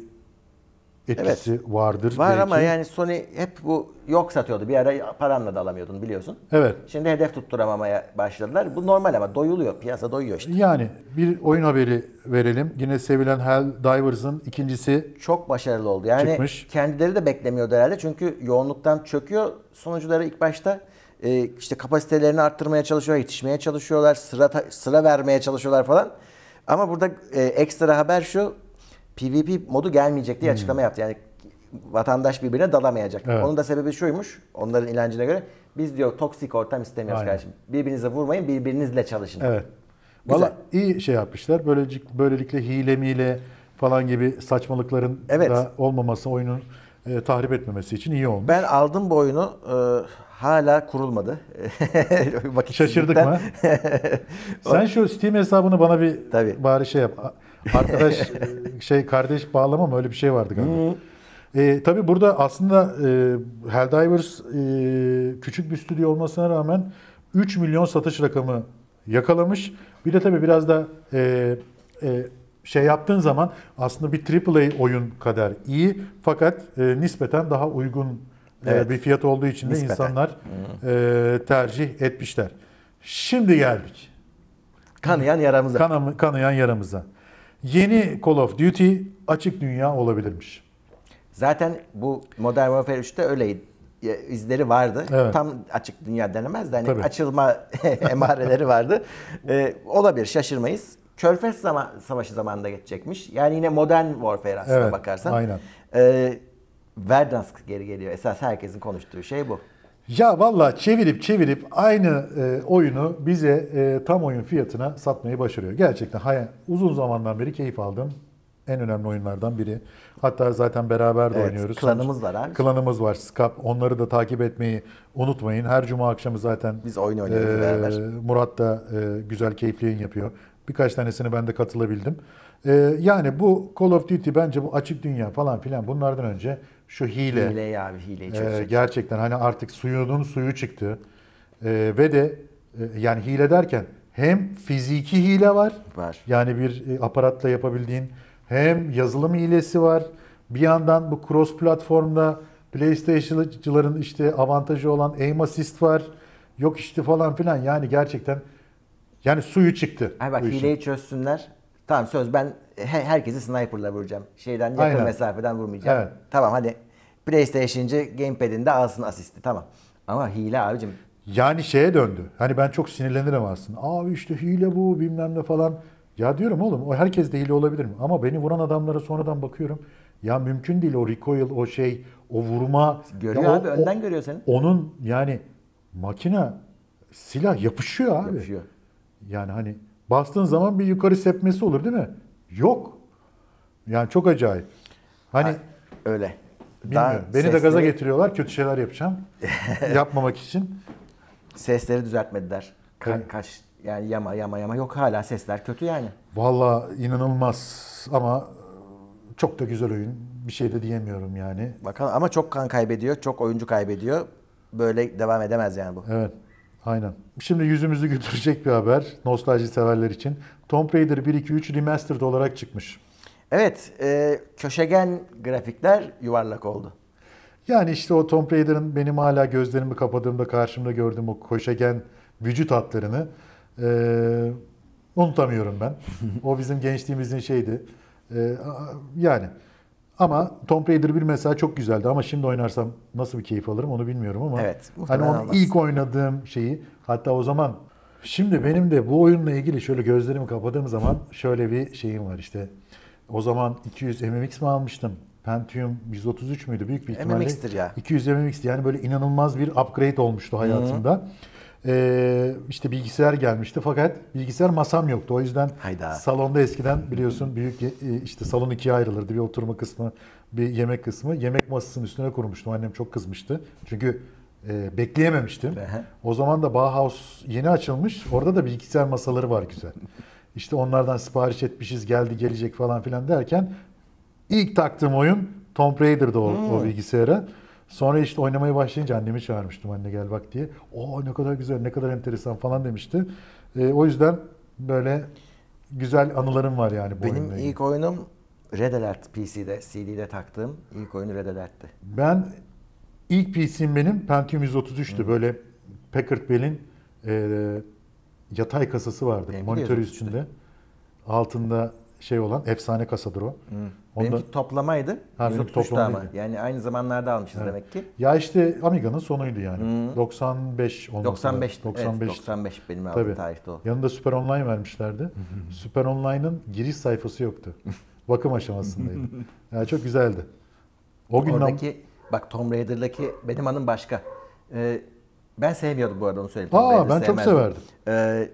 etkisi evet. vardır. Var belki. ama yani Sony hep bu yok satıyordu. Bir ara paranla da alamıyordun biliyorsun. Evet. Şimdi hedef tutturamamaya başladılar. Bu normal ama doyuluyor. Piyasa doyuyor işte. Yani bir oyun haberi verelim. Yine sevilen Hell Divers'ın ikincisi çok başarılı oldu. Yani çıkmış. kendileri de beklemiyordu herhalde. Çünkü yoğunluktan çöküyor sonucuları ilk başta ee, işte kapasitelerini arttırmaya çalışıyor, yetişmeye çalışıyorlar, sıra sıra vermeye çalışıyorlar falan. Ama burada e, ekstra haber şu PvP modu gelmeyecek diye hmm. açıklama yaptı. Yani vatandaş birbirine dalamayacak. Evet. Onun da sebebi şuymuş. Onların inancına göre biz diyor toksik ortam istemiyoruz Aynen. kardeşim. Birbirinize vurmayın, birbirinizle çalışın. Evet. Valla iyi şey yapmışlar. Böylelikle, böylelikle hile miyle falan gibi saçmalıkların evet. da olmaması oyunun e, tahrip etmemesi için iyi olmuş. Ben aldım bu oyunu. E, hala kurulmadı. Şaşırdık mı? Sen şu Steam hesabını bana bir Tabii. bari şey yap. Arkadaş şey kardeş bağlamam öyle bir şey vardı galiba. E, tabii burada aslında e, Helldivers e, küçük bir stüdyo olmasına rağmen 3 milyon satış rakamı yakalamış. Bir de tabii biraz da e, e, şey yaptığın zaman aslında bir AAA oyun kadar iyi fakat e, nispeten daha uygun e, evet. e, bir fiyat olduğu için nispeten. de insanlar e, tercih etmişler. Şimdi geldik. Kanayan yaramıza. Kana, kanayan yaramıza yeni Call of Duty açık dünya olabilirmiş. Zaten bu Modern Warfare 3'te öyle izleri vardı. Evet. Tam açık dünya denemez de hani Tabii. açılma emareleri vardı. Ee, olabilir şaşırmayız. Körfez zaman, savaşı zamanında geçecekmiş. Yani yine modern warfare aslına evet, bakarsan. Aynen. Ee, Verdansk geri geliyor. Esas herkesin konuştuğu şey bu. Ya valla çevirip çevirip aynı e, oyunu bize e, tam oyun fiyatına satmayı başarıyor. Gerçekten hay- uzun zamandan beri keyif aldım. En önemli oyunlardan biri. Hatta zaten beraber de Evet, oynuyoruz. klanımız var abi. Klanımız var. Skap. Onları da takip etmeyi unutmayın. Her cuma akşamı zaten Biz oyun oynuyoruz ee, beraber. Murat da e, güzel keyifli yayın yapıyor. Birkaç tanesini ben de katılabildim. E, yani bu Call of Duty bence bu açık dünya falan filan bunlardan önce şu hile. Hile abi hileyi çözecek. Ee, gerçekten hani artık suyunun suyu çıktı. E, ve de e, yani hile derken hem fiziki hile var. Var. Yani bir e, aparatla yapabildiğin hem yazılım hilesi var. Bir yandan bu cross platformda PlayStation'cıların işte avantajı olan aim assist var. Yok işte falan filan yani gerçekten yani suyu çıktı. Ay bak hileyi çözsünler. Tamam söz ben herkesi sniper'la vuracağım. Şeyden yakın Aynen. mesafeden vurmayacağım. Evet. Tamam hadi PlayStation'cı gamepad'inde alsın asisti tamam. Ama hile abicim. Yani şeye döndü. Hani ben çok sinirlenirim aslında. Abi işte hile bu bilmem ne falan. Ya diyorum oğlum o herkes de hile olabilir mi? Ama beni vuran adamlara sonradan bakıyorum. Ya mümkün değil o recoil o şey o vurma. Görüyor ya abi o, önden görüyor seni. Onun yani makine silah yapışıyor abi. Yapışıyor. Yani hani bastığın zaman bir yukarı sepmesi olur değil mi? Yok. Yani çok acayip. Hani ha, öyle. Bilmiyorum. Daha Beni sesleri... de gaza getiriyorlar. Kötü şeyler yapacağım. Yapmamak için. Sesleri düzeltmediler. Ka- Kaç yani yama yama yama yok hala sesler kötü yani. Valla inanılmaz ama çok da güzel oyun. Bir şey de diyemiyorum yani. Bakalım ama çok kan kaybediyor. Çok oyuncu kaybediyor. Böyle devam edemez yani bu. Evet. Aynen. Şimdi yüzümüzü güldürecek bir haber nostalji severler için. Tomb Raider 1-2-3 Remastered olarak çıkmış. Evet, e, köşegen grafikler yuvarlak oldu. Yani işte o Tomb Raider'ın benim hala gözlerimi kapadığımda karşımda gördüğüm o köşegen vücut hatlarını e, unutamıyorum ben. o bizim gençliğimizin şeydi. E, yani ama Tomb Raider 1 mesela çok güzeldi ama şimdi oynarsam nasıl bir keyif alırım onu bilmiyorum ama. Evet. Hani onun ilk oynadığım şeyi hatta o zaman Şimdi benim de bu oyunla ilgili şöyle gözlerimi kapadığım zaman şöyle bir şeyim var işte. O zaman 200 MMX mi almıştım? Pentium 133 müydü? Büyük bir ihtimalle. MMX'tir ya. 200 MMX'ti. Yani böyle inanılmaz bir upgrade olmuştu hayatımda. Ee, işte bilgisayar gelmişti fakat bilgisayar masam yoktu. O yüzden Hayda. salonda eskiden biliyorsun büyük e, işte salon ikiye ayrılırdı. Bir oturma kısmı, bir yemek kısmı. Yemek masasının üstüne kurmuştum. Annem çok kızmıştı. Çünkü e, bekleyememiştim. o zaman da Bauhaus yeni açılmış. Orada da bilgisayar masaları var güzel. İşte onlardan sipariş etmişiz geldi gelecek falan filan derken ilk taktığım oyun Tomb Raider'da o, hmm. o bilgisayara. Sonra işte oynamaya başlayınca annemi çağırmıştım anne gel bak diye. O ne kadar güzel ne kadar enteresan falan demişti. E, o yüzden böyle güzel anılarım var yani bu Benim oyunla ilk oyunum Red Alert PC'de, CD'de taktığım ilk oyunu Red Alert'ti. Ben İlk PC'm benim Pentium 133'tü. Hmm. Böyle Packard Bell'in e, yatay kasası vardı. Benim monitörü üstünde. Altında şey olan efsane kasadır o. Hmm. Onda, benimki toplamaydı. Ha, 133 ama. Yani aynı zamanlarda almışız evet. demek ki. Ya işte Amiga'nın sonuydu yani. Hmm. 95 olması 95, 95, evet, 95 benim aldığım tarihte o. Yanında Super Online vermişlerdi. Super Online'ın giriş sayfası yoktu. Bakım aşamasındaydı. Yani çok güzeldi. O gün Oradaki Bak Tom Raider'daki benim anım başka. Ee, ben sevmiyordum bu arada onu söyleyeyim. Aa, ben sevmezdim. çok severdim. Ee,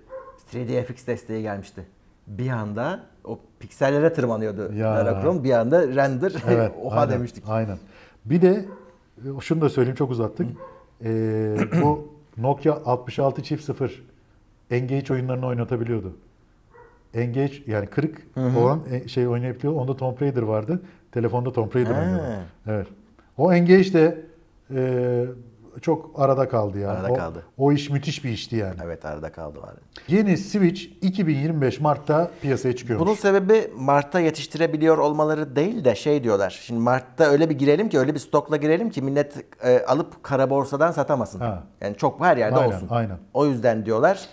3DFX desteği gelmişti. Bir anda o piksellere tırmanıyordu ya. Naracron. Bir anda render evet, oha aynen, demiştik. Aynen. Bir de e, şunu da söyleyeyim çok uzattık. ee, bu Nokia 66 çift sıfır Engage oyunlarını oynatabiliyordu. Engage yani kırık olan e, şey oynayabiliyor. Onda Tomb Raider vardı. Telefonda Tomb Raider oynuyordu. Evet. O Engage de e, çok arada kaldı ya. Arada o, kaldı. O iş müthiş bir işti yani. Evet arada kaldı var. Yeni Switch 2025 Mart'ta piyasaya çıkıyor. Bunun sebebi Mart'ta yetiştirebiliyor olmaları değil de şey diyorlar. Şimdi Mart'ta öyle bir girelim ki öyle bir stokla girelim ki millet e, alıp kara borsadan satamasın. Ha. Yani çok her yerde aynen, olsun. Aynen. O yüzden diyorlar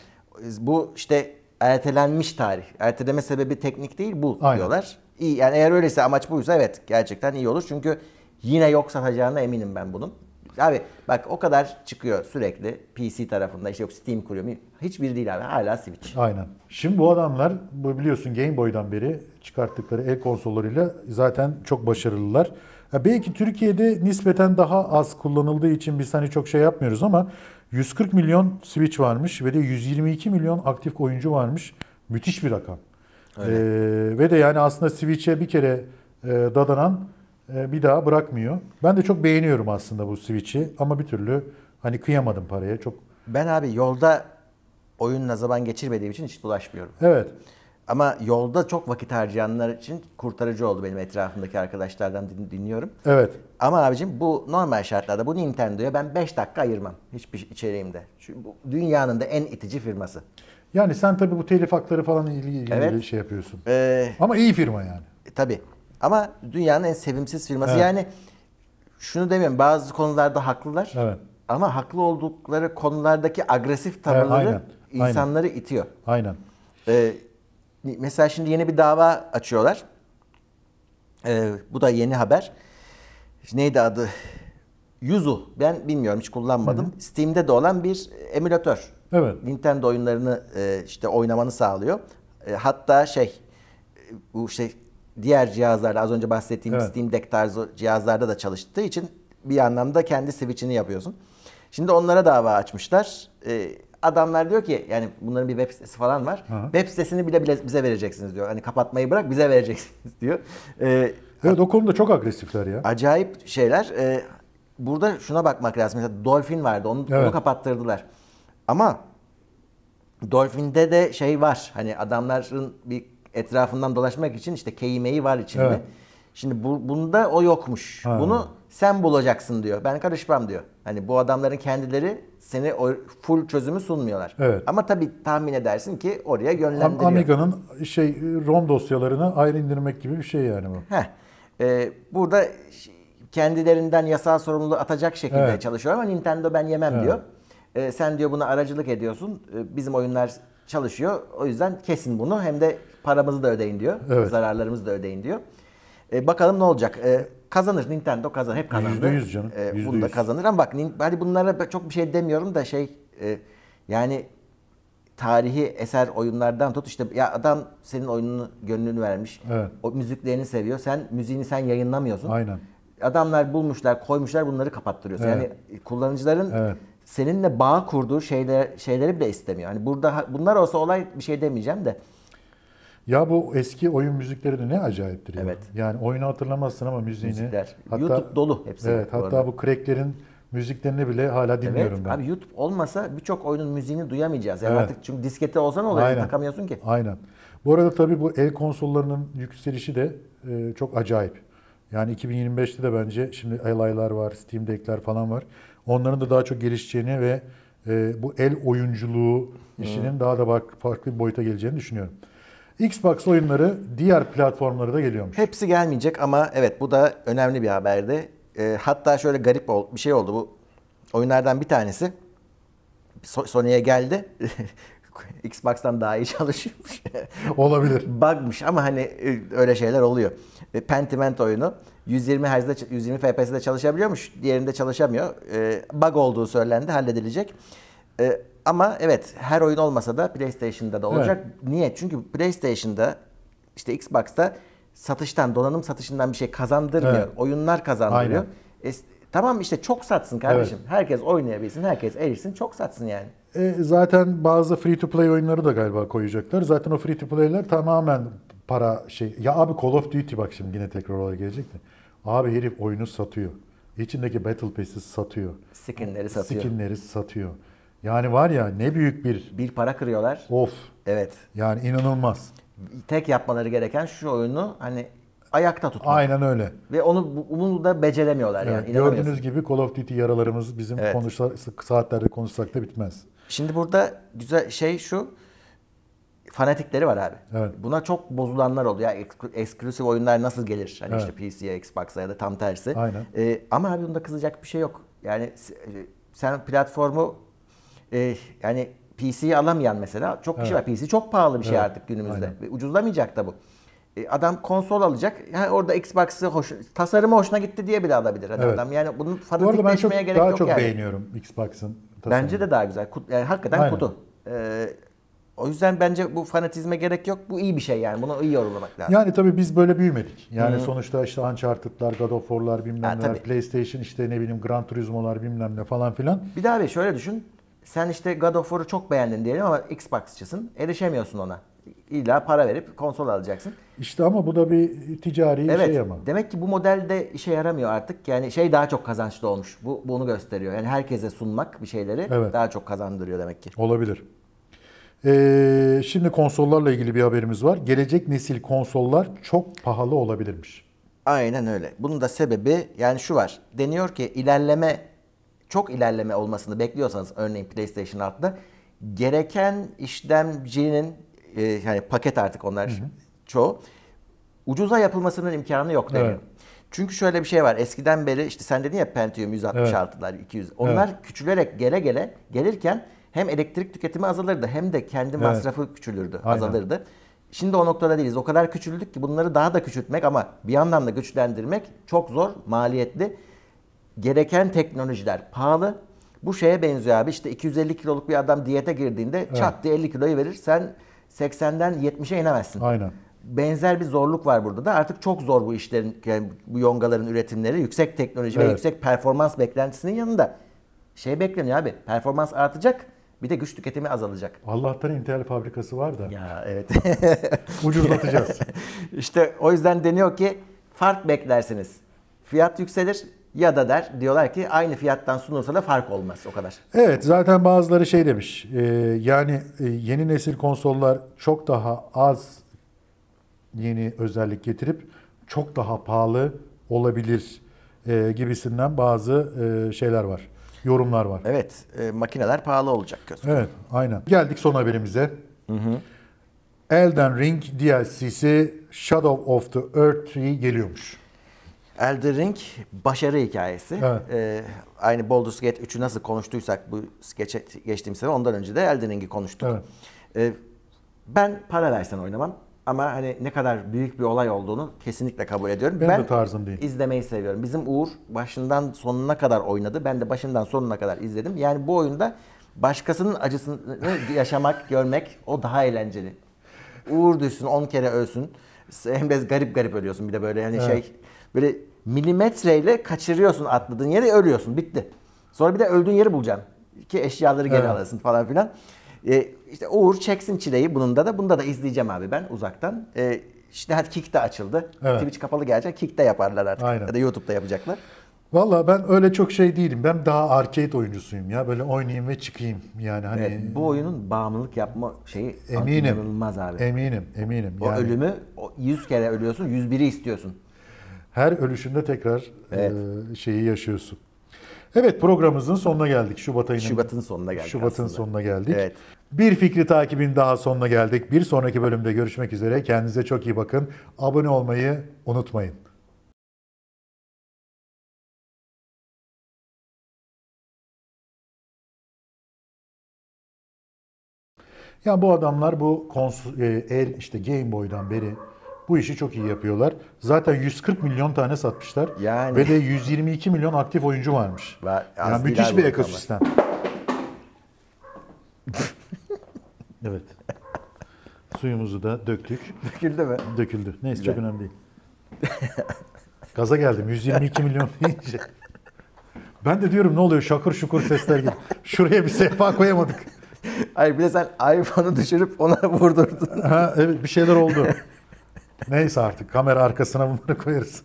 bu işte ertelenmiş tarih. Erteleme sebebi teknik değil bu aynen. diyorlar. İyi yani eğer öyleyse amaç buysa evet gerçekten iyi olur. Çünkü Yine yok satacağına eminim ben bunun. Abi bak o kadar çıkıyor sürekli PC tarafında işte yok Steam kuruyor. hiçbir değil abi hala Switch. Aynen. Şimdi bu adamlar bu biliyorsun Game Boy'dan beri çıkarttıkları el konsollarıyla zaten çok başarılılar. Ya belki Türkiye'de nispeten daha az kullanıldığı için biz hani çok şey yapmıyoruz ama 140 milyon Switch varmış ve de 122 milyon aktif oyuncu varmış. Müthiş bir rakam. Ee, ve de yani aslında Switch'e bir kere e, dadanan ee, bir daha bırakmıyor. Ben de çok beğeniyorum aslında bu Switch'i ama bir türlü hani kıyamadım paraya. Çok Ben abi yolda oyunla zaman geçirmediğim için hiç bulaşmıyorum. Evet. Ama yolda çok vakit harcayanlar için kurtarıcı oldu benim etrafımdaki arkadaşlardan dinliyorum. Evet. Ama abicim bu normal şartlarda bu Nintendo'ya ben 5 dakika ayırmam hiçbir içeriğimde. Çünkü bu dünyanın da en itici firması. Yani sen tabii bu telif hakları falan ilgili Evet. şey yapıyorsun. Ee, Ama iyi firma yani. E, tabii ama dünyanın en sevimsiz firması. Evet. Yani şunu demiyorum bazı konularda haklılar. Evet. Ama haklı oldukları konulardaki agresif tavırları evet, aynen. insanları aynen. itiyor. Aynen. Ee, mesela şimdi yeni bir dava açıyorlar. Ee, bu da yeni haber. Neydi adı? Yuzu. Ben bilmiyorum hiç kullanmadım. Hı hı. Steam'de de olan bir emülatör. Evet. Nintendo oyunlarını e, işte oynamanı sağlıyor. E, hatta şey e, bu şey diğer cihazlarda az önce bahsettiğim evet. Steam Deck tarzı cihazlarda da çalıştığı için bir anlamda kendi switch'ini yapıyorsun. Şimdi onlara dava açmışlar. Ee, adamlar diyor ki yani bunların bir web sitesi falan var. Hı. Web sitesini bile, bile bize vereceksiniz diyor. Hani kapatmayı bırak bize vereceksiniz diyor. Ee, evet o konuda çok agresifler ya. Acayip şeyler. Ee, burada şuna bakmak lazım. Mesela Dolphin vardı. Onu, evet. onu kapattırdılar. Ama Dolphin'de de şey var. Hani adamların bir etrafından dolaşmak için işte keymeyi var içinde. Evet. Şimdi bu, bunda o yokmuş. Ha. Bunu sen bulacaksın diyor. Ben karışmam diyor. Hani bu adamların kendileri seni o full çözümü sunmuyorlar. Evet. Ama tabii tahmin edersin ki oraya yönlendiriyor. Amiga'nın şey ROM dosyalarını ayrı indirmek gibi bir şey yani bu. Heh. Ee, burada kendilerinden yasal sorumluluğu atacak şekilde evet. çalışıyor ama Nintendo ben yemem evet. diyor. Ee, sen diyor buna aracılık ediyorsun. Ee, bizim oyunlar çalışıyor. O yüzden kesin bunu hem de paramızı da ödeyin diyor. Evet. Zararlarımızı da ödeyin diyor. E, bakalım ne olacak? E, kazanır Nintendo kazanır. Hep kazandı. %100 canım. E, %100. Bunu da kazanır ama bak hadi bunlara çok bir şey demiyorum da şey e, yani tarihi eser oyunlardan tut işte ya adam senin oyununu gönlünü vermiş. Evet. O müziklerini seviyor. Sen müziğini sen yayınlamıyorsun. Aynen. Adamlar bulmuşlar, koymuşlar bunları kapattırıyorsun. Evet. Yani kullanıcıların evet. seninle bağ kurduğu şeyler şeyleri bile istemiyor. Hani burada bunlar olsa olay bir şey demeyeceğim de ya bu eski oyun müzikleri de ne acayiptir ya. Evet. Yani oyunu hatırlamazsın ama müziğini. Müzikler. Hatta, YouTube dolu hepsi. Evet. Hatta arada. bu cracklerin müziklerini bile hala dinliyorum evet, ben. Abi YouTube olmasa birçok oyunun müziğini duyamayacağız. Yani evet. artık çünkü diskete olsa ne olacak? Takamıyorsun ki. Aynen. Bu arada tabii bu el konsollarının yükselişi de e, çok acayip. Yani 2025'te de bence şimdi Ally'lar var, Steam Deck'ler falan var. Onların da daha çok gelişeceğini ve e, bu el oyunculuğu işinin hmm. daha da farklı bir boyuta geleceğini düşünüyorum. Xbox oyunları diğer platformlara da geliyormuş. Hepsi gelmeyecek ama evet bu da önemli bir haberdi. E, hatta şöyle garip bir şey oldu bu oyunlardan bir tanesi Sony'ye geldi. Xbox'tan daha iyi çalışıyormuş. Olabilir. Bugmış ama hani e, öyle şeyler oluyor. E, Pentiment oyunu 120 Hz'de 120 FPS'de çalışabiliyormuş. Diğerinde çalışamıyor. E, bug olduğu söylendi, halledilecek. Ama evet her oyun olmasa da PlayStation'da da olacak. Evet. Niye? Çünkü PlayStation'da işte Xbox'ta satıştan, donanım satışından bir şey kazandırmıyor. Evet. Oyunlar kazandırıyor. E, tamam işte çok satsın kardeşim. Evet. Herkes oynayabilsin, herkes erişsin, çok satsın yani. E, zaten bazı free to play oyunları da galiba koyacaklar. Zaten o free to play'ler tamamen para şey. Ya abi Call of Duty bak şimdi yine tekrar oraya gelecek de. Abi herif oyunu satıyor. İçindeki Battle Pass'i satıyor. Skinleri satıyor. Skinleri satıyor. Yani var ya ne büyük bir... Bir para kırıyorlar. Of. Evet. Yani inanılmaz. Tek yapmaları gereken şu oyunu hani ayakta tutmak. Aynen öyle. Ve onu bunu da beceremiyorlar evet, yani. Gördüğünüz gibi Call of Duty yaralarımız bizim evet. konuşsa, saatlerde konuşsak da bitmez. Şimdi burada güzel şey şu fanatikleri var abi. Evet. Buna çok bozulanlar oluyor. Yani eksklusif oyunlar nasıl gelir? Hani evet. işte PC'ye, Xbox'a ya da tam tersi. Aynen. Ee, ama abi bunda kızacak bir şey yok. Yani e, sen platformu e, yani PC'yi alamayan mesela çok kişi evet. var. PC çok pahalı bir şey artık günümüzde. Aynen. ucuzlamayacak da bu. E, adam konsol alacak. Yani orada Xbox'ı hoş, tasarımı hoşuna gitti diye bile alabilir adam. Evet. Yani bunun fanatikleşmeye bu gerek daha yok çok yani. beğeniyorum Xbox'ın tasarımı. Bence de daha güzel. Kut, yani hakikaten Aynen. kutu. Ee, o yüzden bence bu fanatizme gerek yok. Bu iyi bir şey yani. Buna iyi yorumlamak lazım. Yani tabii biz böyle büyümedik. Yani hmm. sonuçta işte Uncharted'lar, God of War'lar bilmem ne, PlayStation işte ne bileyim Gran Turismo'lar bilmem ne falan filan. Bir daha bir şöyle düşün sen işte God of War'u çok beğendin diyelim ama Xbox'çısın. Erişemiyorsun ona. İlla para verip konsol alacaksın. İşte ama bu da bir ticari şey evet, şey ama. Demek ki bu model de işe yaramıyor artık. Yani şey daha çok kazançlı olmuş. Bu bunu gösteriyor. Yani herkese sunmak bir şeyleri evet. daha çok kazandırıyor demek ki. Olabilir. Ee, şimdi konsollarla ilgili bir haberimiz var. Gelecek nesil konsollar çok pahalı olabilirmiş. Aynen öyle. Bunun da sebebi yani şu var. Deniyor ki ilerleme çok ilerleme olmasını bekliyorsanız örneğin PlayStation Art'ta gereken işlemcinin e, yani paket artık onlar hı hı. çoğu ucuza yapılmasının imkanı yok deniyor. Evet. Çünkü şöyle bir şey var. Eskiden beri işte sen dedin ya Pentium 166'lar, evet. 200. Onlar evet. küçülerek gele gele gelirken hem elektrik tüketimi azalırdı hem de kendi evet. masrafı küçülürdü, Aynen. azalırdı. Şimdi o noktada değiliz. O kadar küçüldük ki bunları daha da küçültmek ama bir yandan da güçlendirmek çok zor, maliyetli gereken teknolojiler pahalı. Bu şeye benziyor abi işte 250 kiloluk bir adam diyete girdiğinde evet. çat diye 50 kiloyu verir. Sen 80'den 70'e inemezsin. Aynen. Benzer bir zorluk var burada da artık çok zor bu işlerin yani bu yongaların üretimleri yüksek teknoloji evet. ve yüksek performans beklentisinin yanında şey bekleniyor abi performans artacak bir de güç tüketimi azalacak. Allah'tan Intel fabrikası var da. Ya evet. Ucuzlatacağız. İşte o yüzden deniyor ki fark beklersiniz. Fiyat yükselir, ya da der diyorlar ki aynı fiyattan sunulsa da fark olmaz o kadar. Evet zaten bazıları şey demiş e, yani e, yeni nesil konsollar çok daha az yeni özellik getirip çok daha pahalı olabilir e, gibisinden bazı e, şeyler var. Yorumlar var. Evet e, makineler pahalı olacak gözüküyor. Evet aynen. Geldik son haberimize. Hı hı. Elden Ring DLC'si Shadow of the Earth 3 geliyormuş. Elden Ring başarı hikayesi. Evet. Ee, aynı Baldur's Gate 3'ü nasıl konuştuysak bu skeçe geçtiğim sene ondan önce de Elden Ring'i konuştuk. Evet. Ee, ben para versen oynamam ama hani ne kadar büyük bir olay olduğunu kesinlikle kabul ediyorum. Benim ben de tarzım değil. izlemeyi seviyorum. Bizim Uğur başından sonuna kadar oynadı. Ben de başından sonuna kadar izledim. Yani bu oyunda başkasının acısını yaşamak, görmek o daha eğlenceli. Uğur düşsün, 10 kere ölsün. Hem de garip garip ölüyorsun bir de böyle hani evet. şey böyle milimetreyle kaçırıyorsun atladığın yeri ölüyorsun bitti. Sonra bir de öldüğün yeri bulacaksın ki eşyaları geri evet. alasın falan filan. Ee, işte Uğur çeksin çileyi bununda da bunda da izleyeceğim abi ben uzaktan. Ee, işte hadi Kick de açıldı. Evet. Twitch kapalı gelecek Kick de yaparlar artık Aynen. ya da YouTube'da yapacaklar. Valla ben öyle çok şey değilim. Ben daha arcade oyuncusuyum ya. Böyle oynayayım ve çıkayım. Yani hani evet, bu oyunun bağımlılık yapma şeyi eminim, inanılmaz abi. Eminim, eminim. O yani... ölümü 100 kere ölüyorsun, 101'i istiyorsun her ölüşünde tekrar evet. e, şeyi yaşıyorsun. Evet programımızın sonuna geldik. Şubat ayının Şubat'ın sonuna geldik. Şubat'ın aslında. sonuna geldik. Evet. Bir fikri takibin daha sonuna geldik. Bir sonraki bölümde görüşmek üzere. Kendinize çok iyi bakın. Abone olmayı unutmayın. Ya bu adamlar bu konsol, e, el işte Game Boy'dan beri bu işi çok iyi yapıyorlar. Zaten 140 milyon tane satmışlar. Yani. Ve de 122 milyon aktif oyuncu varmış. Ben, yani müthiş bir ekosistem. evet. Suyumuzu da döktük. Döküldü mü? Döküldü. Neyse Güzel. çok önemli değil. Gaza geldim. 122 milyon deyince. Ben de diyorum ne oluyor şakır şukur sesler gibi. Şuraya bir sehpa koyamadık. Hayır bir de sen iPhone'u düşürüp ona vurdurdun. Ha, evet bir şeyler oldu. Neyse artık kamera arkasına bunları koyarız.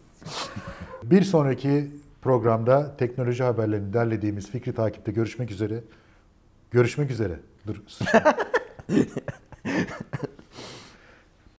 Bir sonraki programda teknoloji haberlerini derlediğimiz Fikri Takip'te görüşmek üzere. Görüşmek üzere. Dur.